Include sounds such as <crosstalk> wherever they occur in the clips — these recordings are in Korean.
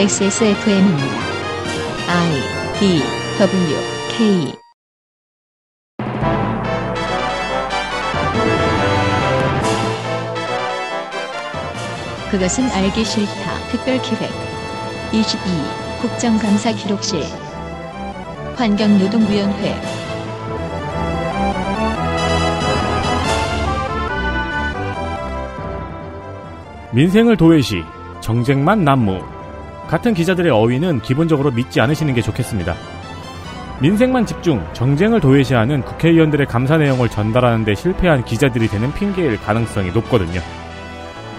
XSFM입니다. I D W K e. 그것은 알기 싫다 특별기획 22 국정감사 기록실 환경노동위원회 민생을 도외시 정쟁만 난무 같은 기자들의 어휘는 기본적으로 믿지 않으시는 게 좋겠습니다. 민생만 집중, 정쟁을 도외시하는 국회의원들의 감사 내용을 전달하는 데 실패한 기자들이 되는 핑계일 가능성이 높거든요.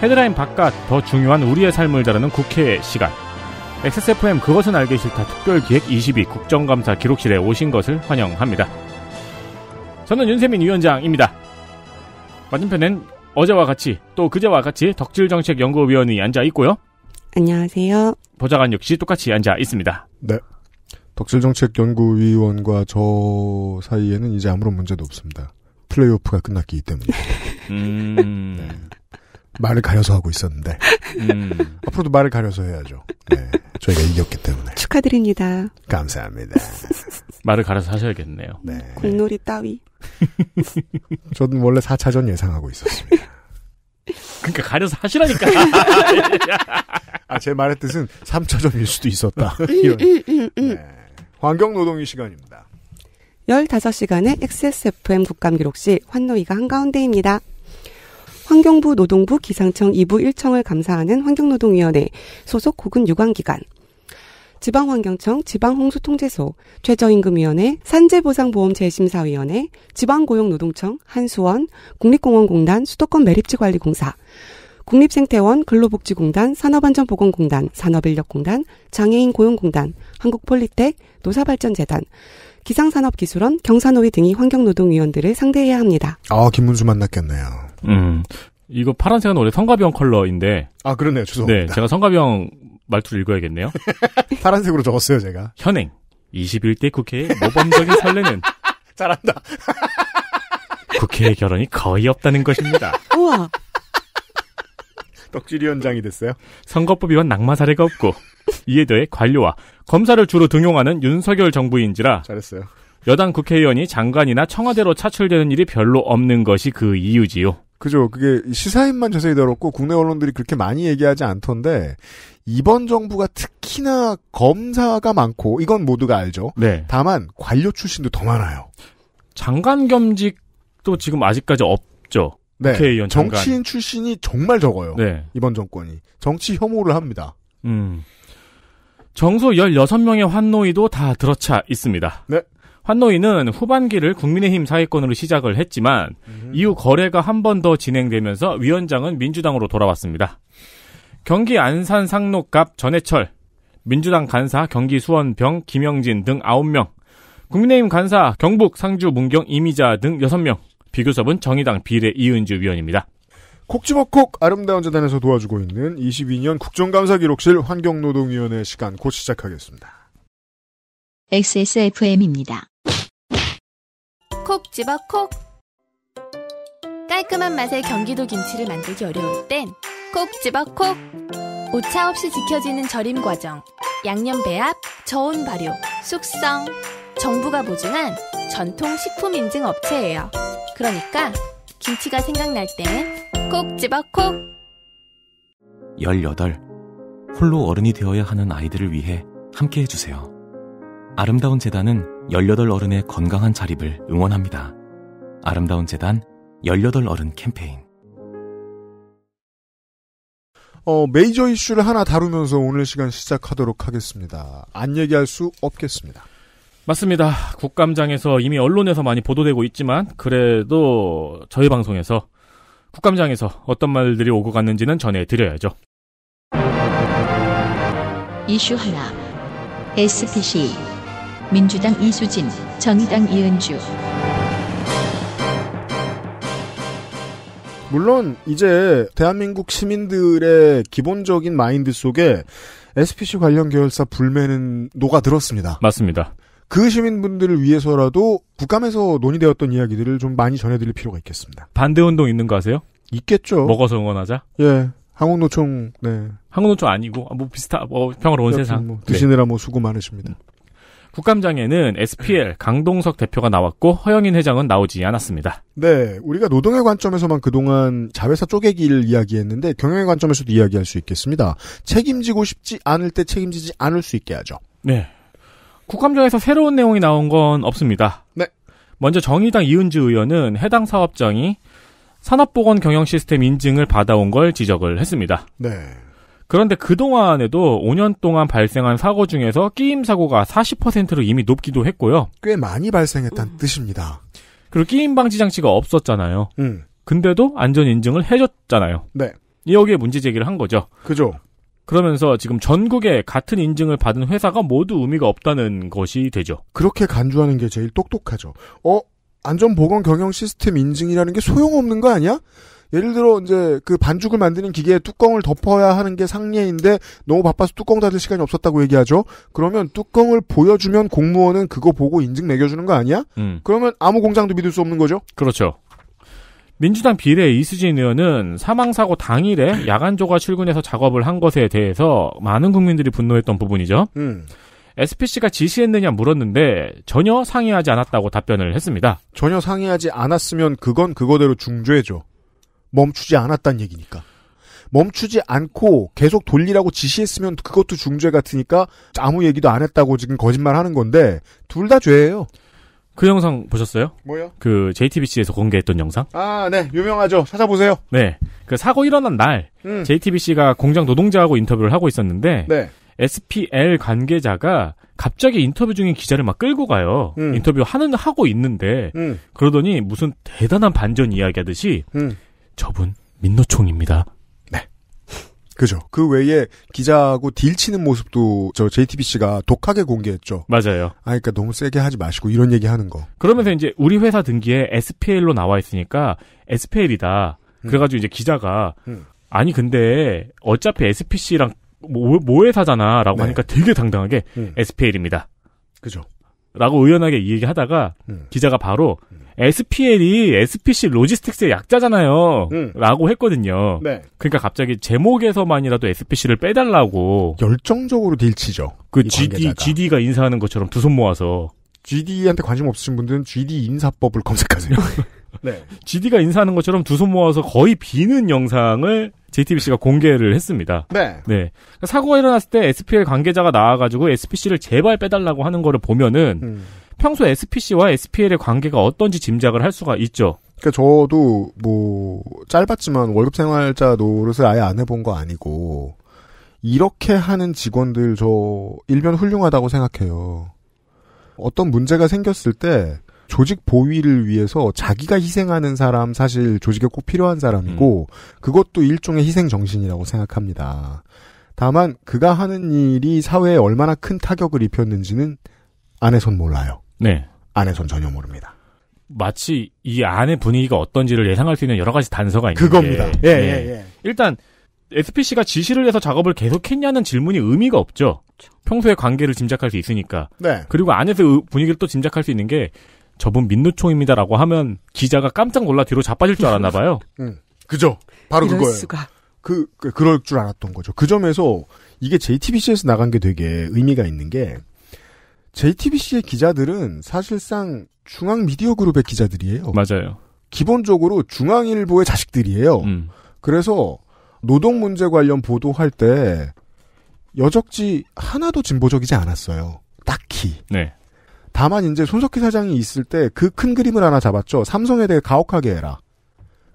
헤드라인 바깥 더 중요한 우리의 삶을 다루는 국회의 시간. XSFM 그것은 알기 싫다 특별기획 22 국정감사 기록실에 오신 것을 환영합니다. 저는 윤세민 위원장입니다. 맞은편엔 어제와 같이 또 그제와 같이 덕질정책연구위원이 앉아 있고요. 안녕하세요. 보좌관 역시 똑같이 앉아 있습니다. 네. 덕질정책연구위원과 저 사이에는 이제 아무런 문제도 없습니다. 플레이오프가 끝났기 때문에. 음... <laughs> 네. 말을 가려서 하고 있었는데. 음... <laughs> 앞으로도 말을 가려서 해야죠. 네. 저희가 이겼기 때문에. 축하드립니다. 감사합니다. <laughs> 말을 가려서 하셔야겠네요. 네. 공놀이 따위. 저는 원래 4차전 예상하고 있었습니다. 그러니까 가려서 하시라니까. <laughs> 아, 제 말의 뜻은 3차점일 수도 있었다. 음, 음, 이런. 음, 네. 환경노동의 시간입니다. 15시간의 XSFM 국감기록시 환노위가 한가운데입니다. 환경부 노동부 기상청 2부 1청을 감사하는 환경노동위원회 소속 고근 유관기관 지방환경청, 지방홍수통제소, 최저임금위원회, 산재보상보험재심사위원회, 지방고용노동청, 한수원, 국립공원공단, 수도권 매립지관리공사, 국립생태원, 근로복지공단, 산업안전보건공단, 산업인력공단, 장애인고용공단, 한국폴리텍, 노사발전재단, 기상산업기술원, 경산호위 등이 환경노동위원들을 상대해야 합니다. 아, 김문수 만났겠네요. 음. 이거 파란색은 원래 성가병 컬러인데. 아, 그러네요. 죄송합니다. 네, 제가 성가병 말투를 읽어야겠네요. <laughs> 파란색으로 적었어요, 제가. 현행. 21대 국회의 모범적인 설레는 <laughs> 잘한다. <laughs> 국회의 결혼이 거의 없다는 것입니다. 우와. 떡질 위원장이 됐어요. 선거법 위반 낙마 사례가 없고 이에 대해 관료와 검사를 주로 등용하는 윤석열 정부인지라 잘했어요. 여당 국회의원이 장관이나 청와대로 차출되는 일이 별로 없는 것이 그 이유지요. 그죠. 그게 시사인만 자세히 다뤘고 국내 언론들이 그렇게 많이 얘기하지 않던데 이번 정부가 특히나 검사가 많고 이건 모두가 알죠. 네. 다만 관료 출신도 더 많아요. 장관 겸직도 지금 아직까지 없죠. 네. 국회의원 장관. 정치인 출신이 정말 적어요. 네. 이번 정권이 정치 혐오를 합니다. 음. 정소 16명의 환노위도다 들어차 있습니다. 네. 환노이는 후반기를 국민의힘 사회권으로 시작을 했지만 음. 이후 거래가 한 번 더 진행되면서 위원장은 민주당으로 돌아왔습니다. 경기 안산 상록갑 전해철, 민주당 간사 경기 수원병 김영진 등 9명, 국민의힘 간사 경북 상주 문경 이미자 등 6명, 비교섭은 정의당 비례 이은주 위원입니다. 콕지버콕 아름다운 재단에서 도와주고 있는 22년 국정감사 기록실 환경노동위원회 시간 곧 시작하겠습니다. XSFM입니다. 콕 집어 콕 깔끔한 맛의 경기도 김치를 만들기 어려울 땐 콕 집어 콕 오차 없이 지켜지는 절임 과정 양념 배합, 저온 발효, 숙성 정부가 보증한 전통 식품 인증 업체예요 그러니까 김치가 생각날 땐 콕 집어 콕 18. 홀로 어른이 되어야 하는 아이들을 위해 함께 해주세요 아름다운 재단은 18 어른의 건강한 자립을 응원합니다. 아름다운 재단 18 어른 캠페인. 어, 메이저 이슈를 하나 다루면서 오늘 시간 시작하도록 하겠습니다. 안 얘기할 수 없겠습니다. 맞습니다. 국감장에서 이미 언론에서 많이 보도되고 있지만 그래도 저희 방송에서 국감장에서 어떤 말들이 오고 갔는지는 전해드려야죠. 이슈 하나 SPC 민주당 이수진, 정의당 이은주. 물론 이제 대한민국 시민들의 기본적인 마인드 속에 SPC 관련 계열사 불매는 녹아들었습니다. 맞습니다. 그 시민분들을 위해서라도 국감에서 논의되었던 이야기들을 좀 많이 전해드릴 필요가 있겠습니다. 반대운동 있는 거 아세요? 있겠죠. 먹어서 응원하자? 예. 한국노총, 네. 한국노총 아니고, 아, 뭐 비슷한, 뭐 평화로운 세상. 뭐 네. 드시느라 네. 뭐 수고 많으십니다. 국감장에는 SPL 음. 강동석 대표가 나왔고 허영인 회장은 나오지 않았습니다. 네, 우리가 노동의 관점에서만 그동안 자회사 쪼개기를 이야기했는데 경영의 관점에서도 이야기할 수 있겠습니다. 책임지고 싶지 않을 때 책임지지 않을 수 있게 하죠. 네. 국감장에서 새로운 내용이 나온 건 없습니다. 네. 먼저 정의당 이은지 의원은 해당 사업장이 산업보건 경영 시스템 인증을 받아온 걸 지적을 했습니다. 네. 그런데 그동안에도 5년 동안 발생한 사고 중에서 끼임 사고가 40%로 이미 높기도 했고요. 꽤 많이 발생했다는 음. 뜻입니다. 그리고 끼임 방지 장치가 없었잖아요. 음. 근데도 안전 인증을 해줬잖아요. 네. 여기에 문제 제기를 한 거죠. 그죠. 그러면서 지금 전국에 같은 인증을 받은 회사가 모두 의미가 없다는 것이 되죠. 그렇게 간주하는 게 제일 똑똑하죠. 어? 안전보건 경영 시스템 인증이라는 게 소용없는 거 아니야? 예를 들어 이제 그 반죽을 만드는 기계에 뚜껑을 덮어야 하는 게 상례인데 너무 바빠서 뚜껑 닫을 시간이 없었다고 얘기하죠. 그러면 뚜껑을 보여주면 공무원은 그거 보고 인증 매겨주는 거 아니야? 음. 그러면 아무 공장도 믿을 수 없는 거죠. 그렇죠. 민주당 비례 이수진 의원은 사망사고 당일에 야간조가 출근해서 작업을 한 것에 대해서 많은 국민들이 분노했던 부분이죠. 음. SPC가 지시했느냐 물었는데 전혀 상의하지 않았다고 답변을 했습니다. 전혀 상의하지 않았으면 그건 그거대로 중죄죠. 멈추지 않았단 얘기니까. 멈추지 않고 계속 돌리라고 지시했으면 그것도 중죄 같으니까 아무 얘기도 안 했다고 지금 거짓말 하는 건데 둘 다 죄예요. 그 영상 보셨어요? 뭐요? 그 JTBC에서 공개했던 영상? 아, 네. 유명하죠. 찾아보세요. 네. 그 사고 일어난 날 음. JTBC가 공장 노동자하고 인터뷰를 하고 있었는데 네. SPL 관계자가 갑자기 인터뷰 중인 기자를 막 끌고 가요. 음. 인터뷰 하는 하고 있는데 음. 그러더니 무슨 대단한 반전 이야기하듯이 음. 저분 민노총입니다. 네. 그죠. 그 외에 기자하고 딜치는 모습도 저 JTBC가 독하게 공개했죠. 맞아요. 아, 그러니까 너무 세게 하지 마시고 이런 얘기 하는 거. 그러면서 이제 우리 회사 등기에 SPL로 나와 있으니까 SPL이다. 음. 그래가지고 음. 이제 기자가 음. 아니 근데 어차피 SPC랑 모, 모회사잖아 라고 네. 하니까 되게 당당하게 음. SPL입니다. 그죠. 라고 의연하게 얘기 하다가 음. 기자가 바로 음. SPL이 SPC 로지스틱스의 약자잖아요. 음. 라고 했거든요. 네. 그러니까 갑자기 제목에서만이라도 SPC를 빼달라고. 열정적으로 딜치죠. 그 GD, 관계가 GD가 인사하는 것처럼 두 손 모아서. GD한테 관심 없으신 분들은 GD 인사법을 검색하세요. <laughs> 네. GD가 인사하는 것처럼 두 손 모아서 거의 비는 영상을 JTBC가 공개를 했습니다. 네. 네. 사고가 일어났을 때 SPL 관계자가 나와가지고 SPC를 제발 빼달라고 하는 거를 보면은 음. 평소 SPC와 SPL의 관계가 어떤지 짐작을 할 수가 있죠. 그러니까 저도 뭐 짧았지만 월급 생활자 노릇을 아예 안 해본 거 아니고 이렇게 하는 직원들 저 일변 훌륭하다고 생각해요. 어떤 문제가 생겼을 때 조직 보위를 위해서 자기가 희생하는 사람 사실 조직에 꼭 필요한 사람이고 음. 그것도 일종의 희생 정신이라고 생각합니다. 다만 그가 하는 일이 사회에 얼마나 큰 타격을 입혔는지는 안에선 몰라요. 네. 안에선 전혀 모릅니다. 마치 이 안의 분위기가 어떤지를 예상할 수 있는 여러 가지 단서가 있는 그겁니다. 게, 예, 네. 예, 예. 일단 SPC가 지시를 해서 작업을 계속했냐는 질문이 의미가 없죠. 평소에 관계를 짐작할 수 있으니까. 네. 그리고 안에서 분위기를 또 짐작할 수 있는 게 저분 민노총입니다라고 하면 기자가 깜짝 놀라 뒤로 자빠질 줄 알았나 봐요. <laughs> 음, 그죠. 바로 그거예요. 수가. 그, 그, 그럴 줄 알았던 거죠. 그 점에서 이게 JTBC에서 나간 게 되게 의미가 있는 게 JTBC의 기자들은 사실상 중앙 미디어 그룹의 기자들이에요. 맞아요. 기본적으로 중앙일보의 자식들이에요. 음. 그래서 노동 문제 관련 보도할 때 여적지 하나도 진보적이지 않았어요. 딱히. 네. 다만 이제 손석희 사장이 있을 때 그 큰 그림을 하나 잡았죠. 삼성에 대해 가혹하게 해라.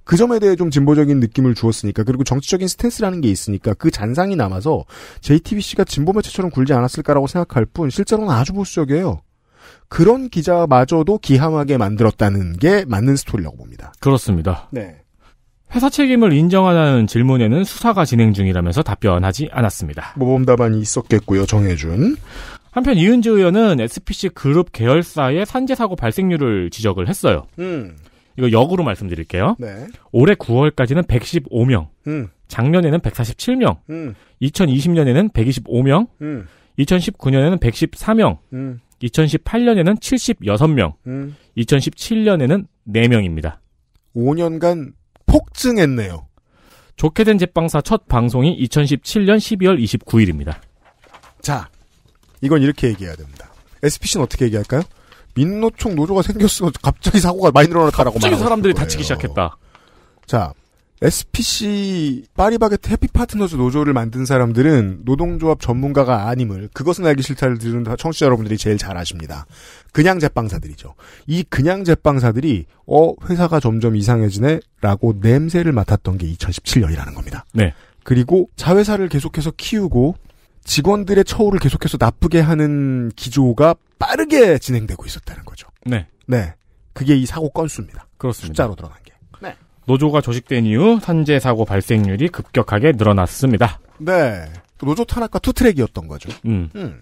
그 점에 대해 좀 진보적인 느낌을 주었으니까 그리고 정치적인 스탠스라는 게 있으니까 그 잔상이 남아서 JTBC가 진보 매체처럼 굴지 않았을까라고 생각할 뿐 실제로는 아주 보수적이에요. 그런 기자마저도 기함하게 만들었다는 게 맞는 스토리라고 봅니다. 그렇습니다. 네. 회사 책임을 인정하다는 질문에는 수사가 진행 중이라면서 답변하지 않았습니다. 모범 답안이 있었겠고요, 정해준. 한편 이은지 의원은 SPC 그룹 계열사의 산재 사고 발생률을 지적을 했어요. 음. 이거 역으로 말씀드릴게요. 네. 올해 9월까지는 115명. 음. 작년에는 147명. 음. 2020년에는 125명. 음. 2019년에는 114명. 2018년에는 음. 76명. 2017년에는 음. 4명입니다. 5년간 폭증했네요. 좋게 된 제빵사 첫 방송이 2017년 12월 29일입니다. 자, 이건 이렇게 얘기해야 됩니다. SPC는 어떻게 얘기할까요? 민노총 노조가 생겼어 <laughs> 갑자기 사고가 많이 늘어났다라고 갑자기 사람들이 거예요. 다치기 시작했다. 자, SPC 파리바게트 해피파트너즈 노조를 만든 사람들은 노동조합 전문가가 아님을 그것은 알기 싫다를 들은 청취자 여러분들이 제일 잘 아십니다. 그냥 제빵사들이죠. 이 그냥 제빵사들이 어 회사가 점점 이상해지네라고 냄새를 맡았던 게 2017년이라는 겁니다. 네. 그리고 자회사를 계속해서 키우고 직원들의 처우를 계속해서 나쁘게 하는 기조가 빠르게 진행되고 있었다는 거죠. 네. 네. 그게 이 사고 건수입니다. 그렇습니다. 숫자로 드러난 게. 네. 노조가 조직된 이후 산재 사고 발생률이 급격하게 늘어났습니다. 네. 노조 탄압과 투트랙이었던 거죠. 음. 음.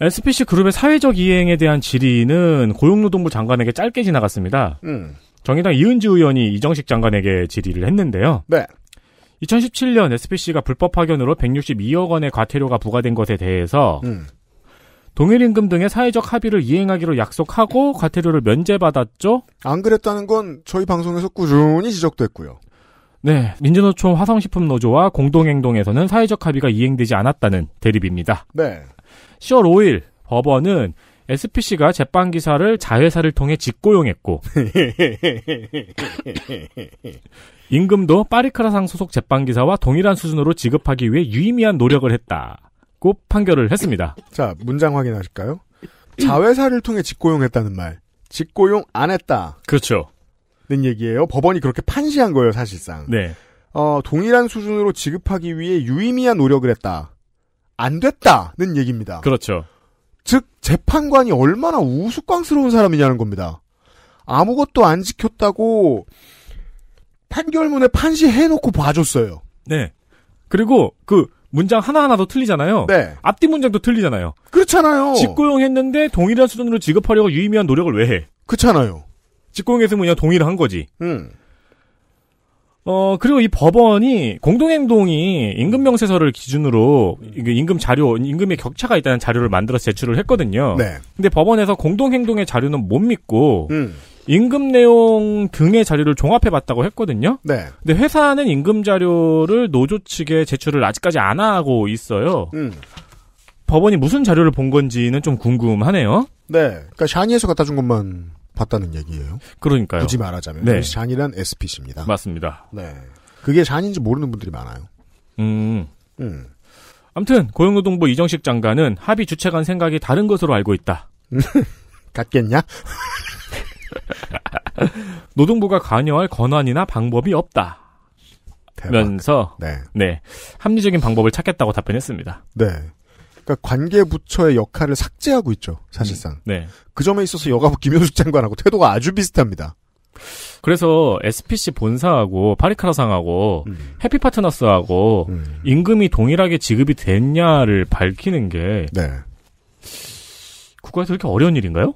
SPC 그룹의 사회적 이행에 대한 질의는 고용노동부 장관에게 짧게 지나갔습니다. 음. 정의당 이은지 의원이 이정식 장관에게 질의를 했는데요. 네. 2017년 SPC가 불법 파견으로 162억 원의 과태료가 부과된 것에 대해서 음. 동일 임금 등의 사회적 합의를 이행하기로 약속하고 과태료를 면제받았죠. 안 그랬다는 건 저희 방송에서 꾸준히 지적됐고요. 네, 민주노총 화성식품 노조와 공동행동에서는 사회적 합의가 이행되지 않았다는 대립입니다. 네. 10월 5일 법원은 SPC가 제빵 기사를 자회사를 통해 직고용했고 <laughs> 임금도 파리카라상 소속 제빵 기사와 동일한 수준으로 지급하기 위해 유의미한 노력을 했다고 판결을 했습니다. 자 문장 확인하실까요? 자회사를 통해 직고용했다는 말, 직고용 안 했다. 그렇죠. 는 얘기예요. 법원이 그렇게 판시한 거예요, 사실상. 네. 어, 동일한 수준으로 지급하기 위해 유의미한 노력을 했다. 안 됐다는 얘기입니다. 그렇죠. 즉 재판관이 얼마나 우스꽝스러운 사람이냐는 겁니다. 아무것도 안 지켰다고 판결문에 판시해놓고 봐줬어요. 네. 그리고 그 문장 하나하나도 틀리잖아요. 네. 앞뒤 문장도 틀리잖아요. 그렇잖아요. 직고용했는데 동일한 수준으로 지급하려고 유의미한 노력을 왜 해? 그렇잖아요. 직고용했으면 그냥 동일한 거지. 음. 어, 그리고 이 법원이 공동행동이 임금 명세서를 기준으로 임금 자료, 임금의 격차가 있다는 자료를 만들어서 제출을 했거든요. 네. 근데 법원에서 공동행동의 자료는 못 믿고, 음. 임금 내용 등의 자료를 종합해 봤다고 했거든요. 네. 근데 회사는 임금 자료를 노조 측에 제출을 아직까지 안 하고 있어요. 음. 법원이 무슨 자료를 본 건지는 좀 궁금하네요. 네. 그러니까 샤니에서 갖다 준 것만 봤다는 얘기예요. 그러니까요. 굳이 말하자면 네. 샨이란 SPC입니다. 맞습니다. 네. 그게 샨인지 모르는 분들이 많아요. 음. 음. 아무튼 고용노동부 이정식 장관은 합의 주체 간 생각이 다른 것으로 알고 있다. <laughs> 같겠냐? <laughs> 노동부가 관여할 권한이나 방법이 없다. 대박. 면서 네. 네. 합리적인 방법을 찾겠다고 답변했습니다. 네. 그러니까 관계 부처의 역할을 삭제하고 있죠. 사실상. 네. 그 점에 있어서 여가부 김효숙 장관하고 태도가 아주 비슷합니다. 그래서 SPC 본사하고 파리카라상하고 음. 해피파트너스하고 음. 임금이 동일하게 지급이 됐냐를 밝히는 게 네. 국가에서 그렇게 어려운 일인가요?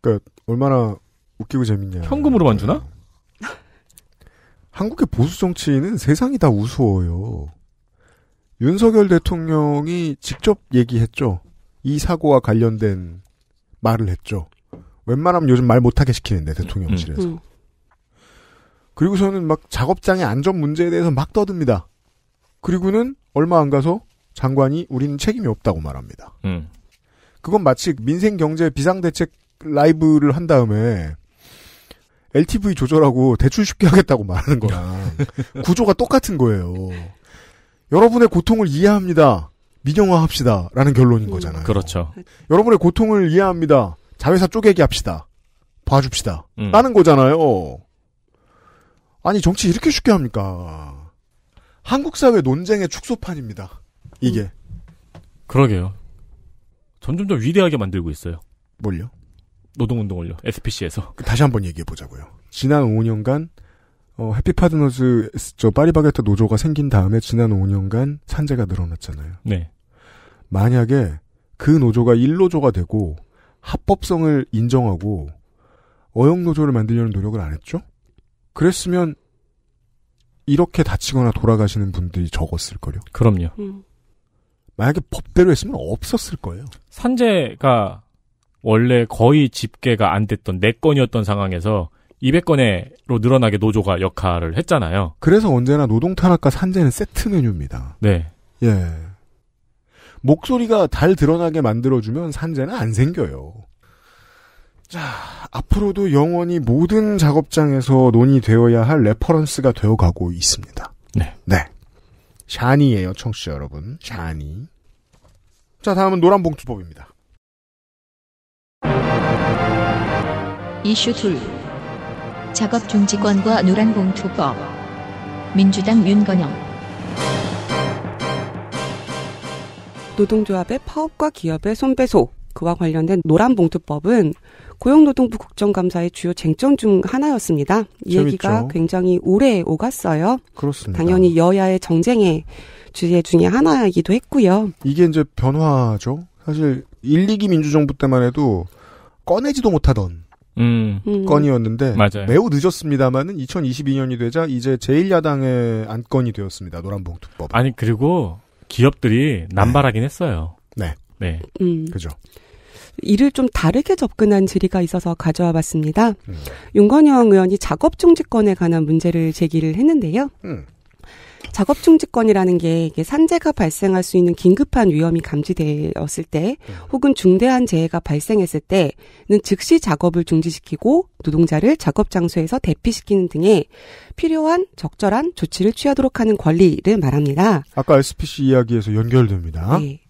그러니까 얼마나 웃기고 재밌냐. 현금으로만 주나? 네. 한국의 보수 정치인은 세상이 다 우스워요. 윤석열 대통령이 직접 얘기했죠. 이 사고와 관련된 말을 했죠. 웬만하면 요즘 말 못하게 시키는데 대통령실에서. 음. 음. 그리고저는막 작업장의 안전 문제에 대해서 막 떠듭니다. 그리고는 얼마 안 가서 장관이 우리는 책임이 없다고 말합니다. 음. 그건 마치 민생 경제 비상대책 라이브를 한 다음에 LTV 조절하고 대출 쉽게 하겠다고 말하는 거랑 <laughs> 구조가 똑같은 거예요. 여러분의 고통을 이해합니다. 민영화합시다. 라는 결론인 음, 거잖아요. 그렇죠. 여러분의 고통을 이해합니다. 자회사 쪼개기 합시다. 봐줍시다. 음. 라는 거잖아요. 아니, 정치 이렇게 쉽게 합니까? 한국 사회 논쟁의 축소판입니다. 이게. 음. 그러게요. 점점 점 위대하게 만들고 있어요. 뭘요? 노동운동을요. SPC에서. 그 다시 한번 얘기해 보자고요. 지난 5년간 어, 해피파드너즈저 파리바게트 노조가 생긴 다음에 지난 5년간 산재가 늘어났잖아요. 네. 만약에 그 노조가 일노조가 되고 합법성을 인정하고 어영 노조를 만들려는 노력을 안 했죠? 그랬으면 이렇게 다치거나 돌아가시는 분들이 적었을 거요. 그럼요. 음. 만약에 법대로 했으면 없었을 거예요. 산재가 원래 거의 집계가 안 됐던 내 건이었던 상황에서 200건에로 늘어나게 노조가 역할을 했잖아요. 그래서 언제나 노동 탄압과 산재는 세트 메뉴입니다. 네. 예. 목소리가 잘 드러나게 만들어주면 산재는 안 생겨요. 자, 앞으로도 영원히 모든 작업장에서 논의되어야 할 레퍼런스가 되어가고 있습니다. 네. 네. 샤니예요, 청취자 여러분. 샤니. 자, 다음은 노란 봉투법입니다. 이슈 2 작업 중지권과 노란봉투법 민주당 윤건영 노동조합의 파업과 기업의 손배소 그와 관련된 노란봉투법은 고용노동부 국정감사의 주요 쟁점 중 하나였습니다. 이 재밌죠. 얘기가 굉장히 오래 오갔어요. 그렇습니다. 당연히 여야의 정쟁의 주제 중에 하나이기도 했고요. 이게 이제 변화죠. 사실 1, 2기 민주정부 때만 해도 꺼내지도 못하던 음. 음. 건이었는데 맞아요. 매우 늦었습니다만은 2022년이 되자 이제 제1야당의 안건이 되었습니다. 노란봉투법. 아니 그리고 기업들이 네. 남발하긴 네. 했어요. 네. 네. 음. 그죠. 이를 좀 다르게 접근한 질의가 있어서 가져와 봤습니다. 음. 윤건영 의원이 작업 중지권에 관한 문제를 제기를 했는데요. 음. 작업 중지권이라는 게 이게 산재가 발생할 수 있는 긴급한 위험이 감지되었을 때 음. 혹은 중대한 재해가 발생했을 때는 즉시 작업을 중지시키고 노동자를 작업 장소에서 대피시키는 등의 필요한 적절한 조치를 취하도록 하는 권리를 말합니다. 아까 SPC 이야기에서 연결됩니다. 네.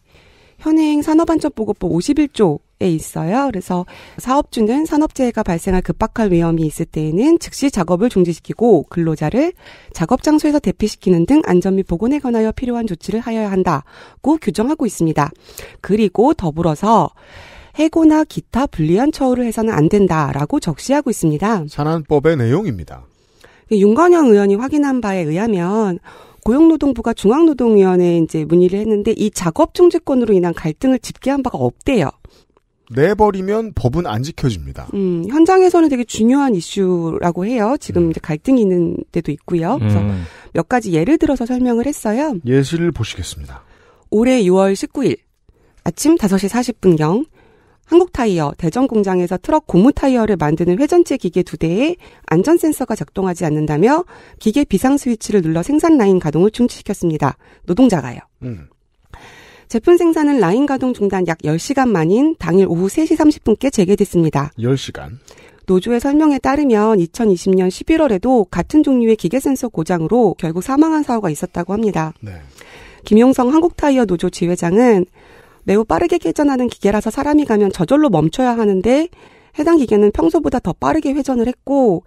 현행 산업안전보건법 51조 에 있어요. 그래서 사업주는 산업재해가 발생할 급박한 위험이 있을 때에는 즉시 작업을 중지시키고 근로자를 작업 장소에서 대피시키는 등 안전 및 보건에 관하여 필요한 조치를 하여야 한다고 규정하고 있습니다. 그리고 더불어서 해고나 기타 불리한 처우를 해서는 안 된다라고 적시하고 있습니다. 산안법의 내용입니다. 그 윤건영 의원이 확인한 바에 의하면 고용노동부가 중앙노동위원회에 이제 문의를 했는데 이 작업 중지권으로 인한 갈등을 집계한 바가 없대요. 내버리면 법은 안 지켜집니다. 음, 현장에서는 되게 중요한 이슈라고 해요. 지금 음. 이제 갈등이 있는 데도 있고요. 그래서 음. 몇 가지 예를 들어서 설명을 했어요. 예시를 보시겠습니다. 올해 6월 19일 아침 5시 40분경 한국타이어 대전 공장에서 트럭 고무 타이어를 만드는 회전체 기계 두 대에 안전 센서가 작동하지 않는다며 기계 비상 스위치를 눌러 생산 라인 가동을 중지시켰습니다. 노동자가요. 음. 제품 생산은 라인 가동 중단 약 10시간 만인 당일 오후 3시 30분께 재개됐습니다. 10시간. 노조의 설명에 따르면 2020년 11월에도 같은 종류의 기계 센서 고장으로 결국 사망한 사고가 있었다고 합니다. 네. 김용성 한국타이어 노조 지회장은 매우 빠르게 회전하는 기계라서 사람이 가면 저절로 멈춰야 하는데 해당 기계는 평소보다 더 빠르게 회전을 했고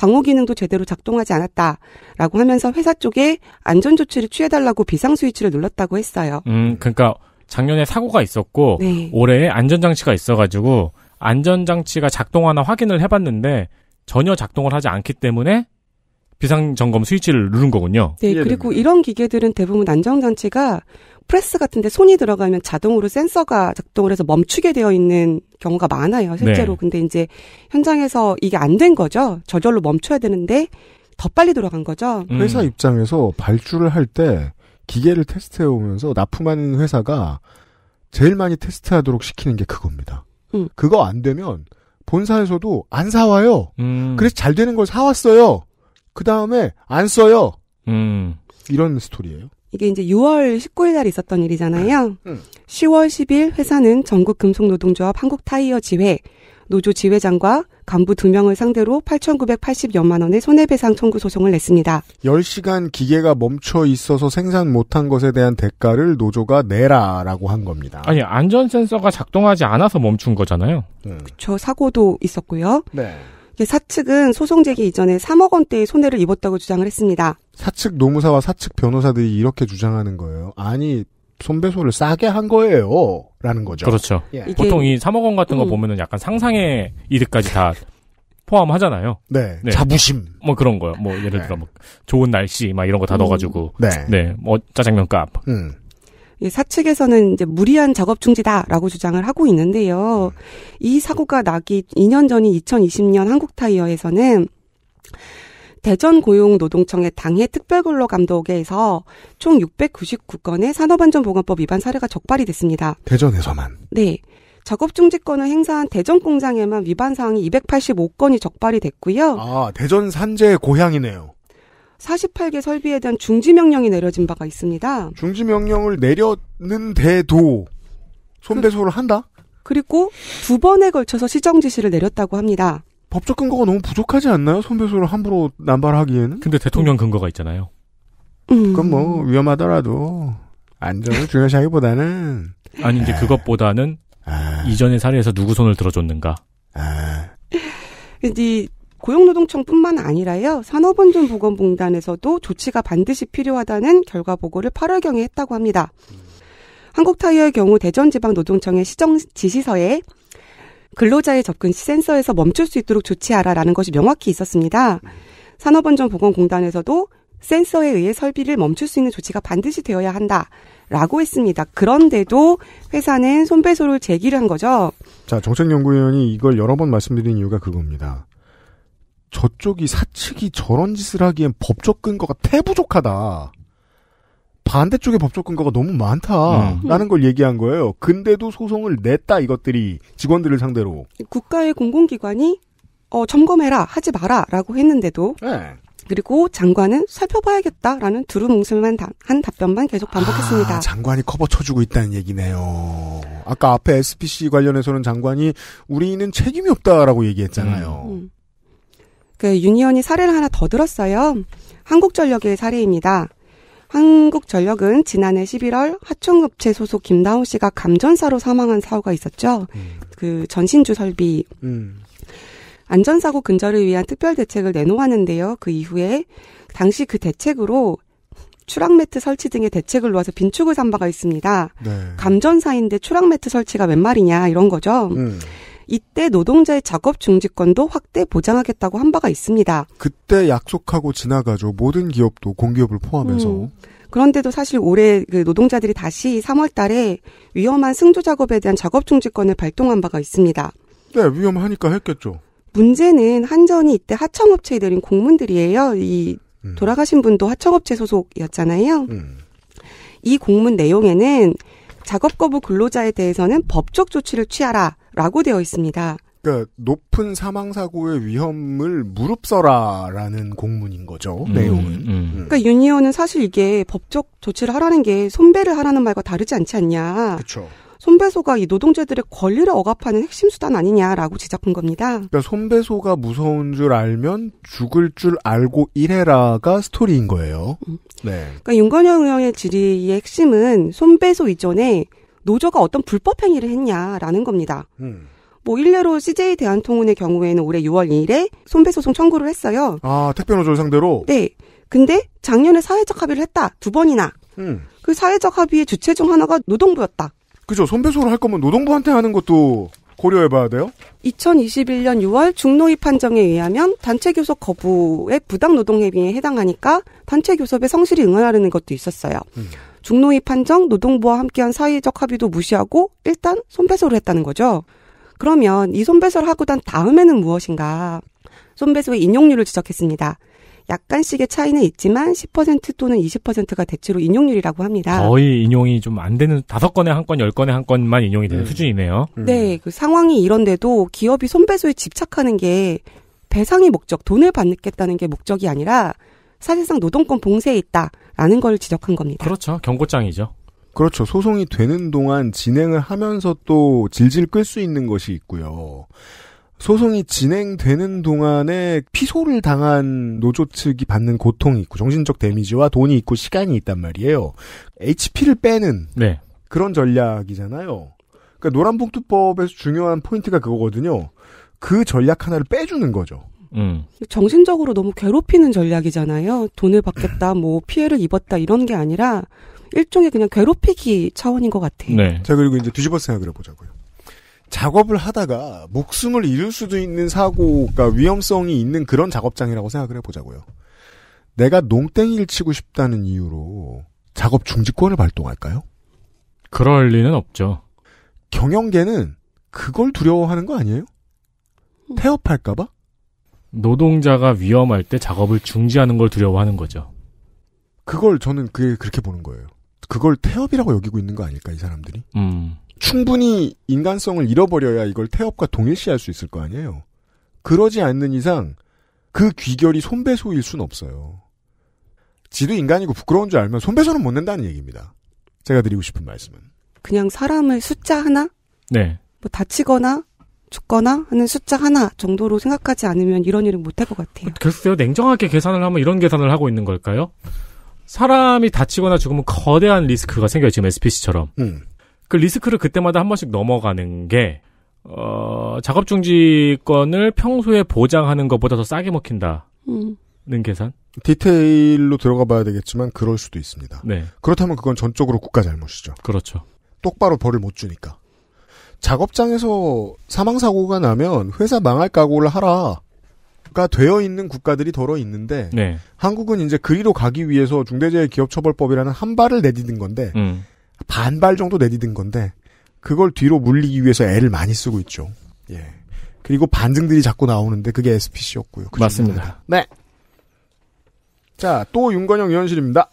방호 기능도 제대로 작동하지 않았다라고 하면서 회사 쪽에 안전 조치를 취해달라고 비상 스위치를 눌렀다고 했어요. 음, 그러니까 작년에 사고가 있었고 네. 올해 에 안전 장치가 있어가지고 안전 장치가 작동하나 확인을 해봤는데 전혀 작동을 하지 않기 때문에 비상점검 스위치를 누른 거군요. 네, 그리고 이런 기계들은 대부분 안전장치가 프레스 같은데 손이 들어가면 자동으로 센서가 작동을 해서 멈추게 되어 있는 경우가 많아요, 실제로. 네. 근데 이제 현장에서 이게 안 된 거죠. 저절로 멈춰야 되는데 더 빨리 돌아간 거죠. 음. 회사 입장에서 발주를 할 때 기계를 테스트해 오면서 납품하는 회사가 제일 많이 테스트하도록 시키는 게 그겁니다. 음. 그거 안 되면 본사에서도 안 사와요. 음. 그래서 잘 되는 걸 사왔어요. 그 다음에 안 써요. 음. 이런 스토리예요. 이게 이제 6월 19일 날 있었던 일이잖아요. 음. 10월 음. 10일 회사는 전국 금속노동조합 한국타이어 지회 노조 지회장과 간부 두명을 상대로 8,980여만 원의 손해배상 청구 소송을 냈습니다. 10시간 기계가 멈춰 있어서 생산 못한 것에 대한 대가를 노조가 내라라고 한 겁니다. 아니, 안전 센서가 작동하지 않아서 멈춘 거잖아요. 음. 그쵸, 사고도 있었고요. 네. 사측은 소송 제기 이전에 3억 원대의 손해를 입었다고 주장을 했습니다. 사측 노무사와 사측 변호사들이 이렇게 주장하는 거예요. 아니 손배소를 싸게 한 거예요. 라는 거죠. 그렇죠. 예. 보통 이 3억 원 같은 거 음. 보면은 약간 상상의 이득까지 다 포함하잖아요. 네. 네. 자부심. 뭐 그런 거요. 뭐 예를 네. 들어 뭐 좋은 날씨 막 이런 거다 음. 넣어가지고. 네. 네. 뭐 짜장면 값. 음. 사측에서는 이제 무리한 작업 중지다라고 주장을 하고 있는데요. 이 사고가 나기 2년 전인 2020년 한국타이어에서는 대전 고용노동청의 당해 특별근로 감독에서 총 699건의 산업안전보건법 위반 사례가 적발이 됐습니다. 대전에서만. 네. 작업 중지권을 행사한 대전 공장에만 위반 사항이 285건이 적발이 됐고요. 아, 대전 산재 고향이네요. 48개 설비에 대한 중지 명령이 내려진 바가 있습니다. 중지 명령을 내렸는데도 손배소를 그, 한다? 그리고 두 번에 걸쳐서 시정 지시를 내렸다고 합니다. 법적 근거가 너무 부족하지 않나요? 손배소를 함부로 남발하기에는? 근데 대통령 근거가 있잖아요. 음. 그건 뭐 위험하더라도 안전을 중요시하기보다는 아니 이제 아. 그것보다는 아. 이전의 사례에서 누구 손을 들어줬는가. 아. 이 고용노동청뿐만 아니라요 산업안전보건공단에서도 조치가 반드시 필요하다는 결과 보고를 8월경에 했다고 합니다. 한국타이어의 경우 대전지방노동청의 시정 지시서에 근로자의 접근 시 센서에서 멈출 수 있도록 조치하라라는 것이 명확히 있었습니다. 산업안전보건공단에서도 센서에 의해 설비를 멈출 수 있는 조치가 반드시 되어야 한다라고 했습니다. 그런데도 회사는 손배소를 제기를 한 거죠. 자, 정책연구위원이 이걸 여러 번 말씀드린 이유가 그겁니다. 저쪽이 사측이 저런 짓을 하기엔 법적 근거가 태부족하다. 반대쪽에 법적 근거가 너무 많다라는 음. 걸 얘기한 거예요. 근데도 소송을 냈다 이것들이 직원들을 상대로. 국가의 공공기관이 어, 점검해라 하지 마라라고 했는데도 네. 그리고 장관은 살펴봐야겠다라는 두루뭉술한 한 답변만 계속 반복했습니다. 아, 장관이 커버 쳐주고 있다는 얘기네요. 아까 앞에 SPC 관련해서는 장관이 우리는 책임이 없다라고 얘기했잖아요. 음. 그 유니언이 사례를 하나 더 들었어요. 한국전력의 사례입니다. 한국전력은 지난해 11월 하청업체 소속 김다운 씨가 감전사로 사망한 사고가 있었죠. 음. 그 전신주 설비. 음. 안전사고 근절을 위한 특별 대책을 내놓았는데요. 그 이후에 당시 그 대책으로 추락 매트 설치 등의 대책을 놓아서 빈축을 산 바가 있습니다. 네. 감전사인데 추락 매트 설치가 웬 말이냐 이런 거죠. 음. 이때 노동자의 작업 중지권도 확대 보장하겠다고 한 바가 있습니다. 그때 약속하고 지나가죠. 모든 기업도 공기업을 포함해서. 음. 그런데도 사실 올해 그 노동자들이 다시 3월 달에 위험한 승조 작업에 대한 작업 중지권을 발동한 바가 있습니다. 네, 위험하니까 했겠죠. 문제는 한전이 이때 하청업체에 내린 공문들이에요. 이 음. 돌아가신 분도 하청업체 소속이었잖아요. 음. 이 공문 내용에는 작업 거부 근로자에 대해서는 법적 조치를 취하라. 라고 되어 있습니다. 그러니까 높은 사망 사고의 위험을 무릅써라라는 공문인 거죠. 음, 내용은. 음. 음. 그러니까 유니언은 사실 이게 법적 조치를 하라는 게 손배를 하라는 말과 다르지 않지 않냐. 그렇죠. 손배소가 이 노동자들의 권리를 억압하는 핵심 수단 아니냐라고 지적한 겁니다. 그러니까 손배소가 무서운 줄 알면 죽을 줄 알고 일해라가 스토리인 거예요. 음. 네. 그러니까 윤건영 의원의 질의의 핵심은 손배소 이전에 노조가 어떤 불법 행위를 했냐라는 겁니다. 음. 뭐 일례로 CJ 대한통운의 경우에는 올해 6월 2일에 손배 소송 청구를 했어요. 아 택배 노조를 상대로. 네. 근데 작년에 사회적 합의를 했다 두 번이나. 음. 그 사회적 합의의 주체 중 하나가 노동부였다. 그죠. 손배소를 할 거면 노동부한테 하는 것도 고려해봐야 돼요? 2021년 6월 중노위 판정에 의하면 단체 교섭 거부의 부당 노동 행위에 해당하니까 단체 교섭에 성실히 응원하려는 것도 있었어요. 음. 중노위 판정, 노동부와 함께한 사회적 합의도 무시하고 일단 손배소를 했다는 거죠. 그러면 이 손배소를 하고 난 다음에는 무엇인가? 손배소의 인용률을 지적했습니다. 약간씩의 차이는 있지만 10% 또는 20%가 대체로 인용률이라고 합니다. 거의 인용이 좀 안 되는 다섯 건에 한 건, 열 건에 한 건만 인용이 되는 음. 수준이네요. 음. 네, 그 상황이 이런데도 기업이 손배소에 집착하는 게 배상의 목적, 돈을 받겠다는 게 목적이 아니라 사실상 노동권 봉쇄에 있다. 라는 걸 지적한 겁니다. 그렇죠. 경고장이죠. 그렇죠. 소송이 되는 동안 진행을 하면서 또 질질 끌 수 있는 것이 있고요. 소송이 진행되는 동안에 피소를 당한 노조 측이 받는 고통이 있고 정신적 데미지와 돈이 있고 시간이 있단 말이에요. HP를 빼는 네. 그런 전략이잖아요. 그러니까 노란봉투법에서 중요한 포인트가 그거거든요. 그 전략 하나를 빼주는 거죠. 음. 정신적으로 너무 괴롭히는 전략이잖아요. 돈을 받겠다, <laughs> 뭐 피해를 입었다 이런 게 아니라 일종의 그냥 괴롭히기 차원인 것 같아요. 네. 자 그리고 이제 뒤집어 생각을 해보자고요. 작업을 하다가 목숨을 잃을 수도 있는 사고가 위험성이 있는 그런 작업장이라고 생각을 해보자고요. 내가 농땡이를 치고 싶다는 이유로 작업 중지권을 발동할까요? 그럴 리는 없죠. 경영계는 그걸 두려워하는 거 아니에요? 음. 태업할까봐? 노동자가 위험할 때 작업을 중지하는 걸 두려워하는 거죠. 그걸 저는 그 그렇게 보는 거예요. 그걸 태업이라고 여기고 있는 거 아닐까 이 사람들이? 음. 충분히 인간성을 잃어버려야 이걸 태업과 동일시할 수 있을 거 아니에요. 그러지 않는 이상 그 귀결이 손배소일 순 없어요. 지도 인간이고 부끄러운 줄 알면 손배소는 못 낸다는 얘기입니다. 제가 드리고 싶은 말씀은 그냥 사람을 숫자 하나, 네, 뭐 다치거나 죽거나 하는 숫자 하나 정도로 생각하지 않으면 이런 일은 못할 것 같아요. 어, 글쎄요, 냉정하게 계산을 하면 이런 계산을 하고 있는 걸까요? 사람이 다치거나 죽으면 거대한 리스크가 생겨요, 지금 SPC처럼. 음. 그 리스크를 그때마다 한 번씩 넘어가는 게, 어, 작업 중지권을 평소에 보장하는 것보다 더 싸게 먹힌다는 음. 계산? 디테일로 들어가 봐야 되겠지만, 그럴 수도 있습니다. 네. 그렇다면 그건 전적으로 국가 잘못이죠. 그렇죠. 똑바로 벌을 못 주니까. 작업장에서 사망사고가 나면 회사 망할 각오를 하라. 가 되어 있는 국가들이 더러 있는데 네. 한국은 이제 그리로 가기 위해서 중대재해기업처벌법이라는 한 발을 내딛은 건데 음. 반발 정도 내딛은 건데 그걸 뒤로 물리기 위해서 애를 많이 쓰고 있죠. 예. 그리고 반증들이 자꾸 나오는데 그게 SPC였고요. 그 맞습니다. 네. 자, 또 윤건영 위원실입니다.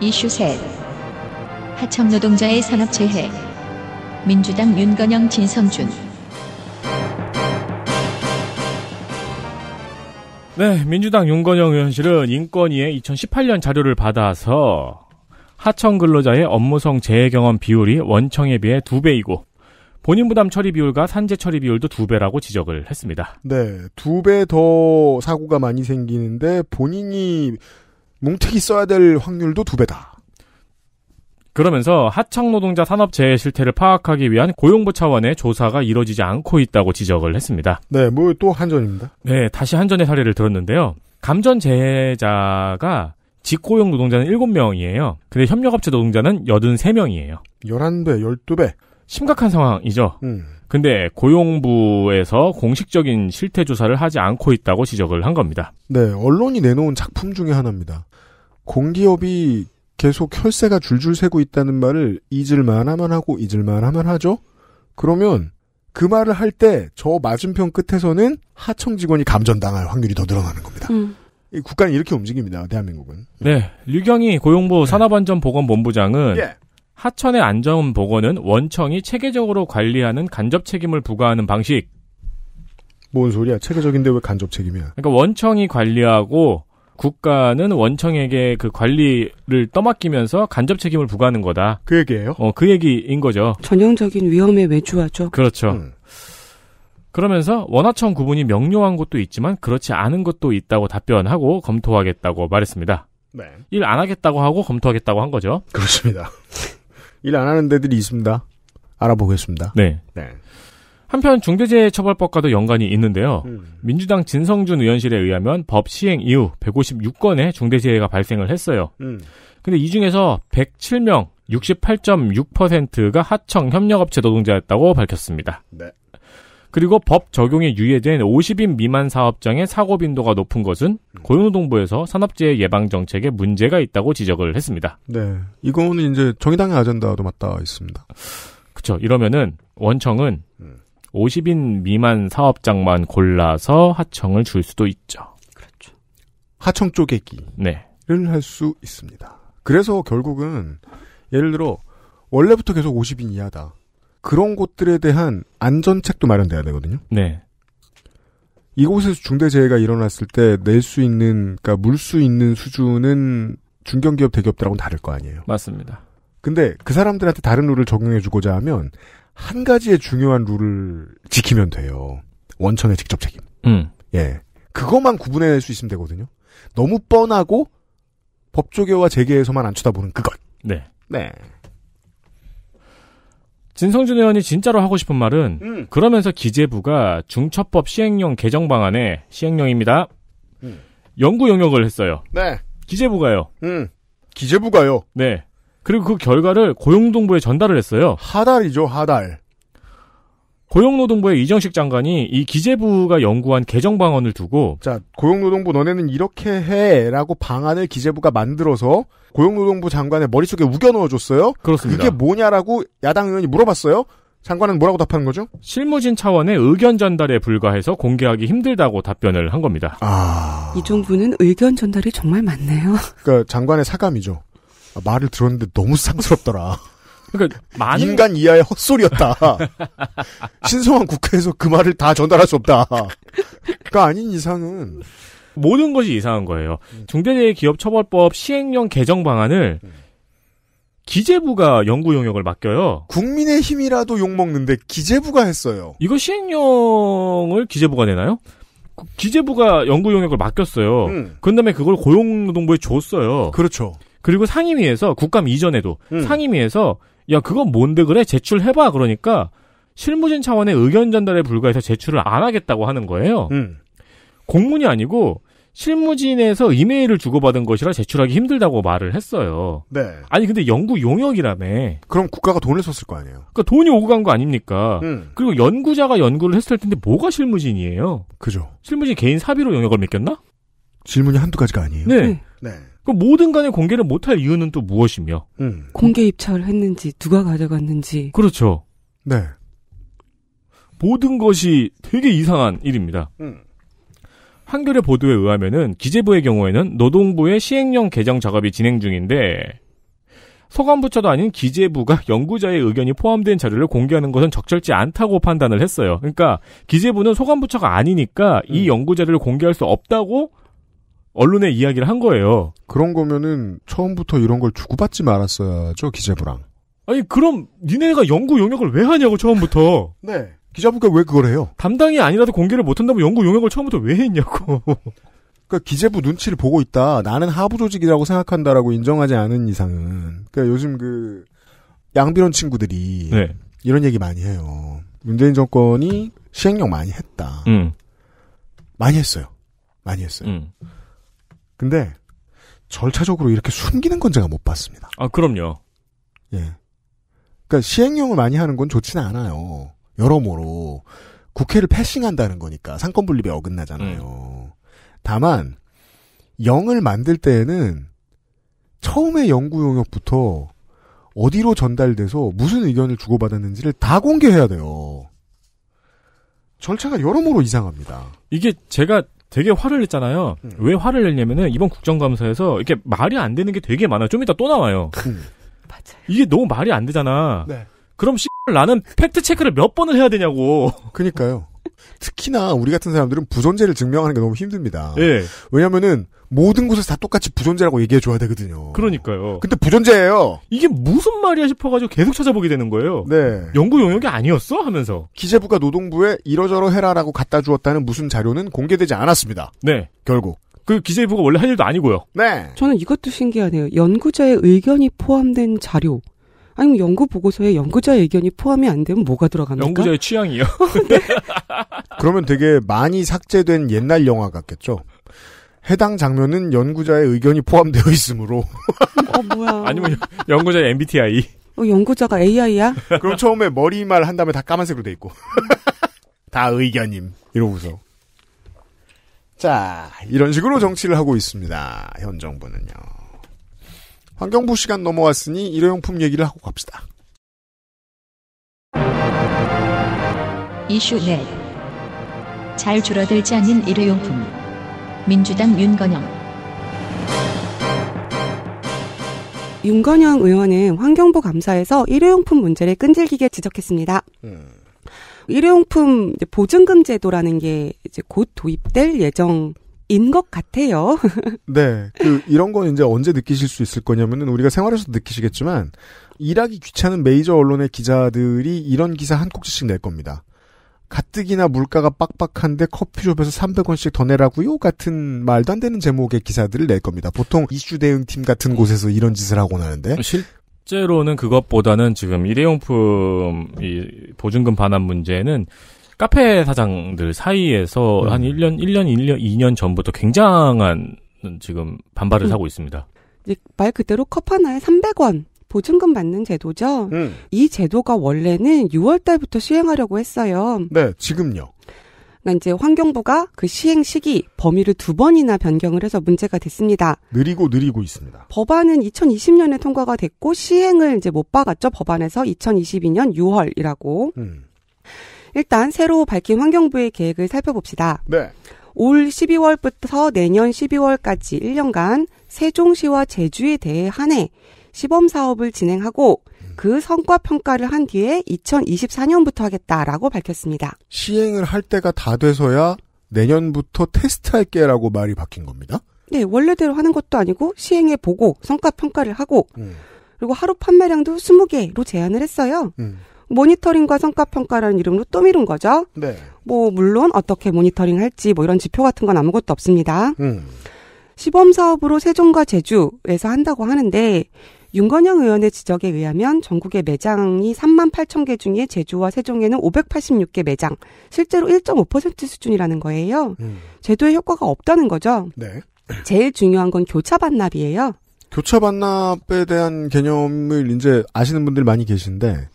이슈 셋. 하청 노동자의 산업재해 민주당 윤건영 진성준 네, 민주당 윤건영 의원실은 인권위의 2018년 자료를 받아서 하청 근로자의 업무성 재해 경험 비율이 원청에 비해 두배이고 본인 부담 처리 비율과 산재 처리 비율도 두 배라고 지적을 했습니다. 네, 두 배 더 사고가 많이 생기는데 본인이 뭉태기 써야 될 확률도 두 배다. 그러면서 하청 노동자 산업재해 실태를 파악하기 위한 고용부 차원의 조사가 이뤄지지 않고 있다고 지적을 했습니다. 네, 뭐 또 한전입니다. 네, 다시 한전의 사례를 들었는데요. 감전 재해자가 직고용 노동자는 7명이에요. 근데 협력업체 노동자는 83명이에요. 11배, 12배. 심각한 상황이죠. 음. 근데 고용부에서 공식적인 실태 조사를 하지 않고 있다고 지적을 한 겁니다. 네, 언론이 내놓은 작품 중의 하나입니다. 공기업이 계속 혈세가 줄줄 새고 있다는 말을 잊을만 하면 하고 잊을만 하면 하죠. 그러면 그 말을 할 때 저 맞은편 끝에서는 하청 직원이 감전당할 확률이 더 늘어나는 겁니다. 음. 국가는 이렇게 움직입니다. 대한민국은. 네. 류경희 고용부 네. 산업안전보건본부장은 예. 하천의 안전보건은 원청이 체계적으로 관리하는 간접 책임을 부과하는 방식. 뭔 소리야? 체계적인데 왜 간접 책임이야? 그러니까 원청이 관리하고 국가는 원청에게 그 관리를 떠맡기면서 간접 책임을 부과하는 거다. 그 얘기예요? 어, 그 얘기인 거죠. 전형적인 위험에 외주하죠. 그렇죠. 음. 그러면서 원화청 구분이 명료한 것도 있지만 그렇지 않은 것도 있다고 답변하고 검토하겠다고 말했습니다. 네. 일 안 하겠다고 하고 검토하겠다고 한 거죠. 그렇습니다. <laughs> 일 안 하는 데들이 있습니다. 알아보겠습니다. 네. 네. 한편 중대재해처벌법과도 연관이 있는데요. 음. 민주당 진성준 의원실에 의하면 법 시행 이후 156건의 중대재해가 발생을 했어요. 음. 근데 이 중에서 107명, 68.6%가 하청 협력업체 노동자였다고 밝혔습니다. 네. 그리고 법 적용에 유예된 50인 미만 사업장의 사고 빈도가 높은 것은 음. 고용노동부에서 산업재해 예방 정책에 문제가 있다고 지적을 했습니다. 네. 이거는 이제 정의당의 아젠다도 맞닿아 있습니다. 그렇죠. 이러면은 원청은 음. 50인 미만 사업장만 골라서 하청을 줄 수도 있죠. 그렇죠. 하청 쪼개기를 네. 할수 있습니다. 그래서 결국은 예를 들어 원래부터 계속 50인 이하다. 그런 곳들에 대한 안전책도 마련돼야 되거든요. 네. 이곳에서 중대재해가 일어났을 때 낼 수 있는, 그러니까 물 수 있는 수준은 중견기업 대기업들하고는 다를 거 아니에요. 맞습니다. 근데 그 사람들한테 다른 룰을 적용해 주고자 하면 한 가지의 중요한 룰을 지키면 돼요. 원천의 직접 책임. 음. 예. 그것만 구분해낼 수 있으면 되거든요. 너무 뻔하고 법조계와 재계에서만 안 쳐다보는 그것. 네. 네. 진성준 의원이 진짜로 하고 싶은 말은 음. 그러면서 기재부가 중첩법 시행령 개정 방안에 시행령입니다. 음. 연구 영역을 했어요. 네. 기재부가요. 음. 기재부가요. 네. 그리고 그 결과를 고용노동부에 전달을 했어요. 하달이죠, 하달. 고용노동부의 이정식 장관이 이 기재부가 연구한 개정 방안을 두고 자 고용노동부 너네는 이렇게 해라고 방안을 기재부가 만들어서 고용노동부 장관의 머릿속에 우겨 넣어줬어요. 그렇습니다. 그게 뭐냐라고 야당 의원이 물어봤어요. 장관은 뭐라고 답하는 거죠? 실무진 차원의 의견 전달에 불과해서 공개하기 힘들다고 답변을 한 겁니다. 아... 이 정부는 의견 전달이 정말 많네요. 그러니까 장관의 사감이죠. 아, 말을 들었는데 너무 상스럽더라. <laughs> 그러니까 많은... 인간 이하의 헛소리였다. <laughs> 신성한 국회에서 그 말을 다 전달할 수 없다. 그까 그러니까 아닌 이상은 모든 것이 이상한 거예요. 중대재해기업처벌법 시행령 개정 방안을 음. 기재부가 연구 용역을 맡겨요. 국민의 힘이라도 욕먹는데 기재부가 했어요. 이거 시행령을 기재부가 내나요? 그 기재부가 연구 용역을 맡겼어요. 음. 그 다음에 그걸 고용노동부에 줬어요. 그렇죠. 그리고 상임위에서 국감 이전에도 음. 상임위에서 야 그건 뭔데 그래 제출해봐 그러니까 실무진 차원의 의견 전달에 불과해서 제출을 안 하겠다고 하는 거예요. 음. 공문이 아니고 실무진에서 이메일을 주고받은 것이라 제출하기 힘들다고 말을 했어요. 네. 아니 근데 연구 용역이라며. 그럼 국가가 돈을 썼을 거 아니에요. 그러니까 돈이 오고 간 거 아닙니까. 음. 그리고 연구자가 연구를 했을 텐데 뭐가 실무진이에요. 그죠. 실무진 개인 사비로 용역을 맡겼나? 질문이 한두 가지가 아니에요. 네. 음. 네. 그 모든 간에 공개를 못할 이유는 또 무엇이며? 음. 공개 입찰을 했는지 누가 가져갔는지. 그렇죠. 네. 모든 것이 되게 이상한 일입니다. 음. 한겨레 보도에 의하면은 기재부의 경우에는 노동부의 시행령 개정 작업이 진행 중인데 소관부처도 아닌 기재부가 연구자의 의견이 포함된 자료를 공개하는 것은 적절치 않다고 판단을 했어요. 그러니까 기재부는 소관부처가 아니니까 음. 이 연구자료를 공개할 수 없다고 언론에 이야기를 한 거예요. 그런 거면은 처음부터 이런 걸 주고받지 말았어야죠 기재부랑. 아니 그럼 니네가 연구 용역을 왜 하냐고 처음부터. 네. 기자부가 왜 그걸 해요? 담당이 아니라도 공개를 못한다면 연구 용역을 처음부터 왜 했냐고. 그니까 기재부 눈치를 보고 있다. 나는 하부 조직이라고 생각한다라고 인정하지 않은 이상은. 그니까 요즘 그 양비론 친구들이 네. 이런 얘기 많이 해요. 문재인 정권이 시행령 많이 했다. 음. 많이 했어요. 많이 했어요. 음. 근데 절차적으로 이렇게 숨기는 건 제가 못 봤습니다. 아, 그럼요. 예. 그러니까 시행령을 많이 하는 건 좋지는 않아요. 여러모로 국회를 패싱한다는 거니까 상권 분립에 어긋나잖아요. 음. 다만 영을 만들 때에는 처음에 연구 용역부터 어디로 전달돼서 무슨 의견을 주고받았는지를 다 공개해야 돼요. 절차가 여러모로 이상합니다. 이게 제가 되게 화를 냈잖아요. 음. 왜 화를 냈냐면은 이번 국정감사에서 이렇게 말이 안 되는 게 되게 많아요. 좀 이따 또 나와요. 음. 맞아요. 이게 너무 말이 안 되잖아. 네. 그럼 씨 나는 팩트 체크를 몇 번을 해야 되냐고. 그니까요. 특히나 우리 같은 사람들은 부존재를 증명하는 게 너무 힘듭니다. 예. 왜냐면은 모든 곳에서 다 똑같이 부존재라고 얘기해 줘야 되거든요. 그러니까요. 근데 부존재예요. 이게 무슨 말이야 싶어가지고 계속 찾아보게 되는 거예요. 네. 연구 용역이 아니었어 하면서 기재부가 노동부에 이러저러 해라라고 갖다 주었다는 무슨 자료는 공개되지 않았습니다. 네. 결국 그 기재부가 원래 할 일도 아니고요. 네. 저는 이것도 신기하네요. 연구자의 의견이 포함된 자료. 아니면 연구 보고서에 연구자의 의견이 포함이 안 되면 뭐가 들어갑니까? 연구자의 취향이요. <laughs> 네. <laughs> 그러면 되게 많이 삭제된 옛날 영화 같겠죠. 해당 장면은 연구자의 의견이 포함되어 있으므로. <laughs> 어, 뭐야. 아니면 연구자의 MBTI. 어, 연구자가 AI야? 그럼 처음에 머리말 한 다음에 다 까만색으로 돼 있고. <laughs> 다 의견임. 이러고서. 자, 이런 식으로 정치를 하고 있습니다. 현 정부는요. 환경부 시간 넘어왔으니 일회용품 얘기를 하고 갑시다. 이슈 넷. 네. 잘 줄어들지 않는 일회용품. 민주당 윤건영 윤건영 의원은 환경부 감사에서 일회용품 문제를 끈질기게 지적했습니다. 음. 일회용품 보증금 제도라는 게 이제 곧 도입될 예정. 인것 같아요. <laughs> 네. 그, 이런 건 이제 언제 느끼실 수 있을 거냐면은 우리가 생활에서도 느끼시겠지만, 일하기 귀찮은 메이저 언론의 기자들이 이런 기사 한 꼭지씩 낼 겁니다. 가뜩이나 물가가 빡빡한데 커피숍에서 300원씩 더 내라고요? 같은 말도 안 되는 제목의 기사들을 낼 겁니다. 보통 이슈 대응팀 같은 음. 곳에서 이런 짓을 하고 나는데 실제로는 그것보다는 지금 일회용품 이 보증금 반환 문제는 카페 사장들 사이에서 음. 한 1년, 1년, 1년, 2년 전부터 굉장한 지금 반발을 음. 하고 있습니다. 말 그대로 컵 하나에 300원 보증금 받는 제도죠. 음. 이 제도가 원래는 6월 달부터 시행하려고 했어요. 네, 지금요. 그러니까 이제 환경부가 그 시행 시기 범위를 두 번이나 변경을 해서 문제가 됐습니다. 느리고 느리고 있습니다. 법안은 2020년에 통과가 됐고 시행을 이제 못 박았죠. 법안에서 2022년 6월이라고. 음. 일단 새로 밝힌 환경부의 계획을 살펴봅시다. 네. 올 12월부터 내년 12월까지 1년간 세종시와 제주에 대해 한해 시범 사업을 진행하고 그 성과 평가를 한 뒤에 2024년부터 하겠다라고 밝혔습니다. 시행을 할 때가 다 돼서야 내년부터 테스트할게라고 말이 바뀐 겁니다. 네, 원래대로 하는 것도 아니고 시행해 보고 성과 평가를 하고 음. 그리고 하루 판매량도 20개로 제한을 했어요. 음. 모니터링과 성과평가라는 이름으로 또 미룬 거죠. 네. 뭐, 물론 어떻게 모니터링 할지 뭐 이런 지표 같은 건 아무것도 없습니다. 음. 시범 사업으로 세종과 제주에서 한다고 하는데, 윤건영 의원의 지적에 의하면 전국의 매장이 3만 8천 개 중에 제주와 세종에는 586개 매장, 실제로 1.5% 수준이라는 거예요. 음. 제도의 효과가 없다는 거죠. 네. 제일 중요한 건 교차 반납이에요. 교차 반납에 대한 개념을 이제 아시는 분들 많이 계신데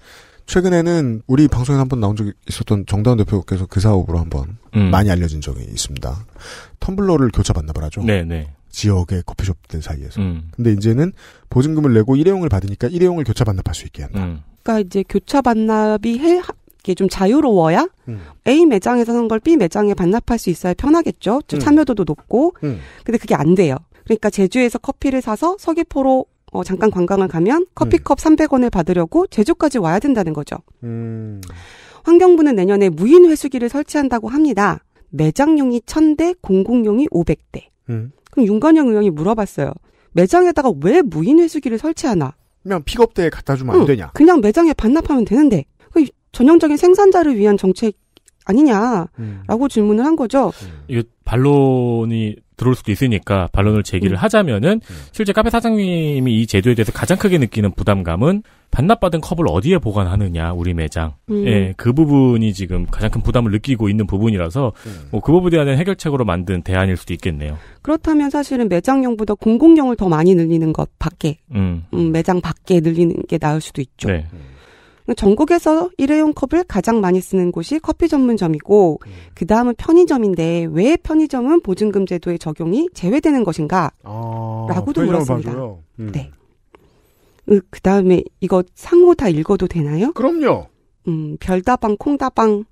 최근에는 우리 방송에 한번 나온 적이 있었던 정다운 대표께서 그 사업으로 한번 음. 많이 알려진 적이 있습니다. 텀블러를 교차 반납을 하죠. 네네. 네. 지역의 커피숍들 사이에서. 음. 근데 이제는 보증금을 내고 일회용을 받으니까 일회용을 교차 반납할 수 있게 한다. 음. 그러니까 이제 교차 반납이 해 이게 좀 자유로워야 음. A 매장에서 산 걸 B 매장에 반납할 수 있어야 편하겠죠. 음. 참여도도 높고. 음. 근데 그게 안 돼요. 그러니까 제주에서 커피를 사서 서귀포로 어, 잠깐 관광을 가면 커피컵 음. 300원을 받으려고 제주까지 와야 된다는 거죠. 음. 환경부는 내년에 무인 회수기를 설치한다고 합니다. 매장용이 1000대, 공공용이 500대. 음. 그럼 윤건영 의원이 물어봤어요. 매장에다가 왜 무인 회수기를 설치하나? 그냥 픽업대에 갖다 주면 안 되냐? 그냥 매장에 반납하면 되는데 그 전형적인 생산자를 위한 정책 아니냐라고 음. 질문을 한 거죠. 음. 이 반론이 들어올 수도 있으니까 반론을 제기를 음. 하자면은 음. 실제 카페 사장님이 이 제도에 대해서 가장 크게 느끼는 부담감은 반납받은 컵을 어디에 보관하느냐 우리 매장 음. 예, 그 부분이 지금 가장 큰 부담을 느끼고 있는 부분이라서 음. 네. 뭐그 부분에 대한 해결책으로 만든 대안일 수도 있겠네요. 그렇다면 사실은 매장용보다 공공용을 더 많이 늘리는 것 밖에 음. 음 매장 밖에 늘리는 게 나을 수도 있죠. 네. 그러니까 전국에서 일회용 컵을 가장 많이 쓰는 곳이 커피 전문점이고 음. 그 다음은 편의점인데 왜 편의점은 보증금 제도의 적용이 제외되는 것인가라고도 아, 물었습니다. 음. 네. 그 다음에 이거 상호 다 읽어도 되나요? 그럼요. 음, 별다방, 콩다방,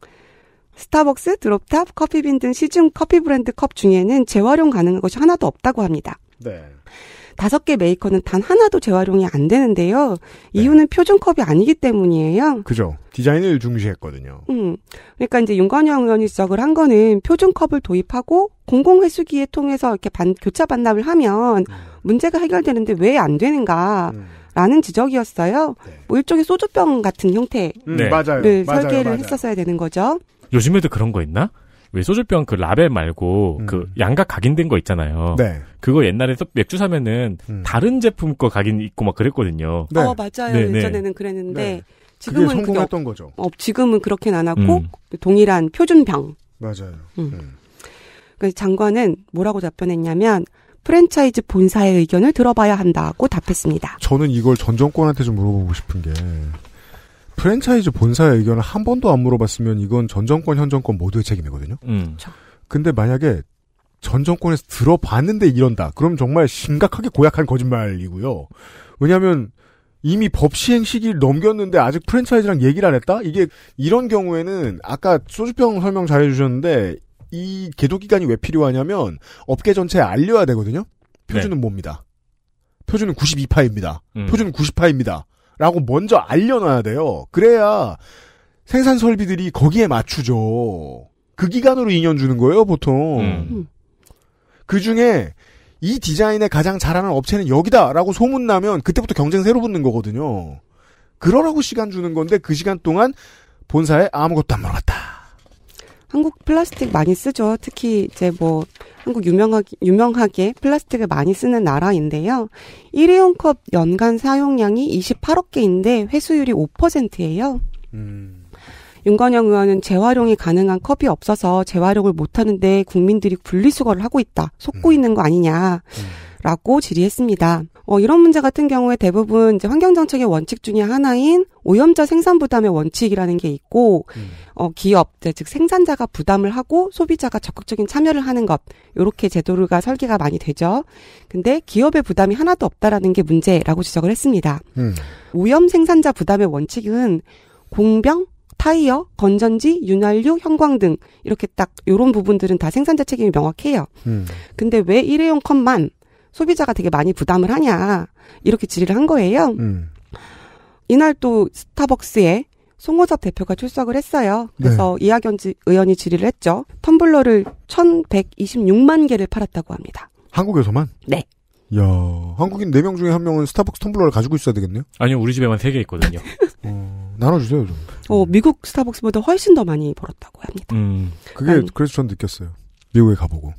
스타벅스, 드롭탑, 커피빈 등 시중 커피 브랜드 컵 중에는 재활용 가능한 것이 하나도 없다고 합니다. 네. 다섯 개 메이커는 단 하나도 재활용이 안 되는데요. 네. 이유는 네. 표준컵이 아니기 때문이에요. 그죠. 디자인을 중시했거든요. 음. 그러니까 이제 윤건영 의원이 지적을 한 거는 표준컵을 도입하고 공공회수기에 통해서 이렇게 반, 교차 반납을 하면 음. 문제가 해결되는데 왜 안 되는가. 음. 라는 지적이었어요. 네. 뭐 일종의 소주병 같은 형태를 음, 네. 네. 맞아요. 설계를 맞아요. 했었어야 되는 거죠. 요즘에도 그런 거 있나? 왜 소주병 그 라벨 말고 음. 그 양각 각인된 거 있잖아요. 네. 그거 옛날에 맥주 사면은 음. 다른 제품 거 각인 있고 막 그랬거든요. 네. 어 맞아요. 네네. 네. 예전에는 그랬는데 네. 지금은 그게 성공했던 그게 없, 거죠. 어, 지금은 그렇게는 안 하고 음. 동일한 표준병. 맞아요. 음. 네. 그 장관은 뭐라고 답변했냐면 프랜차이즈 본사의 의견을 들어봐야 한다고 답했습니다. 저는 이걸 전 정권한테 좀 물어보고 싶은 게 프랜차이즈 본사의 의견을 한 번도 안 물어봤으면 이건 전 정권 현 정권 모두의 책임이거든요. 음. 근데 만약에 전 정권에서 들어봤는데 이런다. 그럼 정말 심각하게 고약한 거짓말이고요. 왜냐하면 이미 법 시행 시기를 넘겼는데 아직 프랜차이즈랑 얘기를 안 했다? 이게 이런 경우에는 아까 소주병 설명 잘해주셨는데 이 계도 기간이 왜 필요하냐면 업계 전체에 알려야 되거든요. 표준은 네. 뭡니다. 표준은 92파입니다. 음. 표준은 90파입니다. 라고 먼저 알려놔야 돼요. 그래야 생산 설비들이 거기에 맞추죠. 그 기간으로 2년 주는 거예요, 보통. 음. 그 중에 이 디자인에 가장 잘하는 업체는 여기다라고 소문나면 그때부터 경쟁 새로 붙는 거거든요. 그러라고 시간 주는 건데 그 시간 동안 본사에 아무것도 안 물어봤다. 한국 플라스틱 많이 쓰죠. 특히 이제 뭐 한국 유명하게, 유명하게 플라스틱을 많이 쓰는 나라인데요. 일회용 컵 연간 사용량이 28억 개인데 회수율이 5%예요. 음. 윤건영 의원은 재활용이 가능한 컵이 없어서 재활용을 못하는데 국민들이 분리수거를 하고 있다. 속고 음. 있는 거 아니냐. 음. 라고 질의했습니다. 어, 이런 문제 같은 경우에 대부분 이제 환경정책의 원칙 중에 하나인 오염자 생산 부담의 원칙이라는 게 있고, 음. 어, 기업, 즉 생산자가 부담을 하고 소비자가 적극적인 참여를 하는 것, 요렇게 제도가 설계가 많이 되죠. 근데 기업의 부담이 하나도 없다라는 게 문제라고 지적을 했습니다. 음. 오염 생산자 부담의 원칙은 공병, 타이어, 건전지, 윤활유, 형광 등 이렇게 딱 요런 부분들은 다 생산자 책임이 명확해요. 음. 근데 왜 일회용 컵만 소비자가 되게 많이 부담을 하냐 이렇게 질의를 한 거예요. 음. 이날 또 스타벅스에 송호섭 대표가 출석을 했어요. 그래서 네. 이학연 의원이 질의를 했죠. 텀블러를 1,126만 개를 팔았다고 합니다. 한국에서만? 네. 야 한국인 4명 중에 1명은 스타벅스 텀블러를 가지고 있어야 되겠네요? 아니요, 우리 집에만 3개 있거든요. <laughs> 어, 나눠주세요, 좀. 어, 미국 스타벅스보다 훨씬 더 많이 벌었다고 합니다. 음. 그게, 아 그래서 전 느꼈어요. 미국에 가보고.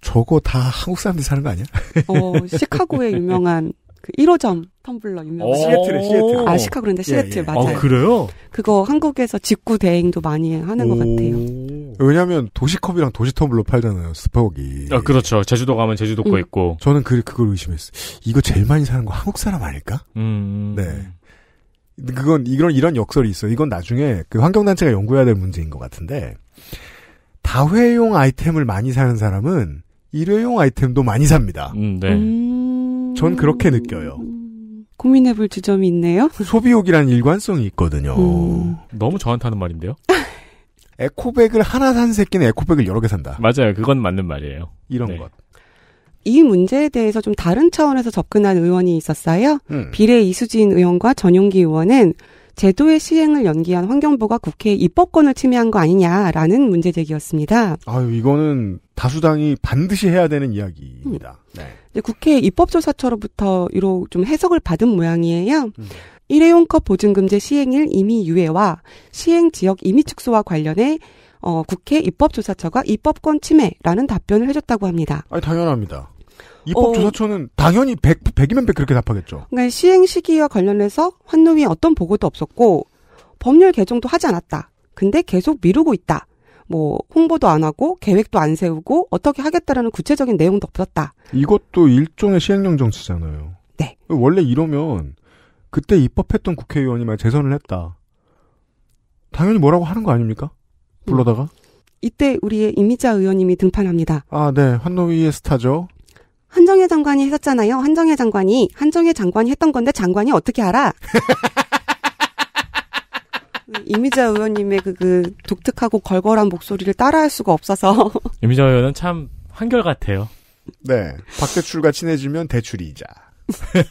저거 다 한국 사람들이 사는 거 아니야? 어, 시카고의 <laughs> 유명한 그 1호점 텀블러 유명한 어. 시애틀에 시애틀. 아, 시카고인데 시애틀 예, 예. 어, 맞아요. 아, 그래요? 그거 한국에서 직구 대행도 많이 하는 것 같아요. 왜냐하면 도시컵이랑 도시 텀블러 팔잖아요. 스파고기. 아, 그렇죠. 제주도 가면 제주도 거 음. 있고. 저는 그 그걸 의심했어요. 이거 제일 많이 사는 거 한국 사람 아닐까? 음. 음, 음. 네. 그건 이런 이런 역설이 있어요. 이건 나중에 그 환경단체가 연구해야 될 문제인 것 같은데 다회용 아이템을 많이 사는 사람은 일회용 아이템도 많이 삽니다. 음, 네. 음... 전 그렇게 느껴요. 고민해볼 지점이 있네요. 소비욕이란 일관성이 있거든요. 음... 너무 저한테 하는 말인데요. <laughs> 에코백을 하나 산 새끼는 에코백을 여러 개 산다. 맞아요. 그건 맞는 말이에요. 이런 네. 것. 이 문제에 대해서 좀 다른 차원에서 접근한 의원이 있었어요. 음. 비례 이수진 의원과 전용기 의원은 제도의 시행을 연기한 환경부가 국회 입법권을 침해한 거 아니냐라는 문제 제기였습니다. 아유, 이거는 다수당이 반드시 해야 되는 이야기입니다. 음. 네. 국회 입법조사처로부터 이로 좀 해석을 받은 모양이에요. 음. 일회용컵 보증금제 시행일 이미 유예와 시행 지역 이미 축소와 관련해 어, 국회 입법조사처가 입법권 침해라는 답변을 해줬다고 합니다. 아, 당연합니다. 입법 어. 조사처는 어, 당연히 100, 100이면 100 그렇게 답하겠죠. 그러니까 시행 시기와 관련해서 환노위에 어떤 보고도 없었고 법률 개정도 하지 않았다. 근데 계속 미루고 있다. 뭐 홍보도 안 하고 계획도 안 세우고 어떻게 하겠다라는 구체적인 내용도 없었다. 이것도 일종의 시행령 정치잖아요. 네. 원래 이러면 그때 입법했던 국회의원이 만 재선을 했다. 당연히 뭐라고 하는 거 아닙니까? 불러다가? 음. 이때 우리의 이미자 의원님이 등판합니다. 아, 네. 환노위의 스타죠. 한정혜 장관이 했었잖아요. 한정혜 장관이 한정혜 장관이 했던 건데 장관이 어떻게 알아? <laughs> 이미자 의원님의 그, 그 독특하고 걸걸한 목소리를 따라할 수가 없어서 <laughs> 이미자 의원은 참 한결 같아요. 네, 박대출과 친해지면 대출이자. 네.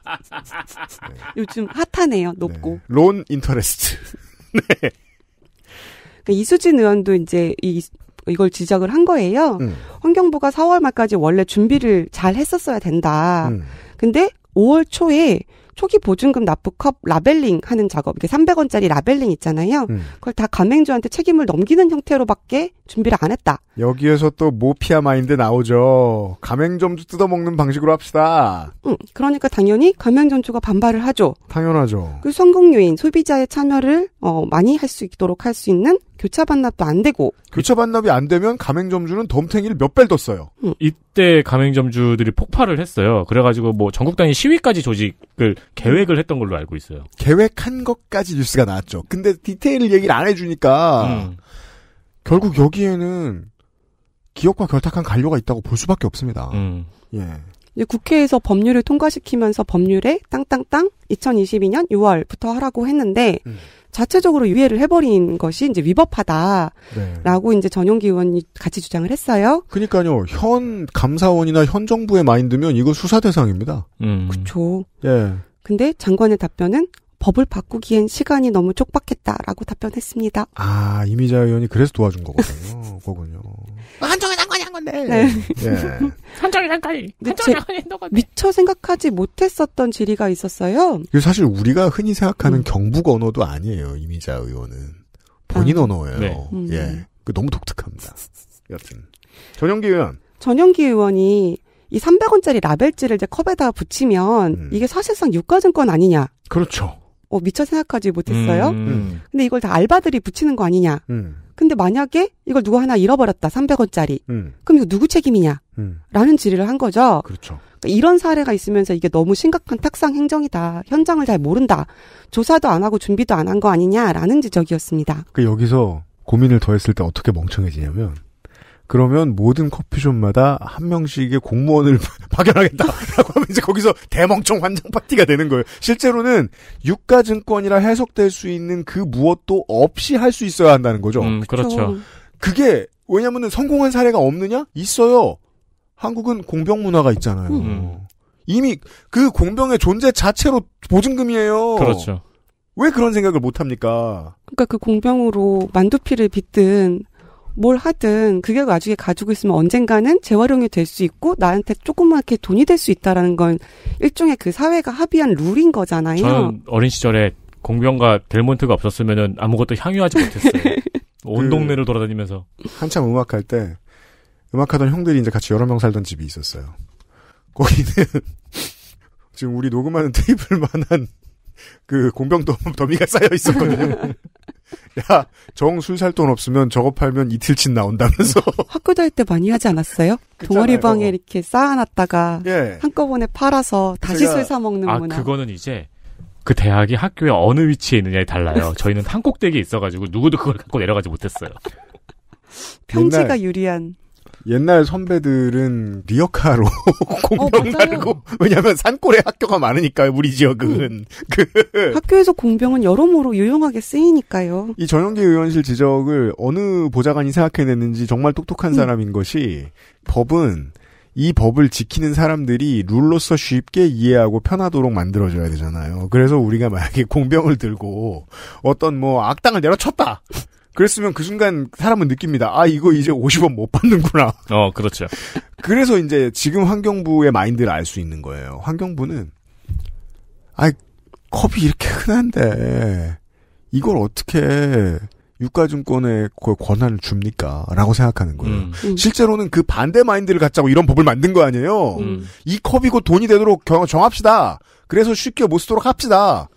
<laughs> 요즘 핫하네요. 높고 네. 론 인터레스트. 네. 그러니까 이수진 의원도 이제 이 이걸 지적을 한 거예요. 음. 환경부가 4월 말까지 원래 준비를 잘 했었어야 된다. 음. 근데 5월 초에 초기 보증금 납부컵 라벨링 하는 작업, 이게 300원짜리 라벨링 있잖아요. 음. 그걸 다 가맹주한테 책임을 넘기는 형태로밖에 준비를 안 했다. 여기에서 또 모피아 마인드 나오죠. 가맹점주 뜯어먹는 방식으로 합시다. 응, 그러니까 당연히 가맹점주가 반발을 하죠. 당연하죠. 그 성공 요인, 소비자의 참여를 어, 많이 할 수 있도록 할 수 있는 교차 반납도 안 되고 교차 반납이 안 되면 가맹점주는 덤탱이를 몇배떴어요 음. 이때 가맹점주들이 폭발을 했어요. 그래가지고 뭐 전국 단위 시위까지 조직을 계획을 했던 걸로 알고 있어요. 계획한 것까지 뉴스가 나왔죠. 근데 디테일을 얘기를 안 해주니까 음. 결국 여기에는 기업과 결탁한 관료가 있다고 볼 수밖에 없습니다. 음. 예. 국회에서 법률을 통과시키면서 법률에 땅땅땅 2022년 6월부터 하라고 했는데 음. 자체적으로 유예를 해버린 것이 이제 위법하다라고 네. 이제 전용기 의원이 같이 주장을 했어요. 그러니까요. 현 감사원이나 현 정부의 마인드면 이거 수사 대상입니다. 음. 그쵸 예. 근데 장관의 답변은 법을 바꾸기엔 시간이 너무 촉박했다라고 답변했습니다. 아 이미자 의원이 그래서 도와준 거거든요. 거군요. 한정이 난관이 한 건데. 네. 예. 한정이 난관이. 한정이 난관이 했 건데. 미처 생각하지 못했었던 질의가 있었어요. 사실 우리가 흔히 생각하는 음. 경북 언어도 아니에요. 이미자 의원은 본인 아. 언어예요. 네. 음. 예. 그 너무 독특합니다. 여튼 전영기 의원. 전영기 의원이 이 300원짜리 라벨지를 이제 컵에다 붙이면 음. 이게 사실상 유가증권 아니냐. 그렇죠. 어, 미처 생각하지 못했어요. 음. 근데 이걸 다 알바들이 붙이는 거 아니냐. 음. 근데 만약에 이걸 누구 하나 잃어버렸다. 300원짜리. 음. 그럼 이거 누구 책임이냐? 음. 라는 질의를 한 거죠. 그렇죠. 그러니까 이런 사례가 있으면서 이게 너무 심각한 탁상 행정이다. 현장을 잘 모른다. 조사도 안 하고 준비도 안 한 거 아니냐라는 지적이었습니다. 그 여기서 고민을 더했을 때 어떻게 멍청해지냐면 그러면 모든 커피숍마다 한 명씩의 공무원을 파견하겠다라고 <laughs> 하면 이제 거기서 대멍청 환장 파티가 되는 거예요. 실제로는 유가증권이라 해석될 수 있는 그 무엇도 없이 할 수 있어야 한다는 거죠. 음, 그렇죠. 그게 왜냐하면 성공한 사례가 없느냐? 있어요. 한국은 공병 문화가 있잖아요. 음. 음. 이미 그 공병의 존재 자체로 보증금이에요. 그렇죠. 왜 그런 생각을 못 합니까? 그러니까 그 공병으로 만두피를 빚든 뭘 하든 그게 나중에 가지고 있으면 언젠가는 재활용이 될 수 있고 나한테 조그맣게 돈이 될 수 있다라는 건 일종의 그 사회가 합의한 룰인 거잖아요. 저는 어린 시절에 공병과 델몬트가 없었으면 아무것도 향유하지 못했어요. <laughs> 온그 동네를 돌아다니면서 한참 음악할 때 음악하던 형들이 이제 같이 여러 명 살던 집이 있었어요. 거기는 <laughs> 지금 우리 녹음하는 테이블만한 그 공병 도 <laughs> 더미가 쌓여 있었거든. 요 <laughs> 야, 정순살돈 없으면 저거 팔면 이틀치 나온다면서. <laughs> 학교 다닐 때 많이 하지 않았어요? 동아리 방에 이렇게 쌓아놨다가 예. 한꺼번에 팔아서 다시 제가... 술사 먹는 아, 문화. 그거는 이제 그 대학이 학교에 어느 위치에 있느냐에 달라요. 저희는 한 꼭대기에 있어가지고 누구도 그걸 갖고 내려가지 못했어요. 평지가 유리한. 옛날 선배들은 리어카로 공병 <laughs> 어, 가르고 왜냐하면 산골에 학교가 많으니까 요 우리 지역은 음. <laughs> 그 학교에서 공병은 여러모로 유용하게 쓰이니까요. 이 전용기 의원실 지적을 어느 보좌관이 생각해냈는지 정말 똑똑한 음. 사람인 것이 법은 이 법을 지키는 사람들이 룰로서 쉽게 이해하고 편하도록 만들어줘야 되잖아요. 그래서 우리가 만약에 공병을 들고 어떤 뭐 악당을 내려쳤다. 그랬으면 그 순간 사람은 느낍니다. 아, 이거 이제 50원 못 받는구나. 어, 그렇죠. <laughs> 그래서 이제 지금 환경부의 마인드를 알 수 있는 거예요. 환경부는, 아 컵이 이렇게 흔한데, 이걸 어떻게 유가증권에 그 권한을 줍니까? 라고 생각하는 거예요. 음. 음. 실제로는 그 반대 마인드를 갖자고 이런 법을 만든 거 아니에요? 음. 이 컵이 고 돈이 되도록 정합시다. 그래서 쉽게 못 쓰도록 합시다.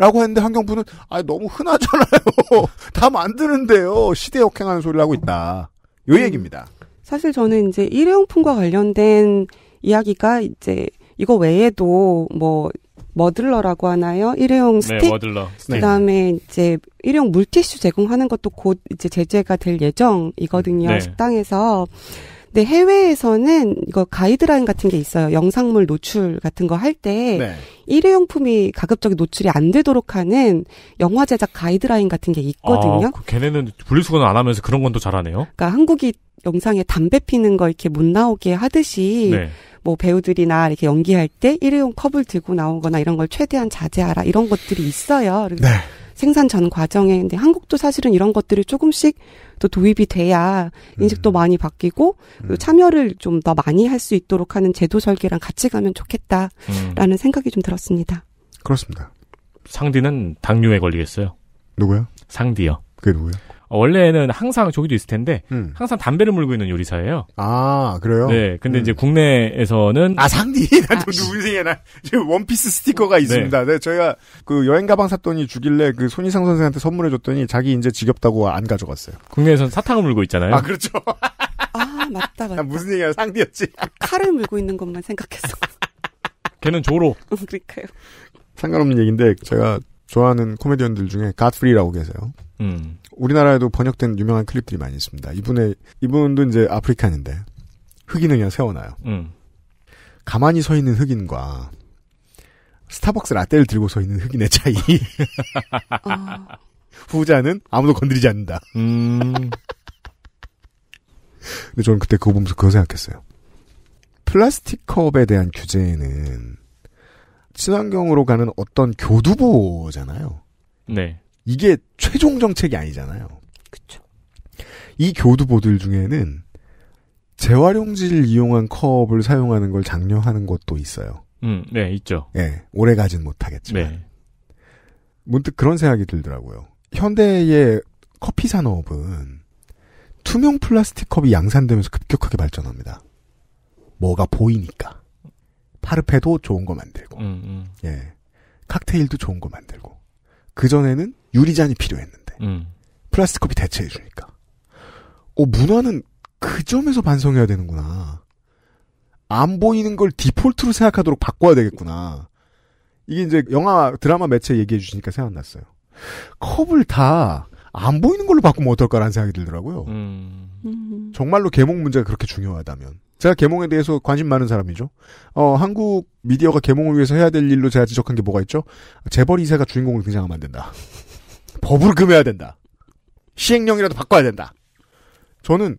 라고 했는데 환경부는 아 너무 흔하잖아요. <laughs> 다 만드는데요. 시대 역행하는 소리를 하고 있다. 요 음, 얘기입니다. 사실 저는 이제 일회용품과 관련된 이야기가 이제 이거 외에도 뭐 머들러라고 하나요? 일회용 네, 스틱, 네, 머들러. 그다음에 네. 이제 일회용 물티슈 제공하는 것도 곧 이제 제재가 될 예정이거든요. 네. 식당에서 근데 네, 해외에서는 이거 가이드라인 같은 게 있어요. 영상물 노출 같은 거 할때 네. 일회용품이 가급적이 노출이 안 되도록 하는 영화 제작 가이드라인 같은 게 있거든요. 아, 그 걔네는 분리수거는 안 하면서 그런 건또 잘하네요. 그러니까 한국이 영상에 담배 피는 거 이렇게 못 나오게 하듯이 네. 뭐 배우들이나 이렇게 연기할 때 일회용 컵을 들고 나오거나 이런 걸 최대한 자제하라 이런 것들이 있어요. 네. 생산 전 과정에 근데 한국도 사실은 이런 것들이 조금씩 또 도입이 돼야 인식도 음. 많이 바뀌고 음. 참여를 좀 더 많이 할 수 있도록 하는 제도 설계랑 같이 가면 좋겠다라는 음. 생각이 좀 들었습니다. 그렇습니다. 상디는 당뇨에 걸리겠어요. 누구요? 상디요. 그게 누구요? 원래는 항상 저기도 있을 텐데 음. 항상 담배를 물고 있는 요리사예요. 아 그래요? 네. 근데 음. 이제 국내에서는 아 상디 난저 인생에 나 지금 원피스 스티커가 네. 있습니다. 네. 네. 저희가 그 여행 가방 샀더니 주길래 그 손희상 선생한테 선물해 줬더니 자기 이제 지겹다고 안 가져갔어요. 국내에서는 사탕을 물고 있잖아요. 아 그렇죠. <laughs> 아 맞다 맞다. 무슨 얘기야 상디였지? 아, 칼을 물고 있는 것만 생각했어. <laughs> 걔는 조로. 어, 그러니까요. 상관없는 얘기인데 제가 좋아하는 코미디언들 중에 갓프리라고 계세요. 음. 우리나라에도 번역된 유명한 클립들이 많이 있습니다. 이분의 이분도 이제 아프리카인데 흑인을 그냥 세워놔요. 음. 가만히 서 있는 흑인과 스타벅스 라떼를 들고 서 있는 흑인의 차이. <laughs> 어. 후자는 아무도 건드리지 않는다. 음. 근데 저는 그때 그거 보면서 그거 생각했어요. 플라스틱 컵에 대한 규제는 친환경으로 가는 어떤 교두보잖아요. 네. 이게 최종 정책이 아니잖아요. 그죠이 교두보들 중에는 재활용지를 이용한 컵을 사용하는 걸 장려하는 것도 있어요. 음, 네, 있죠. 예, 네, 오래 가진 못하겠지만. 네. 문득 그런 생각이 들더라고요. 현대의 커피 산업은 투명 플라스틱 컵이 양산되면서 급격하게 발전합니다. 뭐가 보이니까. 파르페도 좋은 거 만들고, 음, 음. 예, 칵테일도 좋은 거 만들고. 그전에는 유리잔이 필요했는데 음. 플라스틱 컵이 대체해 주니까. 어 문화는 그 점에서 반성해야 되는구나. 안 보이는 걸 디폴트로 생각하도록 바꿔야 되겠구나. 이게 이제 영화 드라마 매체 얘기해 주시니까 생각났어요. 컵을 다 안 보이는 걸로 바꾸면 어떨까라는 생각이 들더라고요. 음. 음. 정말로 계몽 문제가 그렇게 중요하다면. 제가 개몽에 대해서 관심 많은 사람이죠. 어, 한국 미디어가 개몽을 위해서 해야 될 일로 제가 지적한 게 뭐가 있죠? 재벌 이세가 주인공으로 등장하면 안 된다. <laughs> 법으로 금해야 된다. 시행령이라도 바꿔야 된다. 저는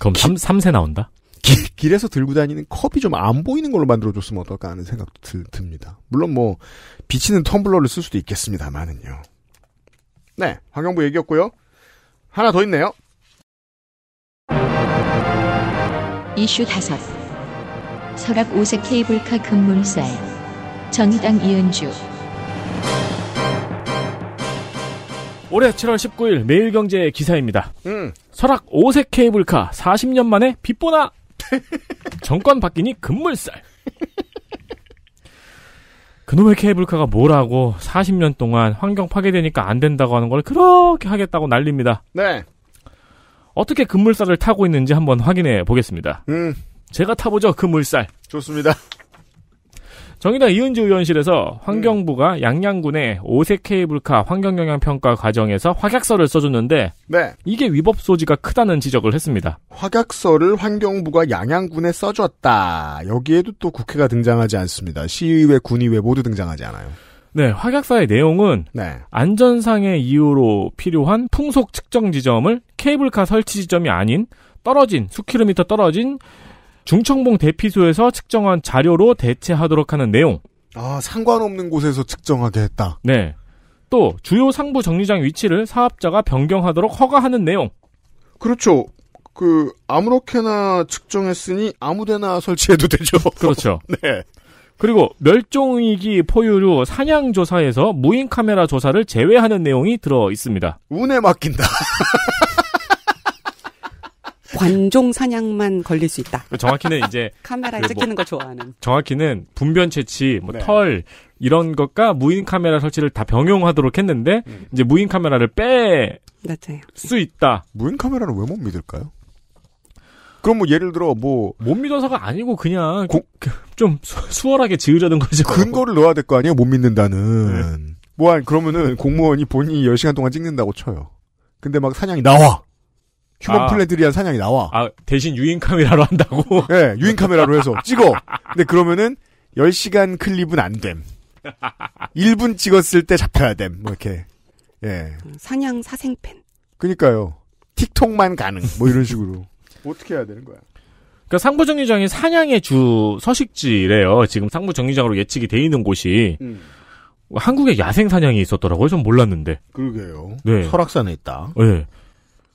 그럼 기, 3, 세 나온다? 기, 길에서 들고 다니는 컵이 좀 안 보이는 걸로 만들어줬으면 어떨까 하는 생각도 드, 듭니다. 물론 뭐 비치는 텀블러를 쓸 수도 있겠습니다만은요. 네, 환경부 얘기였고요. 하나 더 있네요. 이슈 다섯 서랍 오색 케이블카 금물살 정의당 이은주 올해 7월 19일 매일경제 기사입니다. 음. 설악 오색 케이블카 40년 만에 빚보나 <laughs> 정권 바뀌니 금물살 그놈의 케이블카가 뭐라고 40년 동안 환경 파괴되니까 안 된다고 하는 걸 그렇게 하겠다고 난립니다. 네. 어떻게 급물살을 그 타고 있는지 한번 확인해 보겠습니다. 음. 제가 타보죠, 급물살. 그 좋습니다. 정의당 이은주 의원실에서 환경부가 음. 양양군의 오색 케이블카 환경영향평가 과정에서 확약서를 써줬는데 네. 이게 위법 소지가 크다는 지적을 했습니다. 확약서를 환경부가 양양군에 써줬다. 여기에도 또 국회가 등장하지 않습니다. 시의회, 군의회 모두 등장하지 않아요. 네, 확약사의 내용은 네. 안전상의 이유로 필요한 풍속 측정 지점을 케이블카 설치 지점이 아닌 떨어진 수킬로미터 떨어진 중청봉 대피소에서 측정한 자료로 대체하도록 하는 내용. 아, 상관없는 곳에서 측정하게 했다. 네. 또 주요 상부 정류장 위치를 사업자가 변경하도록 허가하는 내용. 그렇죠. 그 아무렇게나 측정했으니 아무데나 설치해도 되죠. 그렇죠. <laughs> 네. 그리고 멸종위기 포유류 사냥 조사에서 무인 카메라 조사를 제외하는 내용이 들어 있습니다. 운에 맡긴다. <laughs> 관종 사냥만 걸릴 수 있다. 그 정확히는 이제 <laughs> 카메라그 뭐 찍히는 뭐, 거 좋아하는. 정확히는 분변 채취, 뭐 네. 털 이런 것과 무인 카메라 설치를 다 병용하도록 했는데 음. 이제 무인 카메라를 빼수 있다. 무인 카메라는 왜 못 믿을까요? 그럼 뭐 예를 들어 뭐 못 믿어서가 아니고 그냥 고, 그, 그, 좀 수월하게 지으려는 거죠. 근거를 넣어야 될 거 아니에요. 못 믿는다는. 네. 뭐한 그러면은 네. 공무원이 본인이 10시간 동안 찍는다고 쳐요. 근데 막 사냥이 나와. 휴먼 아, 플레트리한 사냥이 나와. 아, 대신 유인 카메라로 한다고? <laughs> 네, 유인 카메라로 해서 찍어. 근데 그러면은 10시간 클립은 안 됨. 1분 찍었을 때 잡혀야 됨. 뭐 이렇게. 예. 사냥 사생팬. 그니까요. 틱톡만 가능. 뭐 이런 식으로. 어떻게 해야 되는 거야? 그러니까 상부정류장이 사냥의주 서식지래요. 지금 상부정류장으로 예측이 돼 있는 곳이 음. 한국에 야생 사냥이 있었더라고요. 좀 몰랐는데. 그러게요. 네. 설악산에 있다. 네.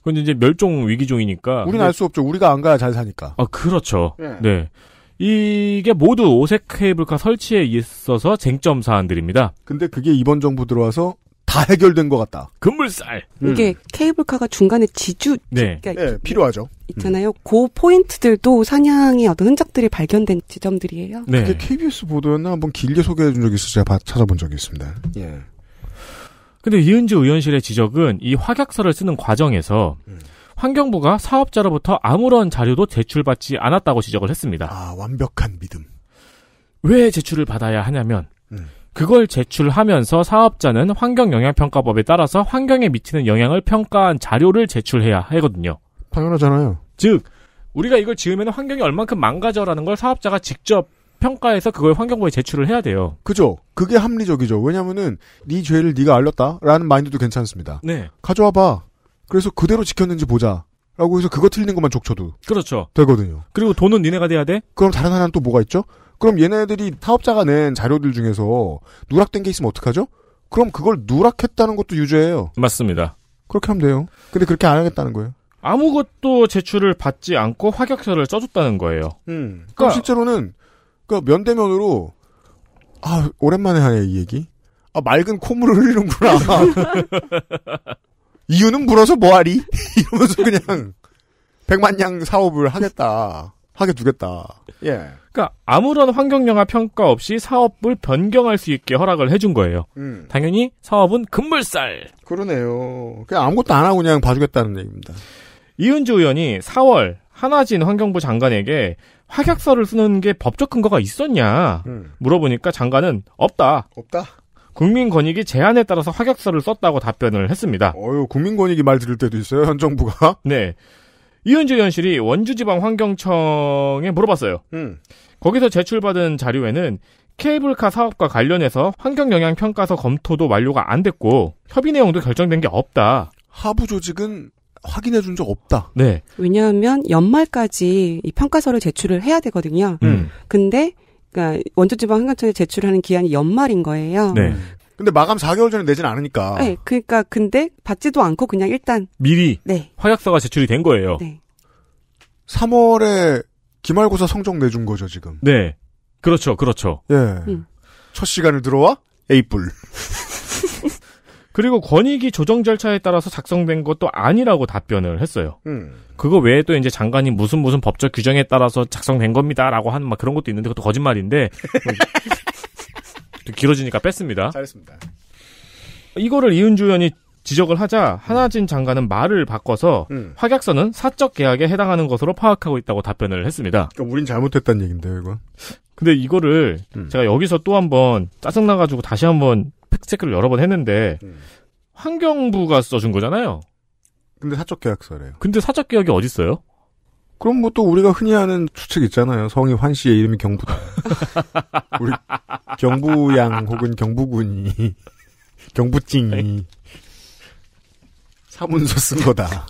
근데 이제 멸종 위기종이니까. 우리는 알 수 없죠. 우리가 안 가야 잘 사니까. 아 그렇죠. 네. 네. 이게 모두 오색 케이블카 설치에 있어서 쟁점 사안들입니다. 근데 그게 이번 정부 들어와서 다 해결된 것 같다. 금물살. 음. 이게 음. 케이블카가 중간에 지주 네. 그러니까 네, 필요하죠. 있잖아요. 음. 그 포인트들도 사냥의 어떤 흔적들이 발견된 지점들이에요. 네. 그게 KBS 보도였나 한번 길게 소개해 준 적이 있어서 제가 찾아본 적이 있습니다. 예. 근데 이은주 의원실의 지적은 이 확약서를 쓰는 과정에서 음. 환경부가 사업자로부터 아무런 자료도 제출받지 않았다고 지적을 했습니다. 아, 완벽한 믿음. 왜 제출을 받아야 하냐면 음. 그걸 제출하면서 사업자는 환경영향평가법에 따라서 환경에 미치는 영향을 평가한 자료를 제출해야 하거든요. 당연하잖아요. 즉, 우리가 이걸 지으면 환경이 얼만큼 망가져라는 걸 사업자가 직접 평가해서 그걸 환경부에 제출을 해야 돼요. 그죠. 그게 합리적이죠. 왜냐면은 네 죄를 네가 알렸다라는 마인드도 괜찮습니다. 네. 가져와 봐. 그래서 그대로 지켰는지 보자. 라고 해서 그거 틀리는 것만 족쳐도 그렇죠. 되거든요. 그리고 돈은 니네가 돼야 돼? 그럼 다른 하나는 또 뭐가 있죠? 그럼 얘네들이 사업자가 낸 자료들 중에서 누락된 게 있으면 어떡하죠? 그럼 그걸 누락했다는 것도 유죄예요. 맞습니다. 그렇게 하면 돼요. 근데 그렇게 안 하겠다는 거예요. 아무것도 제출을 받지 않고 화격서를 써줬다는 거예요. 음. 그럼 그러니까 실제로는 그 면대면으로 아 오랜만에 하네 이 얘기. 아 맑은 콧물을 흘리는구나. <laughs> 이유는 물어서 뭐하리? <laughs> 이러면서 그냥 백만냥 사업을 하겠다. 하게 두겠다. 예. 그러니까 아무런 환경 영화 평가 없이 사업을 변경할 수 있게 허락을 해준 거예요. 음. 당연히 사업은 금물살. 그러네요. 그냥 아무것도 안 하고 그냥 봐주겠다는 얘기입니다. 이은주 의원이 4월 하나진 환경부 장관에게 확약서를 쓰는 게 법적 근거가 있었냐 음. 물어보니까 장관은 없다. 없다. 국민권익이 제안에 따라서 확약서를 썼다고 답변을 했습니다. 어유 국민권익이 말 들을 때도 있어요 현 정부가. 네. 이은주 현실이 원주지방환경청에 물어봤어요. 음. 거기서 제출받은 자료에는 케이블카 사업과 관련해서 환경영향평가서 검토도 완료가 안 됐고 협의 내용도 결정된 게 없다. 하부 조직은 확인해 준 적 없다. 네. 왜냐하면 연말까지 이 평가서를 제출을 해야 되거든요. 음. 근데 그러니까 원주지방환경청에 제출하는 기한이 연말인 거예요. 네. 근데 마감 4개월 전에 내진 않으니까. 네, 그러니까 근데 받지도 않고 그냥 일단 미리 네. 확약서가 제출이 된 거예요. 네. 3월에 기말고사 성적 내준 거죠 지금. 네, 그렇죠, 그렇죠. 예, 음. 첫 시간을 들어와 에이뿔. <laughs> 그리고 권익위 조정 절차에 따라서 작성된 것도 아니라고 답변을 했어요. 음. 그거 외에 도 이제 장관이 무슨 무슨 법적 규정에 따라서 작성된 겁니다라고 하는 막 그런 것도 있는데 그것도 거짓말인데 <laughs> 길어지니까 뺐습니다. 잘했습니다. 이거를 이은주 의원이 지적을 하자 하나진 장관은 말을 바꿔서 음. 확약서는 사적 계약에 해당하는 것으로 파악하고 있다고 답변을 했습니다. 그러니까 우린 잘못했다는 얘긴데 이건. 근데 이거를 음. 제가 여기서 또 한 번 짜증나가지고 다시 한 번 팩트체크를 여러 번 했는데 음. 환경부가 써준 거잖아요. 근데 사적 계약서래요. 근데 사적 계약이 어딨어요? 그럼 뭐 또 우리가 흔히 하는 추측 있잖아요. 성이 환 씨의 이름이 경부다. <laughs> 우리 경부양 혹은 경부군이 <laughs> 경부찡이 사문서 쓴 거다.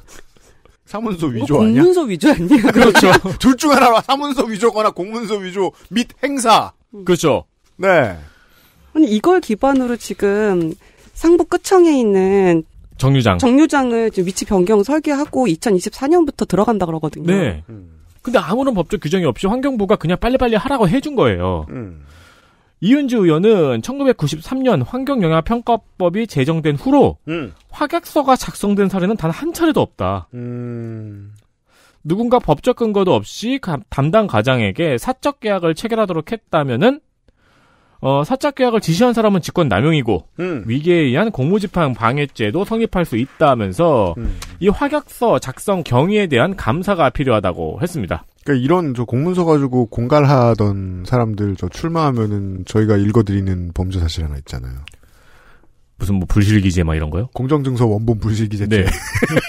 사문서 어, 위조 아니야? 공문서 위조 아니야? 아, 그렇죠. 둘 중하나가 사문서 위조거나 공문서 위조 및 행사. 그렇죠. 네. 아니 이걸 기반으로 지금 상부 끝청에 있는 정류장. 정류장을 위치 변경 설계하고 2024년부터 들어간다 그러거든요. 네. 음. 근데 아무런 법적 규정이 없이 환경부가 그냥 빨리빨리 하라고 해준 거예요. 음. 이은주 의원은 1993년 환경영향평가법이 제정된 후로 음. 확약서가 작성된 사례는 단 한 차례도 없다. 음. 누군가 법적 근거도 없이 담당 과장에게 사적 계약을 체결하도록 했다면은 어, 사적 계약을 지시한 사람은 직권 남용이고 음. 위계에 의한 공무집행 방해죄도 성립할 수 있다면서 음. 이 확약서 작성 경위에 대한 감사가 필요하다고 했습니다. 그러니까 이런 저 공문서 가지고 공갈하던 사람들 저 출마하면은 저희가 읽어드리는 범죄 사실 하나 있잖아요. 무슨 뭐 불실기재 막 이런 거요? 공정증서 원본 불실기재. 네.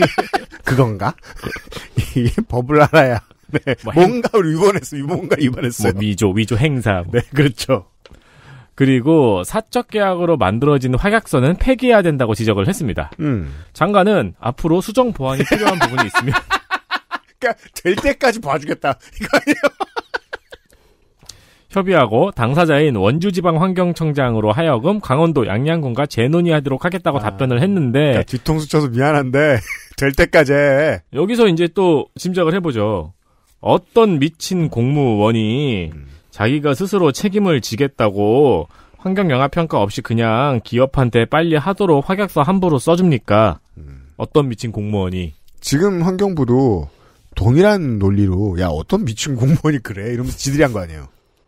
<laughs> 그건가? <laughs> 이게 법을 알아야. 네. 뭐 뭔가 를 위반했어. 뭔가 위반했어. 뭐 위조, 위조 행사. 뭐. 네, 그렇죠. 그리고 사적 계약으로 만들어진 확약서는 폐기해야 된다고 지적을 했습니다. 음. 장관은 앞으로 수정 보완이 필요한 부분이 있으면 <laughs> 그러니까 될 때까지 봐주겠다 이거 아니에요? <laughs> 협의하고 당사자인 원주지방환경청장으로 하여금 강원도 양양군과 재논의하도록 하겠다고 아, 답변을 했는데 그러니까 뒤통수 쳐서 미안한데 <laughs> 될 때까지 해. 여기서 이제 또 짐작을 해보죠. 어떤 미친 공무원이 음. 자기가 스스로 책임을 지겠다고 환경 영화 평가 없이 그냥 기업한테 빨리 하도록 확약서 함부로 써줍니까? 음. 어떤 미친 공무원이 지금 환경부도 동일한 논리로 야 어떤 미친 공무원이 그래 이러면서 지들이 한 거 아니에요?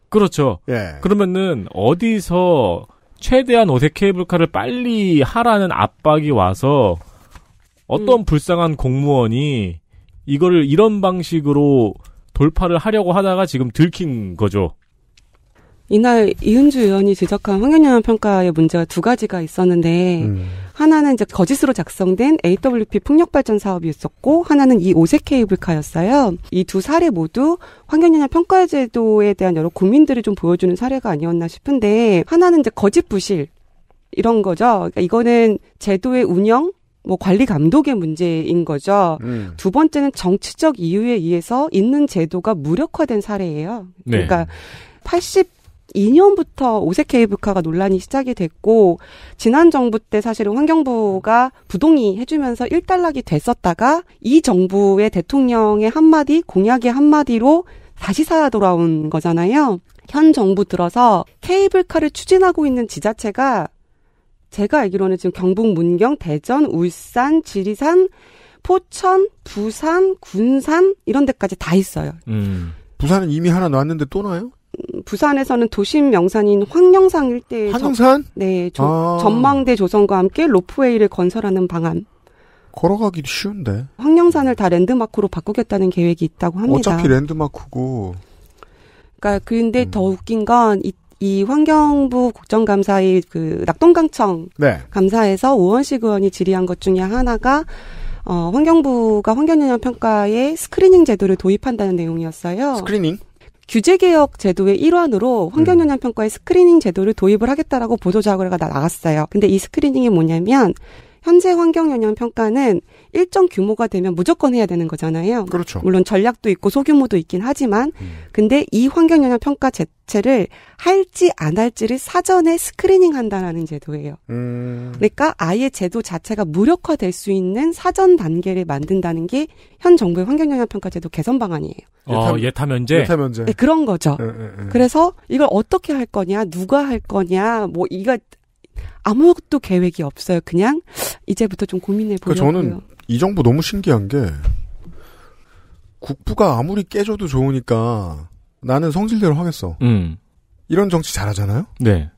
그렇죠. 예. 그러면은 어디서 최대한 오색 케이블카를 빨리 하라는 압박이 와서 어떤 음. 불쌍한 공무원이 이거를 이런 방식으로 돌파를 하려고 하다가 지금 들킨 거죠. 이날 이은주 의원이 지적한 황현영 평가의 문제가 두 가지가 있었는데 음. 하나는 이제 거짓으로 작성된 AWP 풍력발전 사업이 있었고 하나는 이 오색 케이블카였어요. 이 두 사례 모두 황현영 평가 제도에 대한 여러 고민들을 좀 보여주는 사례가 아니었나 싶은데 하나는 이제 거짓 부실 이런 거죠. 그러니까 이거는 제도의 운영 뭐 관리 감독의 문제인 거죠. 음. 두 번째는 정치적 이유에 의해서 있는 제도가 무력화된 사례예요. 네. 그러니까 80 2002년부터 오색 케이블카가 논란이 시작이 됐고 지난 정부 때 사실은 환경부가 부동의 해주면서 일단락이 됐었다가 이 정부의 대통령의 한마디 공약의 한마디로 다시 살아 돌아온 거잖아요. 현 정부 들어서 케이블카를 추진하고 있는 지자체가 제가 알기로는 지금 경북 문경, 대전, 울산, 지리산, 포천, 부산, 군산 이런 데까지 다 있어요. 음. 부산은 이미 하나 놨는데 또 나요? 부산에서는 도심 명산인 황령산 일대에 황령산? 네, 저, 아. 전망대 조성과 함께 로프웨이를 건설하는 방안. 걸어가기 쉬운데. 황령산을 다 랜드마크로 바꾸겠다는 계획이 있다고 합니다. 어차피 랜드마크고. 그러니까 그런데 음. 더 웃긴 건 이, 이 환경부 국정감사의 그 낙동강청 네. 감사에서 오원식 의원이 질의한 것 중에 하나가 어, 환경부가 환경영향 평가에 스크리닝 제도를 도입한다는 내용이었어요. 스크리닝? 규제 개혁 제도의 일환으로 환경 영향 평가의 음. 스크리닝 제도를 도입을 하겠다라고 보도 자료가 나왔어요. 근데 이 스크리닝이 뭐냐면 현재 환경 영향 평가는 일정 규모가 되면 무조건 해야 되는 거잖아요. 그렇죠. 물론 전략도 있고 소규모도 있긴 하지만 음. 근데 이 환경 영향 평가 자체를 할지 안 할지를 사전에 스크리닝 한다라는 제도예요. 음. 그러니까 아예 제도 자체가 무력화될 수 있는 사전 단계를 만든다는 게 현 정부의 환경 영향 평가 제도 개선 방안이에요. 어, 아, 예타, 면제. 예타 면제. 네, 그런 거죠. 에, 에, 에. 그래서 이걸 어떻게 할 거냐, 누가 할 거냐, 뭐 이거 아무것도 계획이 없어요. 그냥 이제부터 좀 고민해 보려고요. 그러니까 저는 이 정부 너무 신기한 게 국부가 아무리 깨져도 좋으니까 나는 성질대로 하겠어. 음. 이런 정치 잘하잖아요. 네.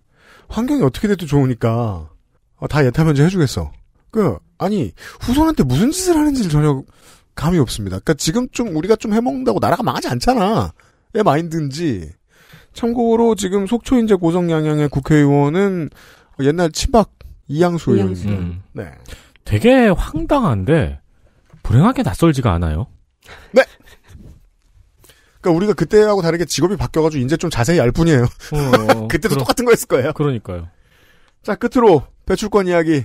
환경이 어떻게 돼도 좋으니까 아, 다 예타면제 해주겠어. 그 아니 후손한테 무슨 짓을 하는지 전혀 감이 없습니다. 그러니까 지금 좀 우리가 좀 해먹는다고 나라가 망하지 않잖아. 의 마인드인지. 참고로 지금 속초인제 고성양양의 국회의원은 옛날 친박 이양수 의원. 음. 네. 되게 황당한데 불행하게 낯설지가 않아요. 네. 그러니까 우리가 그때하고 다르게 직업이 바뀌어가지고 이제 좀 자세히 알 뿐이에요. 어, 어 <laughs> 그때도 그러, 똑같은 거였을 거예요. 그러니까요. 자 끝으로 배출권 이야기.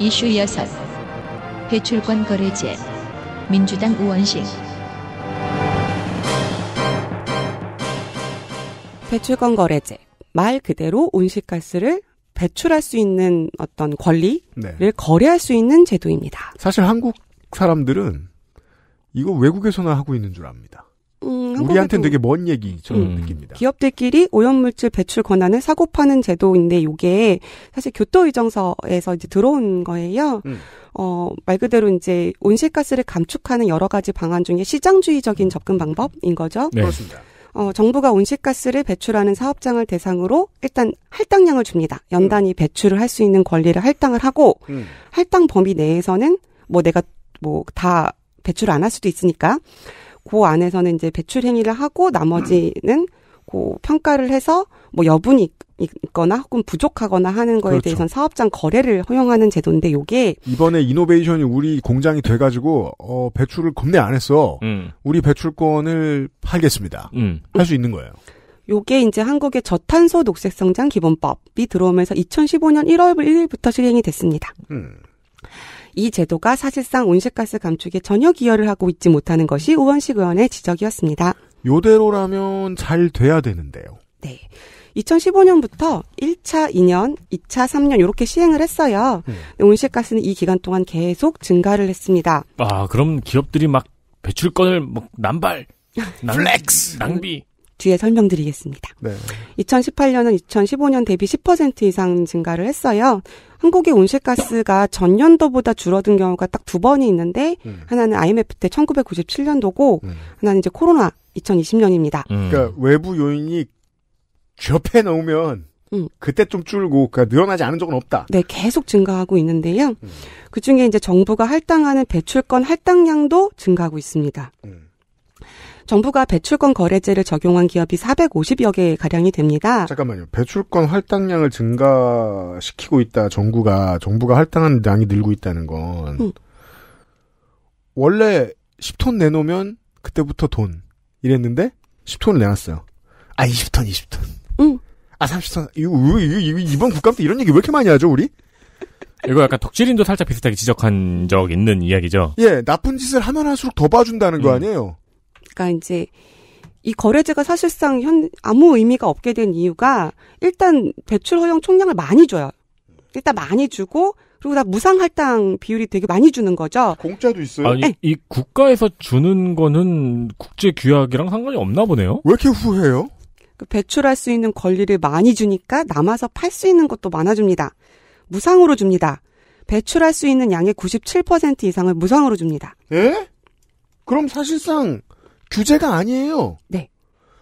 이슈 6. 배출권 거래제 민주당 우원식 배출권 거래제. 말 그대로 온실가스를 배출할 수 있는 어떤 권리를 네. 거래할 수 있는 제도입니다. 사실 한국 사람들은 이거 외국에서나 하고 있는 줄 압니다. 음, 우리한테는 되게 먼 얘기처럼 음. 느낍니다. 기업들끼리 오염물질 배출 권한을 사고 파는 제도인데 이게 사실 교토의정서에서 이제 들어온 거예요. 음. 어, 말 그대로 이제 온실가스를 감축하는 여러 가지 방안 중에 시장주의적인 접근 방법인 거죠. 네. 그렇습니다. 어, 정부가 온실가스를 배출하는 사업장을 대상으로 일단 할당량을 줍니다. 연단이 음. 배출을 할 수 있는 권리를 할당을 하고 음. 할당 범위 내에서는 뭐 내가 뭐 다 배출 안할 수도 있으니까 그 안에서는 이제 배출 행위를 하고 나머지는 음. 그 평가를 해서 뭐 여분이 있거나 혹은 부족하거나 하는 거에 그렇죠. 대해서는 사업장 거래를 허용하는 제도인데 요게 이번에 이노베이션이 우리 공장이 돼가지고 어, 배출을 겁내 안 했어. 음. 우리 배출권을 팔겠습니다. 음. 할수 있는 거예요. 요게 이제 한국의 저탄소 녹색성장 기본법이 들어오면서 2015년 1월 1일부터 실행이 됐습니다. 음. 이 제도가 사실상 온실가스 감축에 전혀 기여를 하고 있지 못하는 것이 우원식 의원의 지적이었습니다. 요대로라면 잘 돼야 되는데요. 네. 2015년부터 1차 2년, 2차 3년 이렇게 시행을 했어요. 음. 온실가스는 이 기간 동안 계속 증가를 했습니다. 아, 그럼 기업들이 막 배출권을 막난발 뭐 플렉스, 낭비. 뒤에 설명드리겠습니다. 네. 2018년은 2015년 대비 10% 이상 증가를 했어요. 한국의 온실가스가 전년도보다 줄어든 경우가 딱 두 번이 있는데 음. 하나는 IMF 때 1997년도고 음. 하나는 이제 코로나 2020년입니다. 음. 그러니까 외부 요인이 취해 놓으면 음. 그때 좀 줄고 그러니까 늘어나지 않은 적은 없다. 네, 계속 증가하고 있는데요. 음. 그 중에 이제 정부가 할당하는 배출권 할당량도 증가하고 있습니다. 음. 정부가 배출권 거래제를 적용한 기업이 450여 개 가량이 됩니다. 잠깐만요. 배출권 할당량을 증가시키고 있다. 정부가 정부가 할당하는 양이 늘고 있다는 건 음. 원래 10톤 내놓으면 그때부터 돈 이랬는데 10톤을 내놨어요. 아, 20톤, 20톤. 응. 아, 30선. 이거, 이거, 이번 국감 때 이런 얘기 왜 이렇게 많이 하죠, 우리? 이거 약간 덕질인도 살짝 비슷하게 지적한 적 있는 이야기죠. 예, 나쁜 짓을 하면 할수록 더 봐준다는 음. 거 아니에요? 그러니까 이제 이 거래제가 사실상 현 아무 의미가 없게 된 이유가 일단 대출 허용 총량을 많이 줘요. 일단 많이 주고 그리고 다 무상 할당 비율이 되게 많이 주는 거죠. 공짜도 있어요. 아니, 네. 이 국가에서 주는 거는 국제 규약이랑 상관이 없나 보네요. 왜 이렇게 후회해요? 그 배출할 수 있는 권리를 많이 주니까 남아서 팔 수 있는 것도 많아줍니다. 무상으로 줍니다. 배출할 수 있는 양의 97% 이상을 무상으로 줍니다. 예? 그럼 사실상 규제가 아니에요. 네.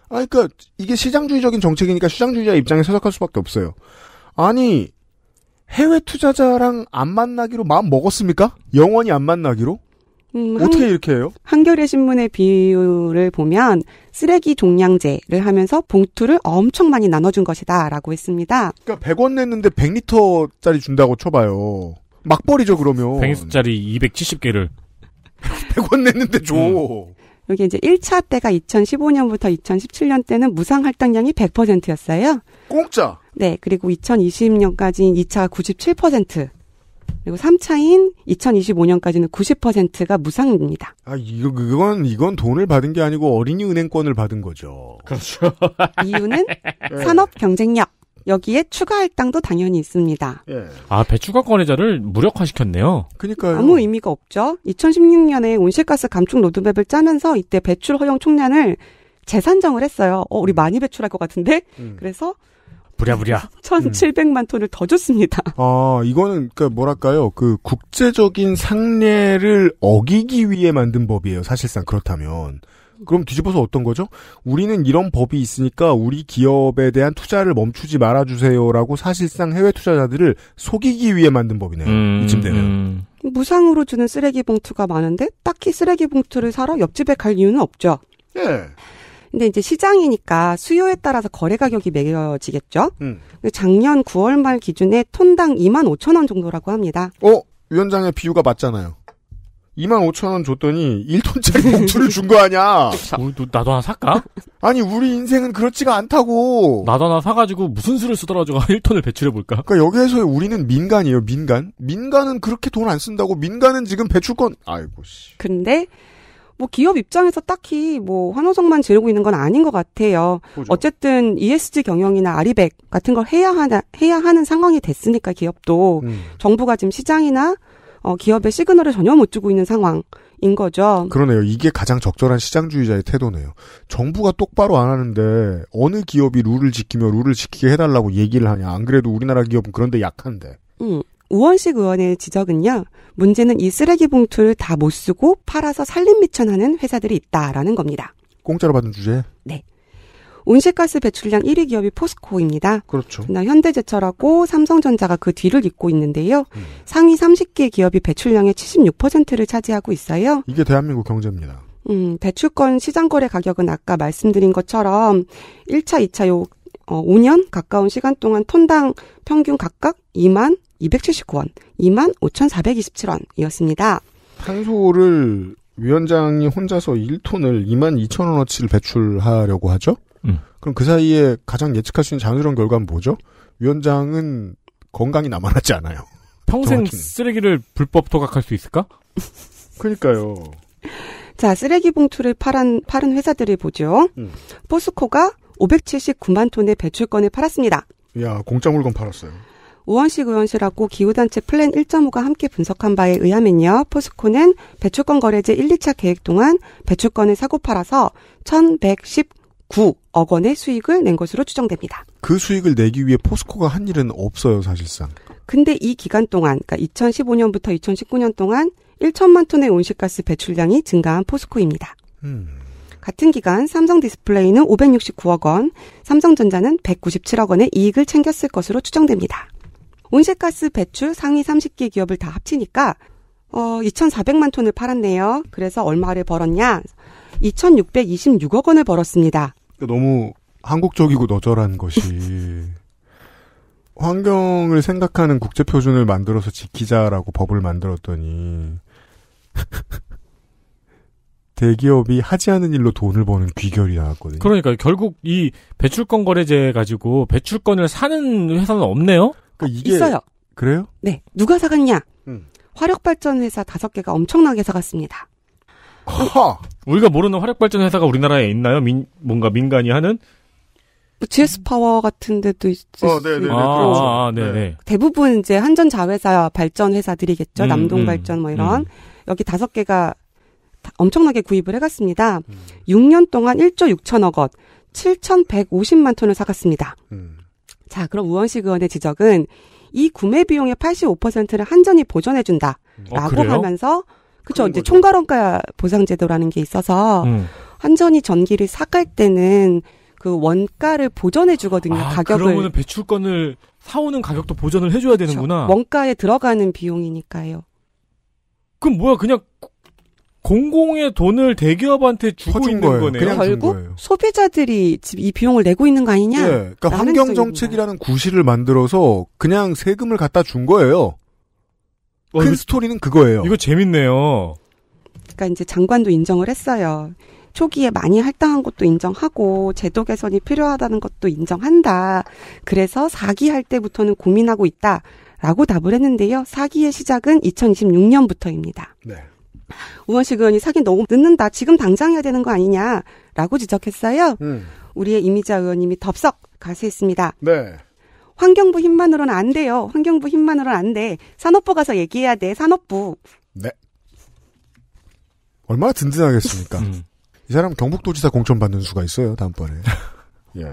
아, 그러니까 이게 시장주의적인 정책이니까 시장주의자 입장에 서적할 수밖에 없어요. 아니 해외 투자자랑 안 만나기로 마음 먹었습니까? 영원히 안 만나기로? 음, 어떻게 한, 이렇게 해요? 한겨레 신문의 비율을 보면 쓰레기 종량제를 하면서 봉투를 엄청 많이 나눠준 것이다라고 했습니다. 그러니까 100원 냈는데 100리터짜리 준다고 쳐봐요. 막벌이죠 그러면. 100리터짜리 270개를 100원 냈는데 줘. 음. 여기 이제 1차 때가 2015년부터 2017년 때는 무상 할당량이 100%였어요. 공짜. 네, 그리고 2020년까지 2차 97%. 그리고 3차인 2025년까지는 90%가 무상입니다. 아, 이거, 이건, 이건 돈을 받은 게 아니고 어린이 은행권을 받은 거죠. 그렇죠. <laughs> 이유는 예. 산업 경쟁력. 여기에 추가 할당도 당연히 있습니다. 예. 아, 배추가권 해자를 무력화시켰네요. 그니까 아무 의미가 없죠. 2016년에 온실가스 감축 로드맵을 짜면서 이때 배출 허용 총량을 재산정을 했어요. 어, 우리 음. 많이 배출할 것 같은데? 음. 그래서 부랴부랴 1,700만 <laughs> 음. 톤을 더 줬습니다. 아 이거는 그러니까 뭐랄까요 그 국제적인 상례를 어기기 위해 만든 법이에요. 사실상 그렇다면 그럼 뒤집어서 어떤 거죠? 우리는 이런 법이 있으니까 우리 기업에 대한 투자를 멈추지 말아주세요라고 사실상 해외 투자자들을 속이기 위해 만든 법이네요. 음, 이쯤 되면. 음. 무상으로 주는 쓰레기 봉투가 많은데 딱히 쓰레기 봉투를 사러 옆집에 갈 이유는 없죠. 예. 근데 이제 시장이니까 수요에 따라서 거래 가격이 매겨지겠죠. 음. 작년 9월 말 기준에 톤당 2만 5천 원 정도라고 합니다. 어 위원장의 비유가 맞잖아요. 2만 5천 원 줬더니 1톤짜리 봉투를 <laughs> 준 거 아니야. 나도 하나 살까? 아니 우리 인생은 그렇지가 않다고. 나도 하나 사가지고 무슨 수를 쓰더라도 1톤을 <laughs> 배출해볼까? 그러니까 여기에서 우리는 민간이에요 민간. 민간은 그렇게 돈 안 쓴다고 민간은 지금 배출권. 아이고 씨. 근데 뭐 기업 입장에서 딱히 뭐 환호성만 지르고 있는 건 아닌 것 같아요. 그죠. 어쨌든 ESG 경영이나 아리백 같은 걸 해야 하나 해야 하는 상황이 됐으니까 기업도 음. 정부가 지금 시장이나 어, 기업의 시그널을 전혀 못 주고 있는 상황. 인 거죠. 그러네요. 이게 가장 적절한 시장주의자의 태도네요. 정부가 똑바로 안 하는데 어느 기업이 룰을 지키며 룰을 지키게 해달라고 얘기를 하냐. 안 그래도 우리나라 기업은 그런데 약한데. 음. 우원식 의원의 지적은요. 문제는 이 쓰레기 봉투를 다 못 쓰고 팔아서 살림 미천하는 회사들이 있다라는 겁니다. 공짜로 받은 주제. 네. 온실가스 배출량 1위 기업이 포스코입니다. 그렇죠. 현대제철하고 삼성전자가 그 뒤를 잇고 있는데요. 음. 상위 30개 기업이 배출량의 76%를 차지하고 있어요. 이게 대한민국 경제입니다. 음, 배출권 시장 거래 가격은 아까 말씀드린 것처럼 1차, 2차 요 어, 5년 가까운 시간 동안 톤당 평균 각각 2만 279원, 2만 5,427원이었습니다. 탄소를 위원장이 혼자서 1톤을 2만 2천 원어치를 배출하려고 하죠. 음. 그럼 그 사이에 가장 예측할 수 있는 자연스러운 결과는 뭐죠? 위원장은 건강이 남아나지 않아요. 평생 정확히는. 쓰레기를 불법 토각할 수 있을까? 그러니까요. 자, 쓰레기 봉투를 파은 팔은 회사들을 보죠. 음. 포스코가 579만 톤의 배출권을 팔았습니다. 야, 공짜 물건 팔았어요. 우원식 의원실하고 기후단체 플랜 1.5가 함께 분석한 바에 의하면요. 포스코는 배출권 거래제 1, 2차 계획 동안 배출권을 사고 팔아서 1119억 원의 수익을 낸 것으로 추정됩니다. 그 수익을 내기 위해 포스코가 한 일은 없어요, 사실상. 근데 이 기간 동안, 그러니까 2015년부터 2019년 동안 1천만 톤의 온실가스 배출량이 증가한 포스코입니다. 음. 같은 기간 삼성 디스플레이는 569억 원, 삼성전자는 197억 원의 이익을 챙겼을 것으로 추정됩니다. 온실가스 배출 상위 30개 기업을 다 합치니까 어, 2,400만 톤을 팔았네요. 그래서 얼마를 벌었냐? 2,626억 원을 벌었습니다. 너무 한국적이고 너절한 것이 <laughs> 환경을 생각하는 국제 표준을 만들어서 지키자라고 법을 만들었더니 대기업이 하지 않은 일로 돈을 버는 귀결이 나왔거든요. 그러니까 결국 이 배출권 거래제 가지고 배출권을 사는 회사는 없네요. 그러니까 아, 이게... 있어요. 그래요? 네. 누가 사갔냐? 음. 화력발전 회사 다섯 개가 엄청나게 사갔습니다. 허! 우리가 모르는 화력발전 회사가 우리나라에 있나요? 민, 뭔가 민간이 하는? GS 뭐 파워 같은 데도 있을 어, 네네네. 네, 네, 그죠 아, 네네. 아, 네. 대부분 이제 한전 자회사 발전 회사들이겠죠. 음, 남동 발전 음, 뭐 이런. 음. 여기 다섯 개가 엄청나게 구입을 해갔습니다. 음. 6년 동안 1조 6천억 원, 7,150만 톤을 사갔습니다. 음. 자, 그럼 우원식 의원의 지적은 이 구매 비용의 85%를 한전이 보전해준다라고 음. 어, 하면서 그쵸 이제 총괄원가 보상제도라는 게 있어서 음. 한전이 전기를 사갈 때는 그 원가를 보전해주거든요. 아, 가격을 그러면 배출권을 사오는 가격도 보전을 해줘야 되는구나. 그쵸. 원가에 들어가는 비용이니까요. 그럼 뭐야 그냥 공공의 돈을 대기업한테 주고 있는 거예요. 거네요. 그냥 결국 거예요. 소비자들이 이 비용을 내고 있는 거 아니냐? 네, 그러니까 환경 정책이라는 구실을 만들어서 그냥 세금을 갖다 준 거예요. 와, 어, 큰 이거, 스토리는 그거예요. 이거 재밌네요. 그러니까 이제 장관도 인정을 했어요. 초기에 많이 할당한 것도 인정하고 제도 개선이 필요하다는 것도 인정한다. 그래서 사기할 때부터는 고민하고 있다. 라고 답을 했는데요. 사기의 시작은 2026년부터입니다. 네. 우원식 의원이 사기 너무 늦는다. 지금 당장 해야 되는 거 아니냐라고 지적했어요. 음. 우리의 이미자 의원님이 덥석 가세했습니다. 네. 환경부 힘만으로는 안 돼요. 환경부 힘만으로는 안 돼. 산업부 가서 얘기해야 돼. 산업부. 네. 얼마나 든든하겠습니까? 음. 이 사람 경북도지사 공천 받는 수가 있어요. 다음번에. <laughs> 예.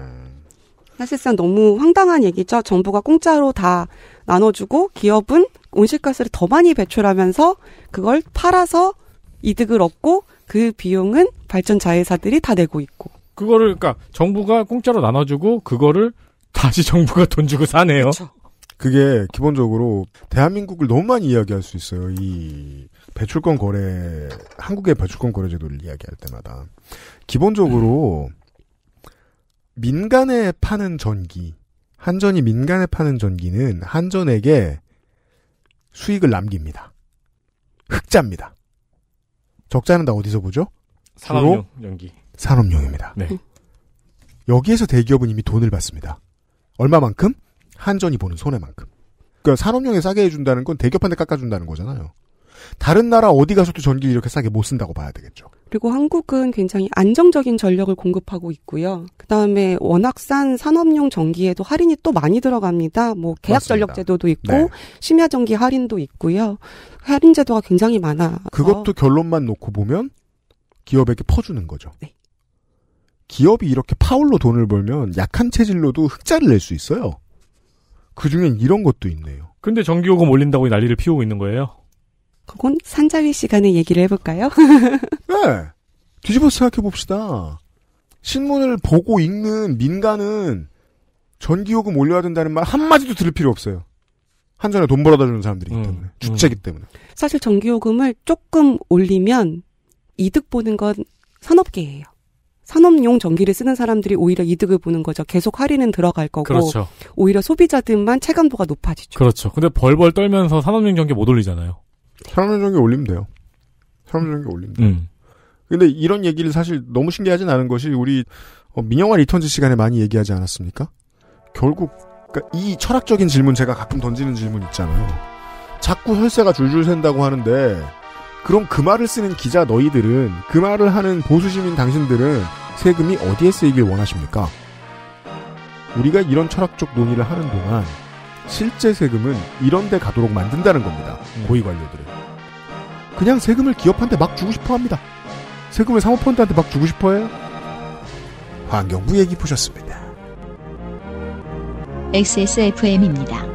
사실상 너무 황당한 얘기죠. 정부가 공짜로 다 나눠주고 기업은 온실가스를 더 많이 배출하면서 그걸 팔아서 이득을 얻고 그 비용은 발전 자회사들이 다 내고 있고. 그거를 그러니까 정부가 공짜로 나눠주고 그거를 다시 <laughs> 정부가 돈 주고 사네요. 그쵸. 그렇죠. 그게 기본적으로 대한민국을 너무 많이 이야기할 수 있어요. 이 배출권 거래 한국의 배출권 거래제도를 이야기할 때마다 기본적으로 음. 민간에 파는 전기, 한전이 민간에 파는 전기는 한전에게 수익을 남깁니다. 흑자입니다. 적자는 다 어디서 보죠? 산업용 연기. 산업용입니다. 네. 여기에서 대기업은 이미 돈을 받습니다. 얼마만큼? 한전이 보는 손해만큼. 그러니까 산업용에 싸게 해준다는 건 대기업한테 깎아준다는 거잖아요. 다른 나라 어디 가서도 전기 이렇게 싸게 못 쓴다고 봐야 되겠죠. 그리고 한국은 굉장히 안정적인 전력을 공급하고 있고요. 그 다음에 워낙 싼 산업용 전기에도 할인이 또 많이 들어갑니다. 뭐 계약 전력 제도도 있고 네. 심야 전기 할인도 있고요. 할인 제도가 굉장히 많아. 그것도 결론만 놓고 보면 기업에게 퍼주는 거죠. 네. 기업이 이렇게 파울로 돈을 벌면 약한 체질로도 흑자를 낼 수 있어요. 그 중엔 이런 것도 있네요. 근데 전기요금 올린다고 난리를 피우고 있는 거예요? 그건 산자위 시간에 얘기를 해볼까요? <laughs> 네. 뒤집어 생각해 봅시다. 신문을 보고 읽는 민간은 전기요금 올려야 된다는 말 한마디도 들을 필요 없어요. 한전에 돈 벌어다 주는 사람들이기 음, 때문에. 음, 주체기 음. 때문에. 사실 전기요금을 조금 올리면 이득 보는 건 산업계예요. 산업용 전기를 쓰는 사람들이 오히려 이득을 보는 거죠. 계속 할인은 들어갈 거고 그렇죠. 오히려 소비자들만 체감도가 높아지죠. 그렇죠. 근데 벌벌 떨면서 산업용 전기 못 올리잖아요. 사람 전기 올리면 돼요. 사람 전기 올리면 돼요. 음. 근데 이런 얘기를 사실 너무 신기하진 않은 것이 우리 어, 민영화 리턴즈 시간에 많이 얘기하지 않았습니까? 결국 그러니까 이 철학적인 질문 제가 가끔 던지는 질문 있잖아요. 자꾸 혈세가 줄줄 샌다고 하는데 그럼 그 말을 쓰는 기자 너희들은 그 말을 하는 보수 시민 당신들은 세금이 어디에 쓰이길 원하십니까? 우리가 이런 철학적 논의를 하는 동안 실제 세금은 이런 데 가도록 만든다는 겁니다. 음. 고위 관료들은. 그냥 세금을 기업한테 막 주고 싶어 합니다. 세금을 사모펀드한테 막 주고 싶어 해요. 환경부 얘기 보셨습니다. XSFM입니다.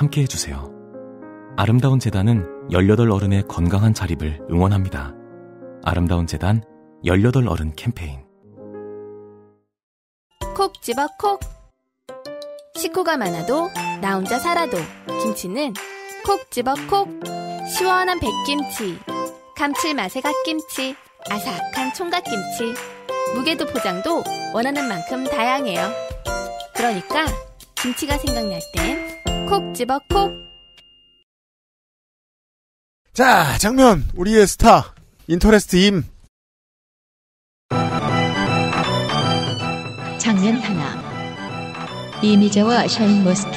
함께 해주세요. 아름다운 재단은 18 어른의 건강한 자립을 응원합니다. 아름다운 재단 18 어른 캠페인. 콕 집어 콕. 식구가 많아도 나 혼자 살아도 김치는 콕 집어 콕. 시원한 백김치. 감칠맛의 갓김치. 아삭한 총각김치. 무게도 포장도 원하는 만큼 다양해요. 그러니까 김치가 생각날 땐콕 집어 콕. 자, 장면 우리의 스타 인터레스트 임. 장면 하나. 이미자와 샤인 머스켓.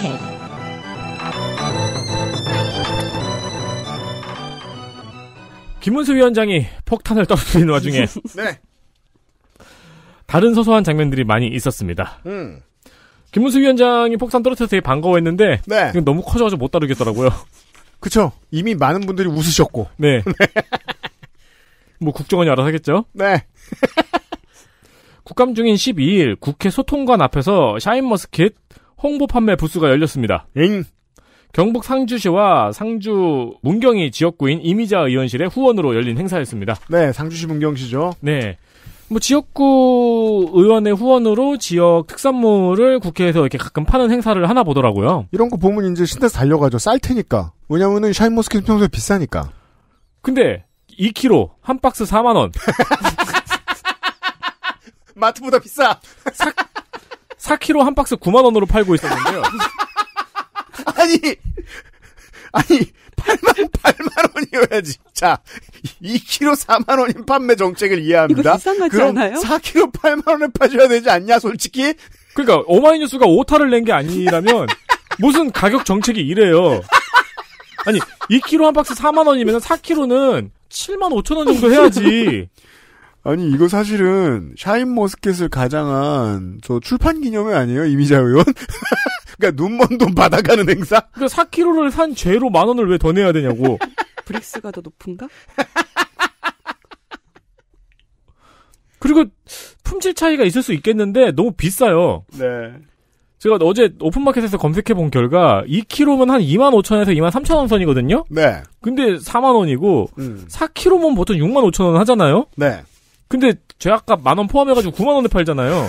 김문수 위원장이 폭탄을 떨어뜨린 와중에 네. 다른 소소한 장면들이 많이 있었습니다. 음. 김문수 위원장이 폭탄 떨어뜨려서 되게 반가워했는데 네. 이건 너무 커져가지고 못 다루겠더라고요. <laughs> 그쵸. 이미 많은 분들이 웃으셨고. <laughs> 네. 뭐 국정원이 알아서 하겠죠. 네. <laughs> 국감 중인 12일 국회 소통관 앞에서 샤인머스킷 홍보 판매 부스가 열렸습니다. 응. 경북 상주시와 상주 문경이 지역구인 이미자 의원실의 후원으로 열린 행사였습니다. 네, 상주시 문경시죠. 네. 뭐 지역구 의원의 후원으로 지역 특산물을 국회에서 이렇게 가끔 파는 행사를 하나 보더라고요. 이런 거 보면 이제 신나서 달려가죠. 쌀 테니까. 왜냐면은 샤인머스켓 평소에 비싸니까. 근데 2kg 한 박스 4만 원. <laughs> 마트보다 비싸. 4, 4kg 한 박스 9만 원으로 팔고 있었는데요. <laughs> 아니 아니 8만, 8만 원이어야지. 자, 2kg 4만 원인 판매 정책을 이해합니다. 그럼 4kg 8만 원에 빠져야 되지 않냐, 솔직히? 그러니까 어마이뉴스가 오타를 낸 게 아니라면 <laughs> 무슨 가격 정책이 이래요. 아니, 2kg 한 박스 4만 원이면 4kg는 7만 5천 원 정도 해야지. 아니 이거 사실은 샤인 머스켓을 가장한 저 출판 기념회 아니에요 이미자 의원? <laughs> 그러니까 눈먼 돈 받아가는 행사? 그러니까 4kg를 산 죄로 만 원을 왜 더 내야 되냐고. <laughs> 브릭스가 더 높은가? <laughs> 그리고 품질 차이가 있을 수 있겠는데 너무 비싸요. 네. 제가 어제 오픈마켓에서 검색해 본 결과 2kg면 한 2만 5천에서 2만 3천 원 선이거든요. 네. 근데 4만 원이고 음. 4kg면 보통 6만 5천 원 하잖아요. 네. 근데 제약값 만원 포함해가지고 9만 원에 팔잖아요.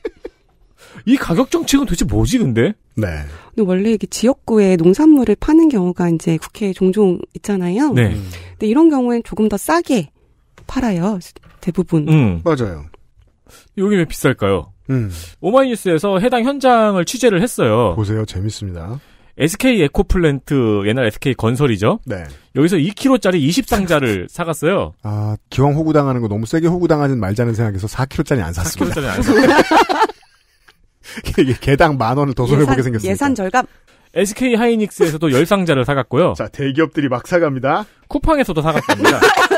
<laughs> 이 가격 정책은 도대체 뭐지 근데? 네. 근데 원래 이게 지역구에 농산물을 파는 경우가 이제 국회에 종종 있잖아요. 네. 음. 근데 이런 경우엔 조금 더 싸게 팔아요. 대부분. 음. 맞아요. 여기 왜 비쌀까요? 음. 오마이뉴스에서 해당 현장을 취재를 했어요. 보세요, 재밌습니다. SK 에코플랜트 옛날 SK 건설이죠. 네. 여기서 2kg짜리 20상자를 <laughs> 사갔어요. 아 기왕 호구당하는 거 너무 세게 호구당하진 말자는 생각에서 4kg짜리 안 샀습니다. 4kg짜리 안 샀어요. <laughs> 개당 만 원을 더 손해보게 생겼습니다. 예산 절감. SK 하이닉스에서도 열상자를 사갔고요. 자 대기업들이 막 사갑니다. 쿠팡에서도 사갔습니다 <laughs>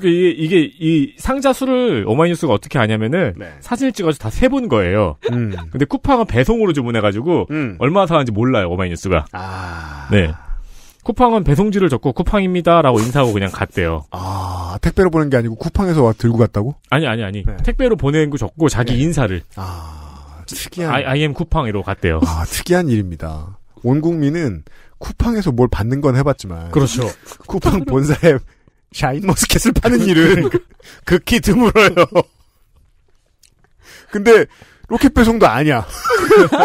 그 이게, 이게 이 상자 수를 어마이뉴스가 어떻게 아냐면은 네. 사진을 찍어서 다 세본 거예요. 음. 근데 쿠팡은 배송으로 주문해가지고 음. 얼마 사는지 몰라요 어마이뉴스가. 아... 네. 쿠팡은 배송지를 적고 쿠팡입니다라고 인사하고 그냥 갔대요. 아 택배로 보낸 게 아니고 쿠팡에서 와 들고 갔다고? 아니 아니 아니 네. 택배로 보낸 거 적고 자기 네. 인사를. 아 특이한. I, I am 쿠팡 이러 갔대요. 아 특이한 일입니다. 온 국민은 쿠팡에서 뭘 받는 건 해봤지만 그렇죠. 쿠팡 본사에 샤인머스켓을 파는 그러니까. 일은 극히 드물어요. <laughs> 근데 로켓 배송도 아니야.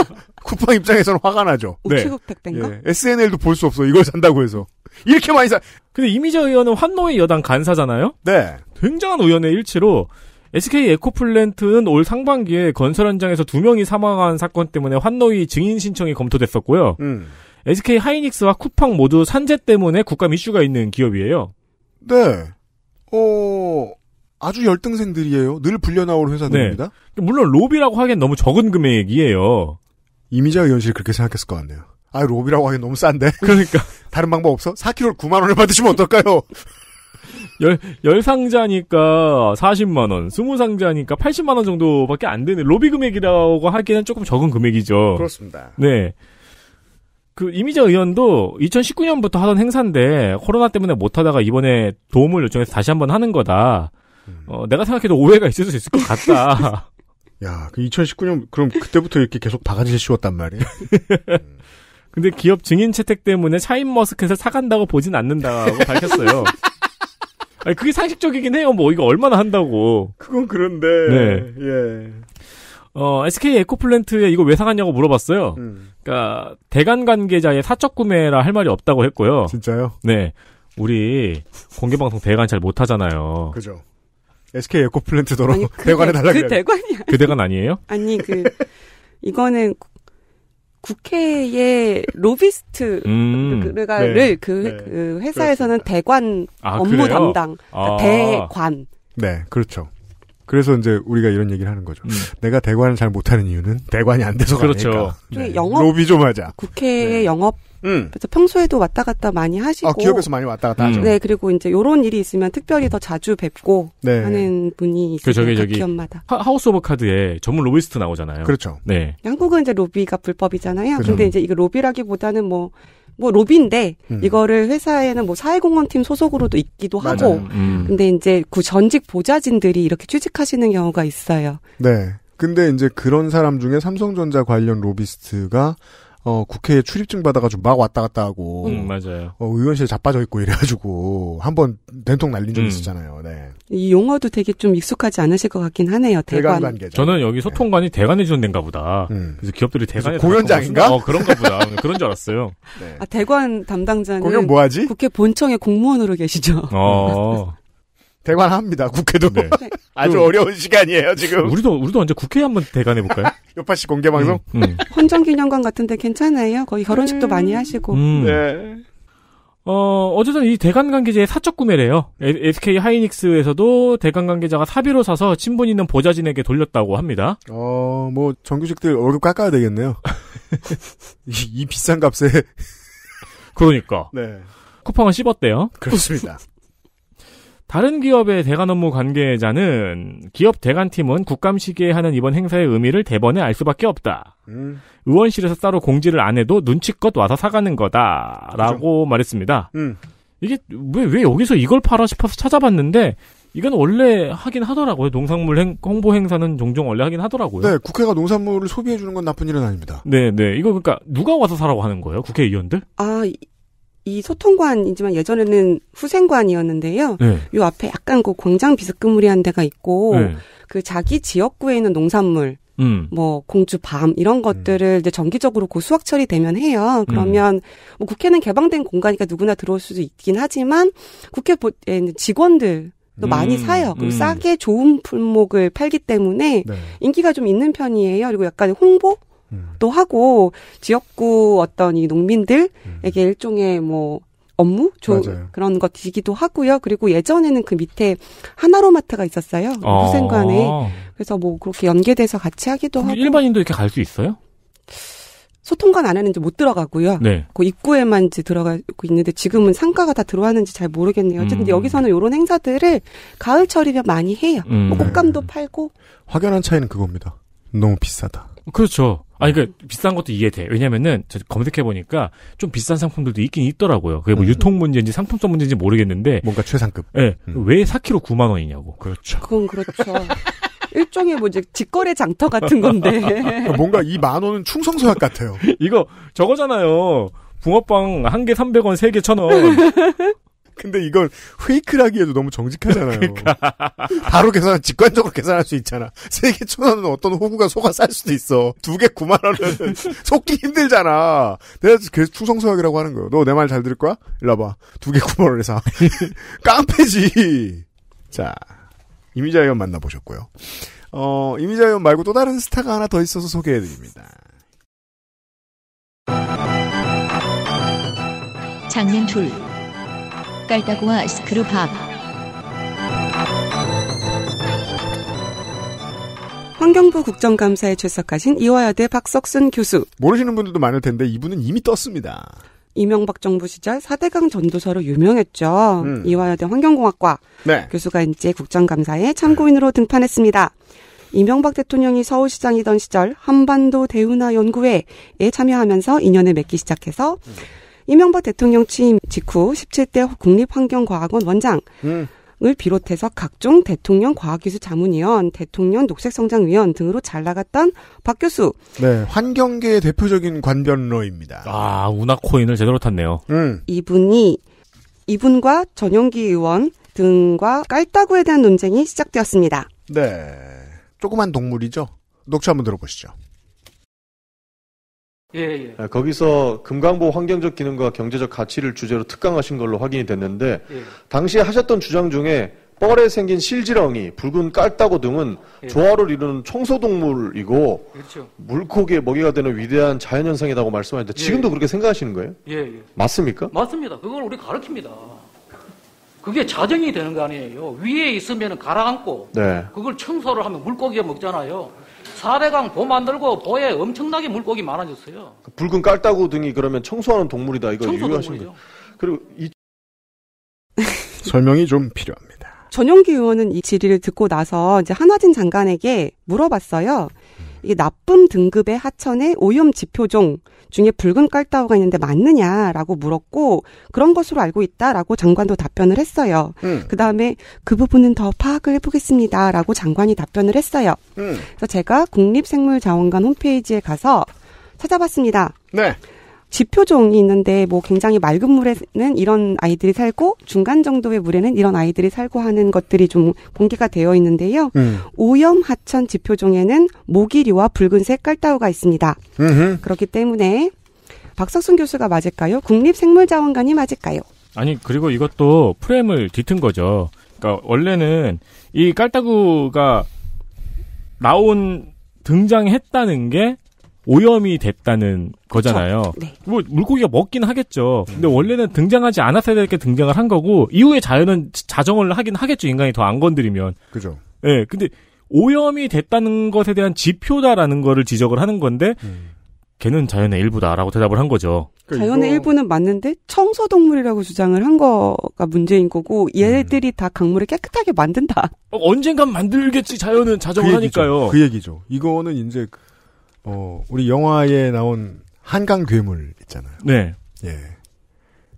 <laughs> 쿠팡 입장에서는 화가 나죠. 우체국 네. 택배인가? 예. SNL도 볼 수 없어. 이걸 산다고 해서. 이렇게 많이 사. 근데 이미자 의원은 환노의 여당 간사잖아요? 네. 굉장한 의원의 일치로 SK 에코플랜트는 올 상반기에 건설 현장에서 두 명이 사망한 사건 때문에 환노의 증인 신청이 검토됐었고요. 음. SK 하이닉스와 쿠팡 모두 산재 때문에 국감 이슈가 있는 기업이에요. 네. 어, 아주 열등생들이에요. 늘 불려나올 회사들입니다. 네. 물론 로비라고 하기엔 너무 적은 금액이에요. 이미자 의원실 그렇게 생각했을 것 같네요. 아, 로비라고 하기엔 너무 싼데. <laughs> 그러니까. <laughs> 다른 방법 없어? 4kg를 9만원을 받으시면 어떨까요? <laughs> 열, 열 상자니까 40만원, 20상자니까 80만원 정도밖에 안 되는, 로비 금액이라고 하기에는 조금 적은 금액이죠. 그렇습니다. 네. 그 이미자 의원도 2019년부터 하던 행사인데 코로나 때문에 못하다가 이번에 도움을 요청해서 다시 한번 하는 거다. 음. 어, 내가 생각해도 오해가 있을 수 있을 것 같다. <laughs> 야, 그 2019년 그럼 그때부터 이렇게 계속 바가지를 씌웠단 말이에요. <laughs> 근데 기업 증인 채택 때문에 샤인 머스크에서 사간다고 보진 않는다고 밝혔어요. <laughs> 아니, 그게 상식적이긴 해요. 뭐 이거 얼마나 한다고. 그건 그런데. 네. 예. 어, SK 에코플랜트에 이거 왜 사갔냐고 물어봤어요. 음. 그니까 대간 관계자의 사적 구매라 할 말이 없다고 했고요. 진짜요? 네. 우리 공개 방송 대관 잘 못 하잖아요. 그죠. SK 에코플랜트더러 그 대관해 달라고. 그 대관이 그 대관 아니에요? <laughs> 아니 그 이거는 국회의 로비스트가를 음. 네, 그, 네. 그, 회사에서는 그렇습니다. 대관 아, 업무 그래요? 담당 그러니까 아. 대관. 네, 그렇죠. 그래서 이제 우리가 이런 얘기를 하는 거죠. 음. 내가 대관을 잘 못하는 이유는 대관이 안 돼서 그렇죠. 네. 영업 로비 좀 하자. 국회의 네. 영업. 음. 그래서 평소에도 왔다 갔다 많이 하시고 아, 기업에서 많이 왔다 갔다 음. 하죠. 네, 그리고 이제 요런 일이 있으면 특별히 더 자주 뵙고 네. 하는 분이 있어요. 그 저기 저기 업마다 하, 우스 오브 카드에 전문 로비스트 나오잖아요. 그렇죠. 네. 한국은 이제 로비가 불법이잖아요. 그렇죠. 근데 이제 이거 로비라기보다는 뭐뭐 로비인데 음. 이거를 회사에는 뭐 사회공헌팀 소속으로도 있기도 하고 음. 근데 이제 그 전직 보좌진들이 이렇게 취직하시는 경우가 있어요. 네. 근데 이제 그런 사람 중에 삼성전자 관련 로비스트가 어, 국회에 출입증 받아가지고 막 왔다 갔다 하고. 음, 맞아요. 어, 의원실 에 자빠져 있고 이래가지고 한번 된통 날린 적 음. 있었잖아요. 네. 이 용어도 되게 좀 익숙하지 않으실 것 같긴 하네요. 대관. 대관 관계자. 저는 여기 네. 소통관이 네. 대관에 지원된가 보다. 음. 그래서 기업들이 대관에 공연장인가? 어, 그런가 보다. 네, 그런 줄 알았어요. 네. 아, 대관 담당자는 공연 뭐하지? 국회 본청의 공무원으로 계시죠. 어. <laughs> 대관합니다. 국회도 네. <laughs> 아주 그, 어려운 시간이에요 지금. 우리도 우리도 언제 국회 한번 대관해 볼까요? <laughs> 요파 씨 공개 방송. 음, 음. <laughs> 헌정기념관 같은데 괜찮아요. 거기 결혼식도 음. 많이 하시고. 음. 네. 어 어쨌든 이 대관 관계자의 사적 구매래요. SK 하이닉스에서도 대관 관계자가 사비로 사서 친분 있는 보좌진에게 돌렸다고 합니다. 어 뭐 정규직들 월급 깎아야 되겠네요. 이, 이 비싼 값에. 그러니까. 네. 쿠팡은 씹었대요. 그렇습니다. 다른 기업의 대관 업무 관계자는 기업 대관팀은 국감 시기에 하는 이번 행사의 의미를 대번에 알 수밖에 없다. 음. 의원실에서 따로 공지를 안 해도 눈치껏 와서 사가는 거다라고 그렇죠. 말했습니다. 음. 이게 왜 왜 여기서 이걸 팔아 싶어서 찾아봤는데 이건 원래 하긴 하더라고요. 농산물 행, 홍보 행사는 종종 원래 하긴 하더라고요. 네, 국회가 농산물을 소비해 주는 건 나쁜 일은 아닙니다. 네, 네. 이거 그러니까 누가 와서 사라고 하는 거예요? 국회의원들? 아, 이 소통관이지만 예전에는 후생관이었는데요. 네. 요 앞에 약간 그 광장 비스크무리한 데가 있고 네. 그 자기 지역구에 있는 농산물 음. 뭐 공주 밤 이런 것들을 음. 이제 정기적으로 고수확 그 처리되면 해요. 그러면 음. 뭐 국회는 개방된 공간이니까 누구나 들어올 수도 있긴 하지만 국회 에 있는 직원들 또 많이 음. 사요. 그리고 음. 싸게 좋은 품목을 팔기 때문에 네. 인기가 좀 있는 편이에요. 그리고 약간 홍보 또 하고 지역구 어떤 이 농민들에게 음. 일종의 뭐 업무 조, 맞 그런 것이기도 하고요. 그리고 예전에는 그 밑에 하나로마트가 있었어요. 아~ 어. 생관에 그래서 뭐 그렇게 연계돼서 같이 하기도 하고 일반인도 이렇게 갈 수 있어요? 소통관 안에는 이못 들어가고요. 네. 그 입구에만 이제 들어가고 있는데 지금은 상가가 다 들어왔는지 잘 모르겠네요. 어쨌든 음. 여기서는 이런 행사들을 가을철이면 많이 해요. 뭐 음. 뭐 꽃감도 팔고. 음. 확연한 차이는 그겁니다. 너무 비싸다. 그렇죠. 아니, 그니까, 비싼 것도 이해돼. 왜냐면은, 저 검색해보니까, 좀 비싼 상품들도 있긴 있더라고요. 그게 뭐 음. 유통 문제인지 상품성 문제인지 모르겠는데. 뭔가 최상급. 예. 네, 음. 왜 4kg 9만원이냐고. 그렇죠. 그건 그렇죠. 일종의 뭐 이제 직거래 장터 같은 건데. 그러니까 뭔가 이 만 원은 충성서약 같아요. <laughs> 이거 저거잖아요. 붕어빵 한 개 300원, 세 개 1000원. 근데 이건 페이크라기에도 너무 정직하잖아요. 그러니까. 바로 계산, 직관적으로 계산할 수 있잖아. 세개천 원은 어떤 호구가 속아 쌀 수도 있어. 두 개 구만 원은 <laughs> 속기 힘들잖아. 내가 계속 충성서약이라고 하는 거야. 너 내 말 잘 들을 거야? 일로 와봐. 두 개 구만 원에 사. <laughs> 깡패지. 자, 이미자 의원 만나보셨고요. 어, 이미자 의원 말고 또 다른 스타가 하나 더 있어서 소개해드립니다. 장면 둘. 깔따구와 스크루밥 환경부 국정감사에 출석하신 이화여대 박석순 교수 모르시는 분들도 많을 텐데 이분은 이미 떴습니다. 이명박 정부 시절 4대강 전도사로 유명했죠. 음. 이화여대 환경공학과 네. 교수가 이제 국정감사에 참고인으로 등판했습니다. 이명박 대통령이 서울시장이던 시절 한반도 대운하 연구회에 참여하면서 인연을 맺기 시작해서 음. 이명박 대통령 취임 직후 17대 국립환경과학원 원장. 음. 을 비롯해서 각종 대통령 과학기술 자문위원, 대통령 녹색성장위원 등으로 잘 나갔던 박 교수. 네, 환경계의 대표적인 관변로입니다. 아, 우나코인을 제대로 탔네요. 음. 이분이 이분과 전용기 의원 등과 깔따구에 대한 논쟁이 시작되었습니다. 네, 조그만 동물이죠. 녹취 한번 들어보시죠. 예, 예. 아, 거기서 금강보 환경적 기능과 경제적 가치를 주제로 특강하신 걸로 확인이 됐는데 예. 당시에 하셨던 주장 중에 뻘에 생긴 실지렁이, 붉은 깔따구 등은 예. 조화를 이루는 청소동물이고 그렇죠. 물고기의 먹이가 되는 위대한 자연현상이라고 말씀하셨는데 예. 지금도 그렇게 생각하시는 거예요? 예, 예. 맞습니까? 맞습니다. 그걸 우리 가르칩니다. 그게 자정이 되는 거 아니에요. 위에 있으면 가라앉고 네. 그걸 청소를 하면 물고기가 먹잖아요. 사대강 보 만들고 보에 엄청나게 물고기 많아졌어요. 붉은 깔따구 등이 그러면 청소하는 동물이다 이거 유효하시면 그리고 이 <laughs> 설명이 좀 필요합니다. 전용기 의원은 이 질의를 듣고 나서 이제 한화진 장관에게 물어봤어요. 이게 나쁨 등급의 하천의 오염 지표종 중에 붉은 깔따오가 있는데 맞느냐라고 물었고 그런 것으로 알고 있다라고 장관도 답변을 했어요. 음. 그 다음에 그 부분은 더 파악을 해보겠습니다라고 장관이 답변을 했어요. 음. 그래서 제가 국립생물자원관 홈페이지에 가서 찾아봤습니다. 네. 지표종이 있는데 뭐 굉장히 맑은 물에는 이런 아이들이 살고 중간 정도의 물에는 이런 아이들이 살고 하는 것들이 좀 공개가 되어 있는데요. 음. 오염 하천 지표종에는 모기류와 붉은색 깔따오가 있습니다. 음흠. 그렇기 때문에 박석순 교수가 맞을까요? 국립생물자원관이 맞을까요? 아니 그리고 이것도 프레임을 뒤튼 거죠. 그러니까 원래는 이 깔따구가 나온 등장했다는 게 오염이 됐다는 거잖아요. 네. 뭐 물고기가 먹긴 하겠죠. 근데 원래는 등장하지 않았어야 될 게 등장을 한 거고 이후에 자연은 자정을 하긴 하겠죠. 인간이 더 안 건드리면. 그죠. 예. 네, 근데 오염이 됐다는 것에 대한 지표다라는 거를 지적을 하는 건데 음. 걔는 자연의 일부다라고 대답을 한 거죠. 그러니까 자연의 이거... 일부는 맞는데 청소동물이라고 주장을 한 거가 문제인 거고 얘들이 음. 다 강물을 깨끗하게 만든다. 어, 언젠간 만들겠지 자연은 자정을 그 하니까요. 그 얘기죠. 이거는 이제 어, 우리 영화에 나온 한강 괴물 있잖아요. 네. 예.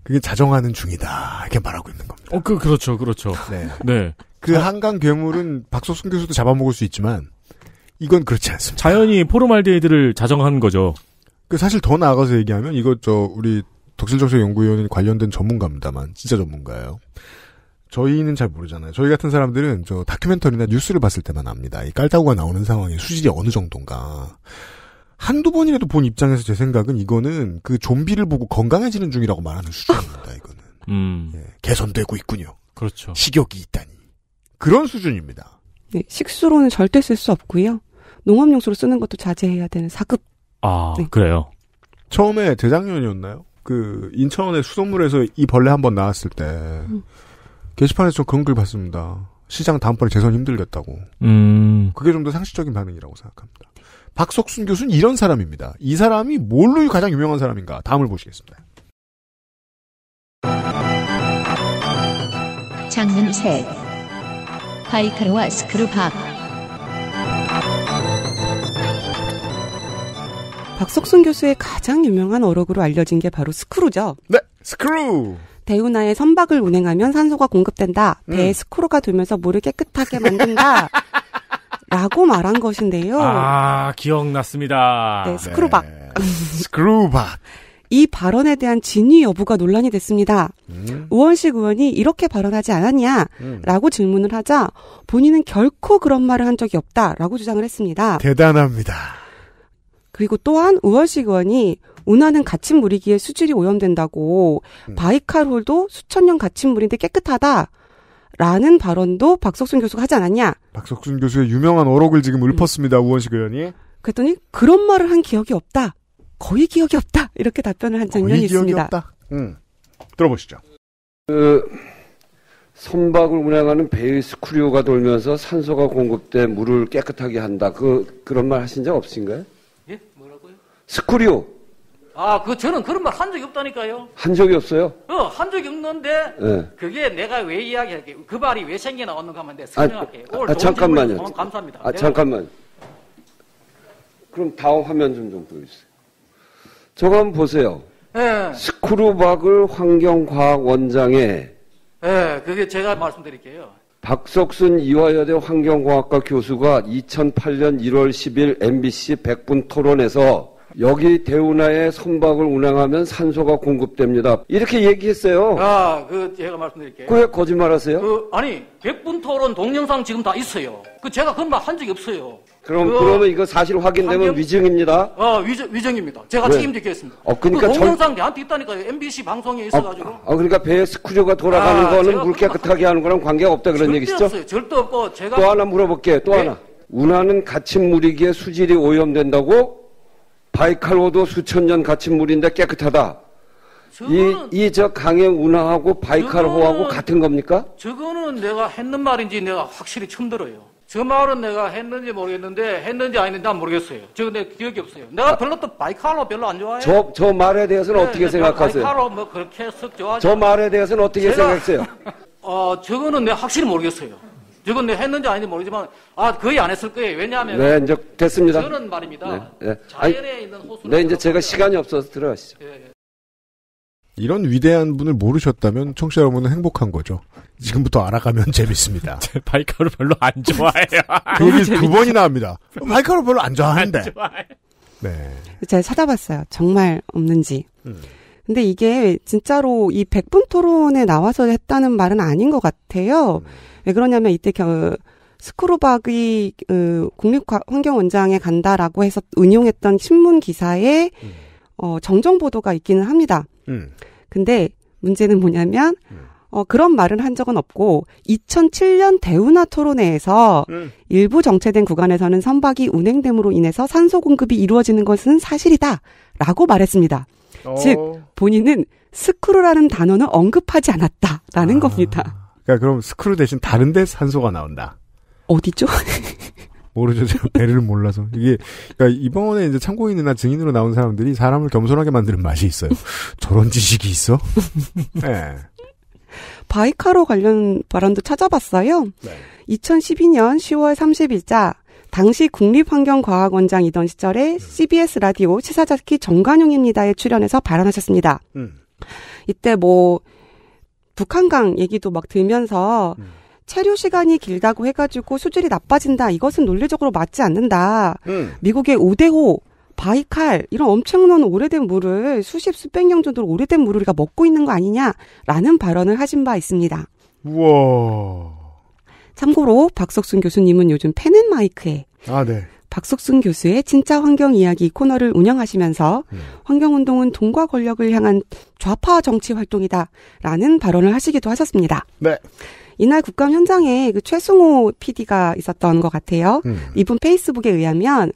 그게 자정하는 중이다. 이렇게 말하고 있는 겁니다. 어, 그, 그렇죠. 그렇죠. 네. 네. 그 한강 괴물은 박소승 교수도 잡아먹을 수 있지만, 이건 그렇지 않습니다. 자연이 포르말데이드를 자정한 거죠. 그 사실 더 나아가서 얘기하면, 이거 저, 우리 독실정책연구위원회 관련된 전문가입니다만, 진짜 전문가예요. 저희는 잘 모르잖아요. 저희 같은 사람들은 저 다큐멘터리나 뉴스를 봤을 때만 압니다. 이깔따구가 나오는 상황이 수질이 어느 정도인가. 한두 번이라도 본 입장에서 제 생각은 이거는 그 좀비를 보고 건강해지는 중이라고 말하는 수준입니다, 이거는. 음. 예, 개선되고 있군요. 그렇죠. 식욕이 있다니. 그런 수준입니다. 네, 식수로는 절대 쓸 수 없고요. 농업용수로 쓰는 것도 자제해야 되는 4급. 아, 네. 그래요? 처음에 대장년이었나요그 인천의 수돗물에서 이 벌레 한 번 나왔을 때 음. 게시판에서 좀 그런 글 봤습니다. 시장 다음번에 재선 힘들겠다고. 음. 그게 좀 더 상식적인 반응이라고 생각합니다. 박석순 교수는 이런 사람입니다. 이 사람이 뭘로 가장 유명한 사람인가? 다음을 보시겠습니다. 장르 셋. 바이카르와 스크루박. 박석순 교수의 가장 유명한 어록으로 알려진 게 바로 스크루죠. 네, 스크루. 대운하에 선박을 운행하면 산소가 공급된다. 배에 음. 스크루가 돌면서 물을 깨끗하게 만든다. <laughs> 라고 말한 것인데요. 아, 기억났습니다. 네, 네. 스크루박. 네. <laughs> 스크루박. 이 발언에 대한 진위 여부가 논란이 됐습니다. 음. 우원식 의원이 이렇게 발언하지 않았냐? 음. 라고 질문을 하자 본인은 결코 그런 말을 한 적이 없다. 라고 주장을 했습니다. 대단합니다. 그리고 또한 우원식 의원이 운하는 갇힌 물이기에 수질이 오염된다고 음. 바이칼홀도 수천 년 갇힌 물인데 깨끗하다. 라는 발언도 박석순 교수가 하지 않았냐? 박석순 교수의 유명한 어록을 지금 음. 읊었습니다. 음. 우원식 의원이. 그랬더니 그런 말을 한 기억이 없다. 거의 기억이 없다. 이렇게 답변을 한 장면이 거의 있습니다. 없다. 음. 들어보시죠. 그 선박을 운행하는 배의 스크류가 돌면서 산소가 공급돼 물을 깨끗하게 한다. 그 그런 말 하신 적 없으신가요? 예? 뭐라고요? 스크류. 아, 그 저는 그런 말 한 적이 없다니까요. 한 적이 없어요? 어, 한 적이 없는데 네. 그게 내가 왜 이야기할게. 그 말이 왜 생겨 나왔는가 하면 내가 설명할게요. 아, 오늘 아, 잠깐만요. 감사합니다. 아, 네. 잠깐만. 그럼 다음 화면 좀 좀 보여주세요. 저거 한번 보세요. 네. 스크루박을 환경과학원장에 네, 그게 제가 말씀드릴게요. 박석순 이화여대 환경과학과 교수가 2008년 1월 10일 MBC 100분 토론에서 여기 대운하에 선박을 운항하면 산소가 공급됩니다. 이렇게 얘기했어요. 아, 그 제가 말씀드릴게요. 왜 거짓말하세요? 그 아니 백분 토론 동영상 지금 다 있어요. 그 제가 그말한 적이 없어요. 그럼 그, 러면 이거 사실 확인되면 환경? 위증입니다. 아 위증 위증입니다. 제가 네. 책임지겠습니다. 어, 그러니까 그 동영상 전... 한테 있다니까요. MBC 방송에 어, 있어가지고. 아, 아 그러니까 배에 스쿠저가 돌아가는 아, 거는 물깨끗하게 하는 거랑 관계가 없다 그런 얘기시죠? 없어요. 절대 없고 제가 또 하나 물어볼게. 또 네. 하나. 운하는 갇힌 물이기에 수질이 오염된다고 바이칼호도 수천 년 갇힌 물인데 깨끗하다. 이 저 강의 운하하고 바이칼호하고 같은 겁니까? 저거는 내가 했는 말인지 내가 확실히 처음 들어요. 저 말은 내가 했는지 모르겠는데 했는지 아닌지 난 모르겠어요. 저근내 기억이 없어요. 내가 아, 별로 또바이칼호 별로 안 좋아해요. 저, 저 말에 대해서는 네, 어떻게 네, 생각하세요? 바이칼로 뭐 그렇게 썩 좋아하죠. 저 말에 대해서는 어떻게 제가, 생각하세요? <laughs> 어, 저거는 내가 확실히 모르겠어요. 저건 했는지 아닌지 모르지만 아 거의 안 했을 거예요. 왜냐하면 네 이제 됐습니다. 저는 말입니다. 네, 네. 자연에 아니, 있는 호수. 네 이제 제가 시간이 없어서 들어가시죠. 예, 예. 이런 위대한 분을 모르셨다면 청취자 여러분은 행복한 거죠. 지금부터 알아가면 <laughs> 재밌습니다. 바이카로 별로 안 좋아해요. <laughs> 그게 두 번이나 합니다. 바이카로 별로 안 좋아하는데. 안 좋아해. 네. 제가 찾아봤어요. 정말 없는지. 음. 근데 이게 진짜로 이1 0 0분 토론에 나와서 했다는 말은 아닌 것 같아요. 음. 왜 그러냐면 이때 겨, 스크루박이 그 국립환경원장에 간다라고 해서 은용했던 신문 기사에 음. 어, 정정 보도가 있기는 합니다. 음. 근데 문제는 뭐냐면 음. 어, 그런 말은 한 적은 없고 2007년 대운하 토론회에서 음. 일부 정체된 구간에서는 선박이 운행됨으로 인해서 산소 공급이 이루어지는 것은 사실이다라고 말했습니다. 어. 즉 본인은 스크루라는 단어는 언급하지 않았다라는 아. 겁니다. 그러니까 그럼 스크루 대신 다른데 산소가 나온다. 어디죠? <laughs> 모르죠. 제가 배를 몰라서. 이게, 그러니까 이번에 이제 참고인이나 증인으로 나온 사람들이 사람을 겸손하게 만드는 맛이 있어요. 저런 지식이 있어? <laughs> 네. 바이카로 관련 발언도 찾아봤어요. 네. 2012년 10월 30일자 당시 국립환경과학원장이던 시절에 CBS 네. 라디오 치사자키 정관용입니다에 출연해서 발언하셨습니다. 음. 이때 뭐 북한강 얘기도 막 들면서 음. 체류 시간이 길다고 해가지고 수질이 나빠진다. 이것은 논리적으로 맞지 않는다. 음. 미국의 오대호 바이칼 이런 엄청난 오래된 물을 수십 수백 년 정도 오래된 물을 우리가 먹고 있는 거 아니냐라는 발언을 하신 바 있습니다. 우와. 참고로 박석순 교수님은 요즘 펜앤마이크에 아, 네. 박석순 교수의 진짜 환경 이야기 코너를 운영하시면서 음. 환경운동은 돈과 권력을 향한 좌파 정치 활동이다라는 발언을 하시기도 하셨습니다. 네. 이날 국감 현장에 그 최승호 PD가 있었던 것 같아요. 음. 이분 페이스북에 의하면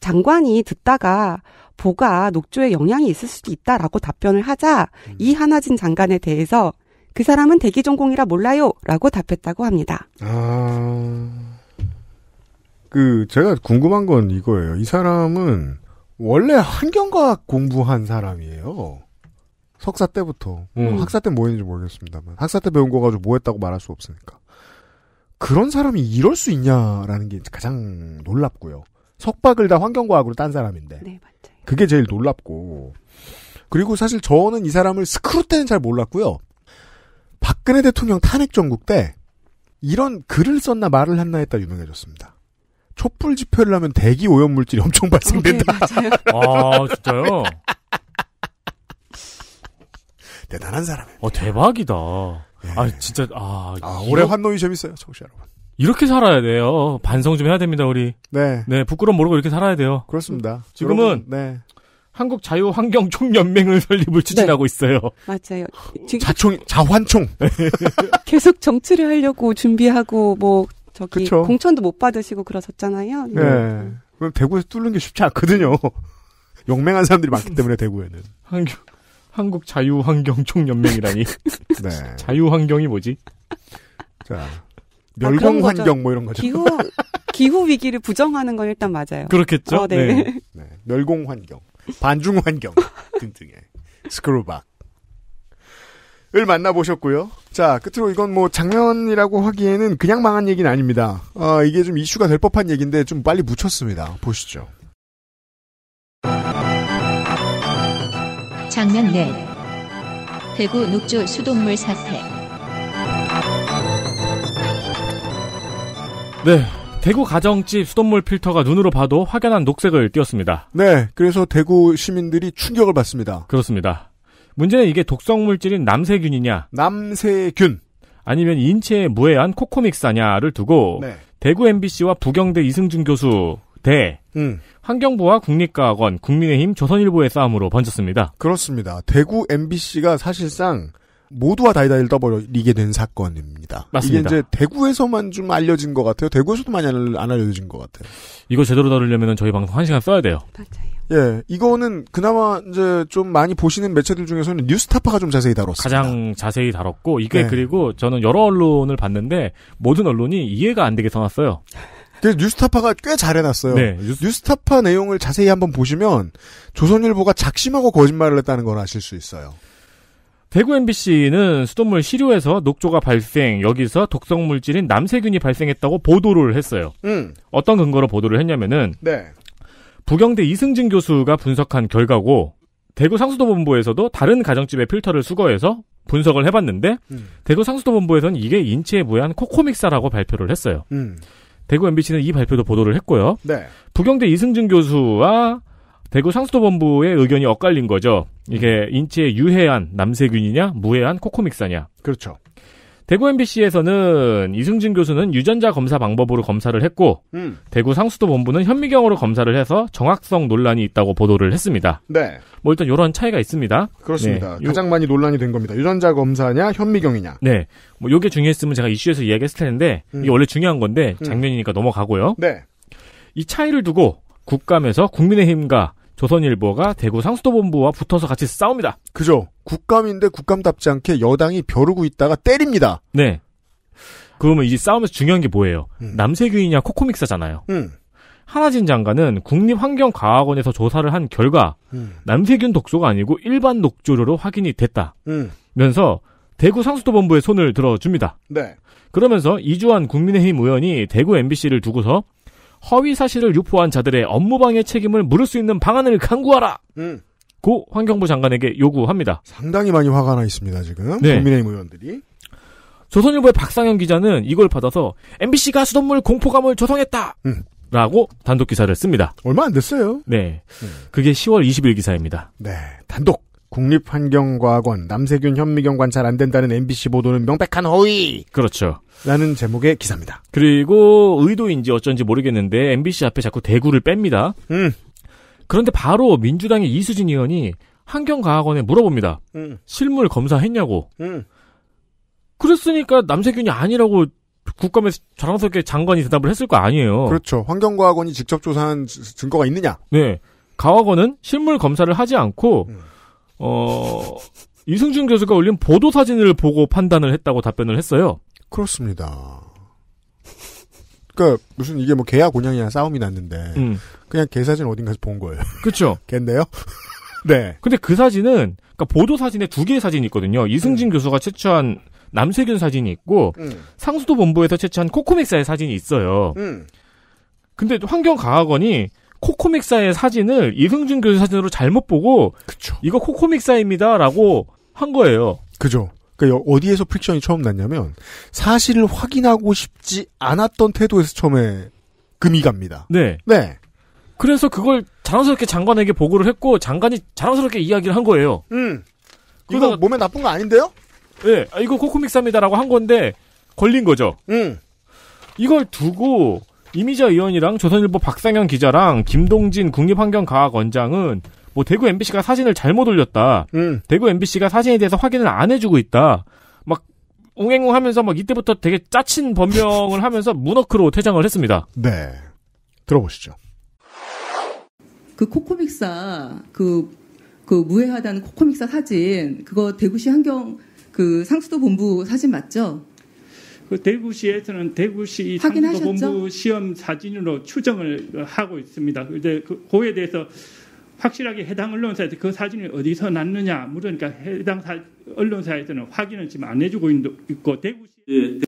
장관이 듣다가 보가 녹조에 영향이 있을 수도 있다라고 답변을 하자 음. 이 하나진 장관에 대해서 그 사람은 대기 전공이라 몰라요. 라고 답했다고 합니다. 아, 그, 제가 궁금한 건 이거예요. 이 사람은 원래 환경과학 공부한 사람이에요. 석사 때부터. 뭐 음. 학사 때 뭐 했는지 모르겠습니다만. 학사 때 배운 거 가지고 뭐 했다고 말할 수 없으니까. 그런 사람이 이럴 수 있냐라는 게 가장 놀랍고요. 석박을 다 환경과학으로 딴 사람인데. 네, 맞아요. 그게 제일 놀랍고. 그리고 사실 저는 이 사람을 스크루 때는 잘 몰랐고요. 박근혜 대통령 탄핵 전국 때 이런 글을 썼나 말을 했나 했다 유명해졌습니다. 촛불 집회를 하면 대기 오염 물질이 엄청 발생된다. 어, 네, 아 진짜요? <laughs> 대단한 사람이에요. 어 대박이다. 네. 아 진짜 아, 아 올해 환노이 재밌어요, 청취자 여러분. 이렇게 살아야 돼요. 반성 좀 해야 됩니다, 우리. 네. 네, 부끄럼 모르고 이렇게 살아야 돼요. 그렇습니다. 지금은 여러분, 네. 한국 자유환경총연맹을 <laughs> 설립을 추진하고 네. 있어요. 맞아요. 자총, 자환총. <laughs> 계속 정치를 하려고 준비하고 뭐 저기 그쵸? 공천도 못 받으시고 그러셨잖아요. 네. 네. 대구에서 뚫는 게 쉽지 않거든요. <laughs> 용맹한 사람들이 많기 때문에 대구에는. 한국, 한국 자유환경총연맹이라니. 네. 자유환경이 뭐지? 자, 멸공 아, 환경 뭐 이런 거죠. 기후 기후 위기를 부정하는 건 일단 맞아요. 그렇겠죠. 어, 네. 네. 네. 멸공 환경. 반중 환경 <laughs> 등등의 스크루박. 을 만나보셨고요. 자, 끝으로 이건 뭐 작년이라고 하기에는 그냥 망한 얘기는 아닙니다. 아, 이게 좀 이슈가 될 법한 얘기인데 좀 빨리 묻혔습니다. 보시죠. 작년 내 대구 녹조 수돗물 사태. 네, 대구 가정집 수돗물 필터가 눈으로 봐도 확연한 녹색을 띄었습니다. 네, 그래서 대구 시민들이 충격을 받습니다. 그렇습니다. 문제는 이게 독성 물질인 남세균이냐? 남세균. 아니면 인체에 무해한 코코믹사냐를 두고 네. 대구 MBC와 부경대 이승준 교수 대 음. 환경부와 국립과학원, 국민의힘, 조선일보의 싸움으로 번졌습니다. 그렇습니다. 대구 MBC가 사실상 모두와 다이다이 떠버리게 된 사건입니다. 맞습니다. 이게 이제 대구에서만 좀 알려진 것 같아요. 대구에서도 많이 안 알려진 것 같아요. 이거 제대로 다루려면 저희 방송 한 시간 써야 돼요. 맞아요. 예, 이거는 그나마 이제 좀 많이 보시는 매체들 중에서는 뉴스타파가 좀 자세히 다뤘습니다. 가장 자세히 다뤘고 이게 네. 그리고 저는 여러 언론을 봤는데 모든 언론이 이해가 안 되게 써놨어요. 그래서 뉴스타파가 꽤 잘해놨어요. 네, 뉴스... 타파 내용을 자세히 한번 보시면 조선일보가 작심하고 거짓말을 했다는 걸 아실 수 있어요. 대구 MBC는 수돗물 시료에서 녹조가 발생, 여기서 독성 물질인 남세균이 발생했다고 보도를 했어요. 음. 어떤 근거로 보도를 했냐면은 네. 부경대 이승진 교수가 분석한 결과고 대구 상수도본부에서도 다른 가정집의 필터를 수거해서 분석을 해봤는데 음. 대구 상수도본부에서는 이게 인체에 무해한 코코믹사라고 발표를 했어요. 음. 대구 MBC는 이 발표도 보도를 했고요. 네. 부경대 이승진 교수와 대구 상수도본부의 의견이 엇갈린 거죠. 이게 음. 인체에 유해한 남세균이냐 무해한 코코믹사냐. 그렇죠. 대구 MBC에서는 이승진 교수는 유전자 검사 방법으로 검사를 했고 음. 대구 상수도 본부는 현미경으로 검사를 해서 정확성 논란이 있다고 보도를 했습니다. 네. 뭐 일단 이런 차이가 있습니다. 그렇습니다. 네. 가장 요... 많이 논란이 된 겁니다. 유전자 검사냐 현미경이냐. 네. 뭐 요게 중요했으면 제가 이슈에서 이야기했을 텐데 음. 이게 원래 중요한 건데 장면이니까 음. 넘어가고요. 네. 이 차이를 두고 국감에서 국민의힘과 조선일보가 대구 상수도본부와 붙어서 같이 싸웁니다. 그죠. 국감인데 국감답지 않게 여당이 벼르고 있다가 때립니다. 네. 그러면 이 싸움에서 중요한 게 뭐예요? 음. 남세균이냐 코코믹사잖아요. 음. 하나진 장관은 국립환경과학원에서 조사를 한 결과 음. 남세균 독소가 아니고 일반 녹조류로 확인이 됐다면서 음. 대구 상수도본부에 손을 들어줍니다. 네. 그러면서 이주환 국민의힘 의원이 대구 MBC를 두고서 허위 사실을 유포한 자들의 업무방해 책임을 물을 수 있는 방안을 강구하라. 음. 고 환경부 장관에게 요구합니다. 상당히 많이 화가 나 있습니다 지금 네. 국민의힘 의원들이. 조선일보의 박상현 기자는 이걸 받아서 MBC가 수돗물 공포감을 조성했다. 음. 라고 단독 기사를 씁니다. 얼마 안 됐어요. 네. 음. 그게 10월 20일 기사입니다. 네. 단독. 국립환경과학원 남세균 현미경 관찰 안 된다는 MBC 보도는 명백한 허위. 그렇죠. 라는 제목의 기사입니다. 그리고 의도인지 어쩐지 모르겠는데 MBC 앞에 자꾸 대구를 뺍니다. 음. 그런데 바로 민주당의 이수진 의원이 환경과학원에 물어봅니다. 음. 실물 검사했냐고. 음. 그랬으니까 남세균이 아니라고 국감에서 자랑스럽게 장관이 대답을 했을 거 아니에요. 그렇죠. 환경과학원이 직접 조사한 증거가 있느냐? 네. 과학원은 실물 검사를 하지 않고 음. 어, 이승준 교수가 올린 보도 사진을 보고 판단을 했다고 답변을 했어요. 그렇습니다. 그러니까 무슨 이게 뭐 개야 고양이랑 싸움이 났는데 음. 그냥 개 사진 어딘가서 본 거예요. 그렇죠. <laughs> 개인데요. <laughs> 네. 근데 그 사진은 그러니까 보도 사진에 두 개의 사진이 있거든요. 이승진 음. 교수가 채취한 남세균 사진이 있고 음. 상수도 본부에서 채취한 코코믹사의 사진이 있어요. 음. 근데 환경과학원이 코코믹사의 사진을 이승준 교수 사진으로 잘못 보고 그쵸. 이거 코코믹사입니다라고 한 거예요. 그죠. 그러니까 어디에서 프릭션이 처음 났냐면 사실을 확인하고 싶지 않았던 태도에서 처음에 금이 갑니다. 네. 네. 그래서 그걸 자랑스럽게 장관에게 보고를 했고 장관이 자랑스럽게 이야기를 한 거예요. 음. 이거 몸에 나쁜 거 아닌데요? 네, 아, 이거 코코믹사입니다라고 한 건데 걸린 거죠. 음. 이걸 두고 이미자 의원이랑 조선일보 박상현 기자랑 김동진 국립환경과학원장은 뭐 대구 MBC가 사진을 잘못 올렸다. 음. 대구 MBC가 사진에 대해서 확인을 안 해주고 있다. 막 옹행웅 하면서 막 이때부터 되게 짜친 변명을 <laughs> 하면서 문어크로 퇴장을 했습니다. 네. 들어보시죠. 그 코코믹사 그, 그 무해하다는 코코믹사 사진 그거 대구시 환경 그 상수도 본부 사진 맞죠? 그 대구시에서는 대구시 3도 본부 시험 사진으로 추정을 하고 있습니다. 근데 그고에 대해서 확실하게 해당 언론사에서 그 사진이 어디서 났느냐 물으니까 해당 사, 언론사에서는 확인을 지금 안 해주고 있고 대구시 네.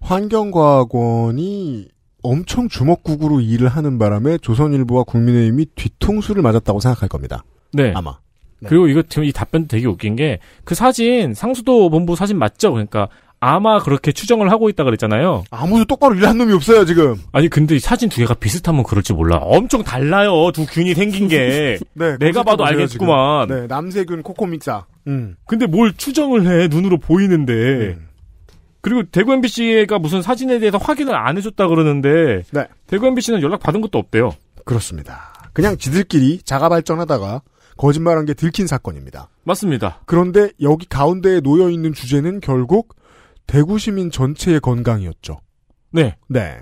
환경과학원이 엄청 주먹국으로 일을 하는 바람에 조선일보와 국민의힘이 뒤통수를 맞았다고 생각할 겁니다. 네. 아마. 네. 그리고 이거 지금 이 답변 되게 웃긴 게 그 사진 상수도 본부 사진 맞죠? 그러니까 아마 그렇게 추정을 하고 있다 그랬잖아요. 아무도 똑바로 일한 놈이 없어요 지금. 아니 근데 사진 두 개가 비슷하면 그럴지 몰라. 엄청 달라요 두 균이 생긴 게. <laughs> 네, 내가 봐도 알겠구만. 네, 남세균 코코믹사. 음. 근데 뭘 추정을 해 눈으로 보이는데. 음. 그리고 대구 MBC가 무슨 사진에 대해서 확인을 안 해줬다 그러는데 네. 대구 MBC는 연락 받은 것도 없대요. 그렇습니다. 그냥 지들끼리 자가 발전하다가 거짓말한 게 들킨 사건입니다. 맞습니다. 그런데 여기 가운데에 놓여 있는 주제는 결국 대구 시민 전체의 건강이었죠. 네. 네.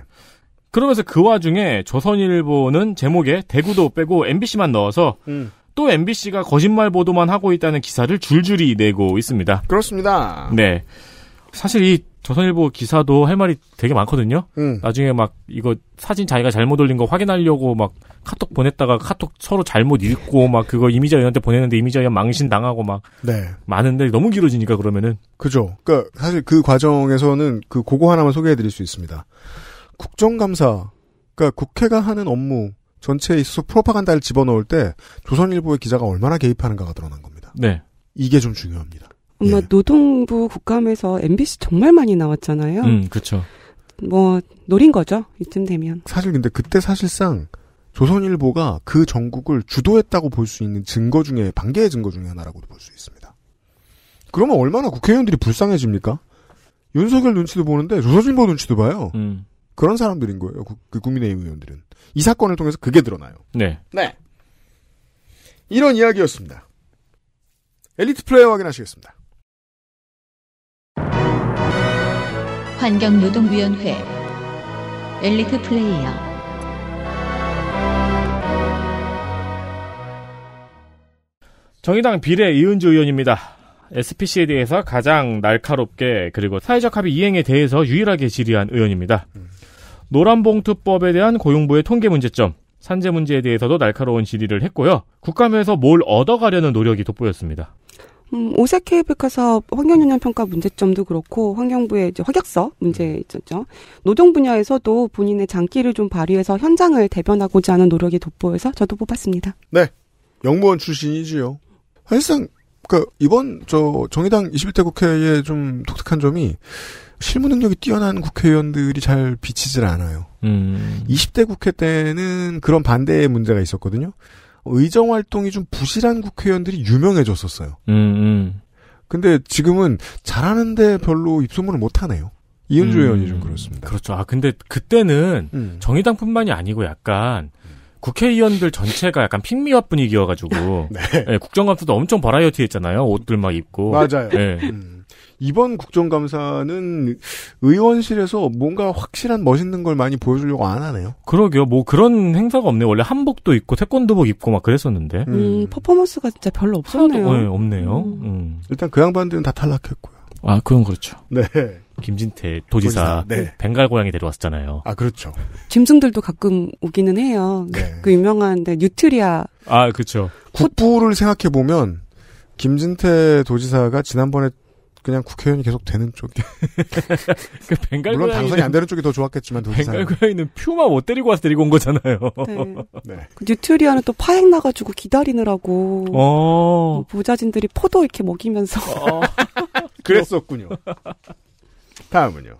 그러면서 그 와중에 조선일보는 제목에 대구도 빼고 MBC만 넣어서 음. 또 MBC가 거짓말 보도만 하고 있다는 기사를 줄줄이 내고 있습니다. 그렇습니다. 네. 사실 이 조선일보 기사도 할 말이 되게 많거든요. 음. 나중에 막 이거 사진 자기가 잘못 올린 거 확인하려고 막 카톡 보냈다가 카톡 서로 잘못 읽고 막 그거 이미지 의원한테 보냈는데 이미자 의원 망신 당하고 막 네. 많은데 너무 길어지니까 그러면은 그죠. 그러니까 사실 그 과정에서는 그 고거 하나만 소개해드릴 수 있습니다. 국정감사 그러니까 국회가 하는 업무 전체에 있어서 프로파간다를 집어넣을 때 조선일보의 기자가 얼마나 개입하는가가 드러난 겁니다. 네. 이게 좀 중요합니다. 아마 예. 노동부 국감에서 MBC 정말 많이 나왔잖아요. 음, 그렇죠. 뭐 노린 거죠 이쯤 되면. 사실 근데 그때 사실상 조선일보가 그 정국을 주도했다고 볼 수 있는 증거 중에 반개의 증거 중에 하나라고도 볼 수 있습니다. 그러면 얼마나 국회의원들이 불쌍해집니까? 윤석열 눈치도 보는데 조선일보 눈치도 봐요. 음. 그런 사람들인 거예요. 그, 그 국민의힘 의원들은 이 사건을 통해서 그게 드러나요. 네. 네. 이런 이야기였습니다. 엘리트 플레이어 확인하시겠습니다. 환경노동위원회 엘리트 플레이어 정의당 비례 이은주 의원입니다. SPC에 대해서 가장 날카롭게 그리고 사회적 합의 이행에 대해서 유일하게 질의한 의원입니다. 노란봉투법에 대한 고용부의 통계 문제점, 산재 문제에 대해서도 날카로운 질의를 했고요. 국감에서 뭘 얻어가려는 노력이 돋보였습니다. 음, 오색 케이블카사 환경영향 평가 문제점도 그렇고 환경부의 이제 확약서 문제 음. 있었죠. 노동 분야에서도 본인의 장기를 좀 발휘해서 현장을 대변하고자 하는 노력이 돋보여서 저도 뽑았습니다. 네, 영무원 출신이지요. 사실상 그 이번 저 정의당 21대 국회의 좀 독특한 점이 실무 능력이 뛰어난 국회의원들이 잘 비치질 않아요. 음. 20대 국회 때는 그런 반대의 문제가 있었거든요. 의정 활동이 좀 부실한 국회의원들이 유명해졌었어요. 음, 음. 근데 지금은 잘하는데 별로 입소문을 못 하네요. 이은주 음, 의원이 좀 그렇습니다. 그렇죠. 아 근데 그때는 음. 정의당뿐만이 아니고 약간 국회의원들 전체가 약간 핑미업 분위기여가지고 <laughs> 네. 네, 예, 국정감사도 엄청 버라이어티했잖아요. 옷들 막 입고 맞아요. 네. 음. 이번 국정감사는 의원실에서 뭔가 확실한 멋있는 걸 많이 보여주려고 안 하네요. 그러게요. 뭐 그런 행사가 없네요. 원래 한복도 입고 태권도복 입고 막 그랬었는데. 음, 음 퍼포먼스가 진짜 별로 없었네요. 네, 없네요. 음. 음. 일단 그 양반들은 다 탈락했고요. 아, 그건 그렇죠. 네. 김진태 도지사, 도지사 네. 벵갈 고양이 데려왔잖아요아 그렇죠. 짐승들도 가끔 오기는 해요. 네. 그 유명한데 뉴트리아. 아 그렇죠. 국부를 생각해 보면 김진태 도지사가 지난번에 그냥 국회의원이 계속 되는 쪽이. <laughs> 그 벵갈 물론 당선이 안 되는 쪽이 더 좋았겠지만 벵갈 고양이는 퓨마 못 데리고 와서 데리고 온 거잖아요. 네. <laughs> 네. 그 뉴트리아는 또 파행 나가지고 기다리느라고 뭐 보좌진들이 포도 이렇게 먹이면서 어. <laughs> 그랬었군요. 다음은요.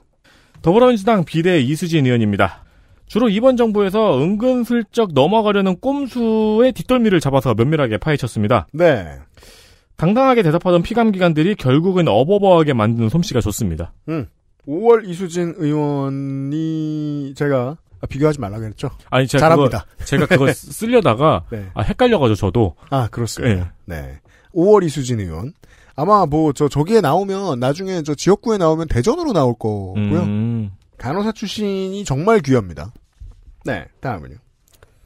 더불어민주당 비대 이수진 의원입니다. 주로 이번 정부에서 은근슬쩍 넘어가려는 꼼수의 뒷덜미를 잡아서 면밀하게 파헤쳤습니다. 네. 당당하게 대답하던 피감기관들이 결국은 어버버하게 만드는 솜씨가 좋습니다. 음. 5월 이수진 의원이 제가 아, 비교하지 말라 그랬죠. 아니 제가 잘합니다. 그거, 제가 <laughs> 그걸 쓰려다가 네. 아, 헷갈려가지고 저도 아 그렇습니다. 예. 네. 네. 5월 이수진 의원 아마 뭐 저 저기에 나오면 나중에 저 지역구에 나오면 대전으로 나올 거고요. 음. 간호사 출신이 정말 귀합니다. 네 다음은요.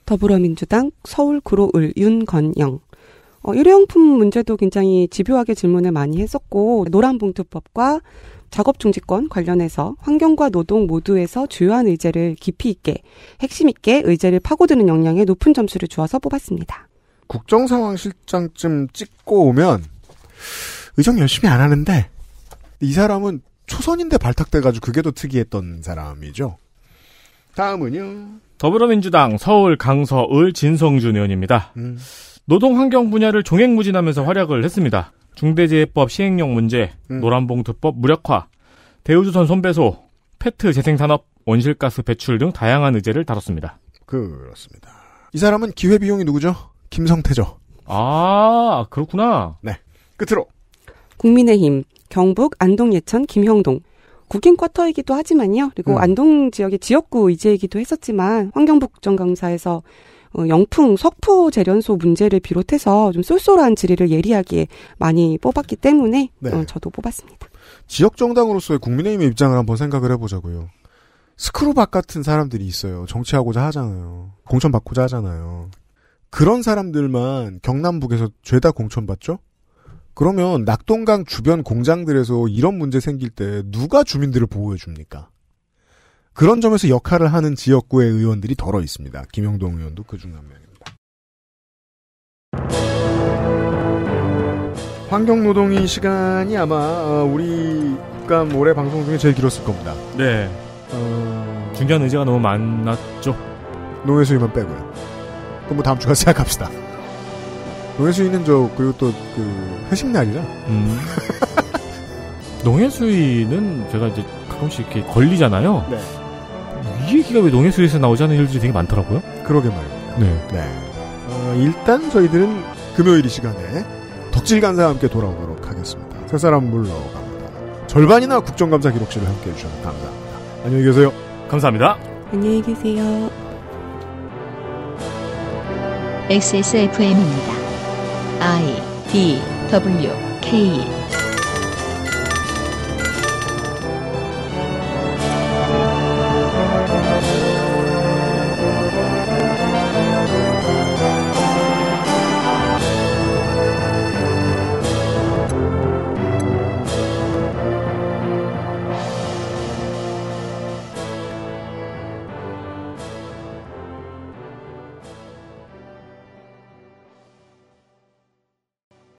더불어민주당 서울 구로을 윤건영 어, 일회용품 문제도 굉장히 집요하게 질문을 많이 했었고 노란봉투법과 작업중지권 관련해서 환경과 노동 모두에서 주요한 의제를 깊이 있게 핵심 있게 의제를 파고드는 역량에 높은 점수를 주어서 뽑았습니다. 국정 상황 실장쯤 찍고 오면 의정 열심히 안 하는데 이 사람은 초선인데 발탁돼가지고 그게 더 특이했던 사람이죠. 다음은요. 더불어민주당 서울 강서을 진성준 의원입니다. 음. 노동환경 분야를 종횡무진하면서 활약을 했습니다. 중대재해법 시행령 문제, 음. 노란봉투법 무력화, 대우조선 손배소, 페트 재생산업, 온실가스 배출 등 다양한 의제를 다뤘습니다. 그렇습니다. 이 사람은 기회비용이 누구죠? 김성태죠. 아, 그렇구나. 네. 끝으로. 국민의힘, 경북, 안동, 예천, 김형동. 국인 쿼터이기도 하지만요. 그리고 음. 안동 지역의 지역구 의제이기도 했었지만 환경부국정감사에서 어, 영풍 석포 재련소 문제를 비롯해서 좀 쏠쏠한 질의를 예리하게 많이 뽑았기 때문에 네. 어, 저도 뽑았습니다. 지역 정당으로서의 국민의힘의 입장을 한번 생각을 해보자고요. 스크루박 같은 사람들이 있어요. 정치하고자 하잖아요. 공천 받고자 하잖아요. 그런 사람들만 경남북에서 죄다 공천 받죠? 그러면 낙동강 주변 공장들에서 이런 문제 생길 때 누가 주민들을 보호해 줍니까? 그런 점에서 역할을 하는 지역구의 의원들이 덜어 있습니다. 김영동 의원도 그 중 한 명입니다. 환경노동이 시간이 아마 어, 우리 국감 올해 방송 중에 제일 길었을 겁니다. 네. 어... 중요한 의제가 너무 많았죠. 노해수위만 빼고요. 그럼 뭐 다음 주가 생각합시다. 농해수위는 저 그리고 또 그 회식 날이라. 음. 농해수위는 <laughs> 제가 이제 가끔씩 이렇게 걸리잖아요. 네. 이 위기가 왜 농해수에서 나오지 않은 일들이 되게 많더라고요. 그러게 말입니다. 네. 네. 어, 일단 저희들은 금요일 이 시간에 덕질 간사와 함께 돌아오도록 하겠습니다. 세 사람 물러갑니다. 절반이나 국정감사 기록실을 함께 해주셔서 감사합니다. 안녕히 계세요. 감사합니다. 안녕히 계세요. XSFM입니다. I D W K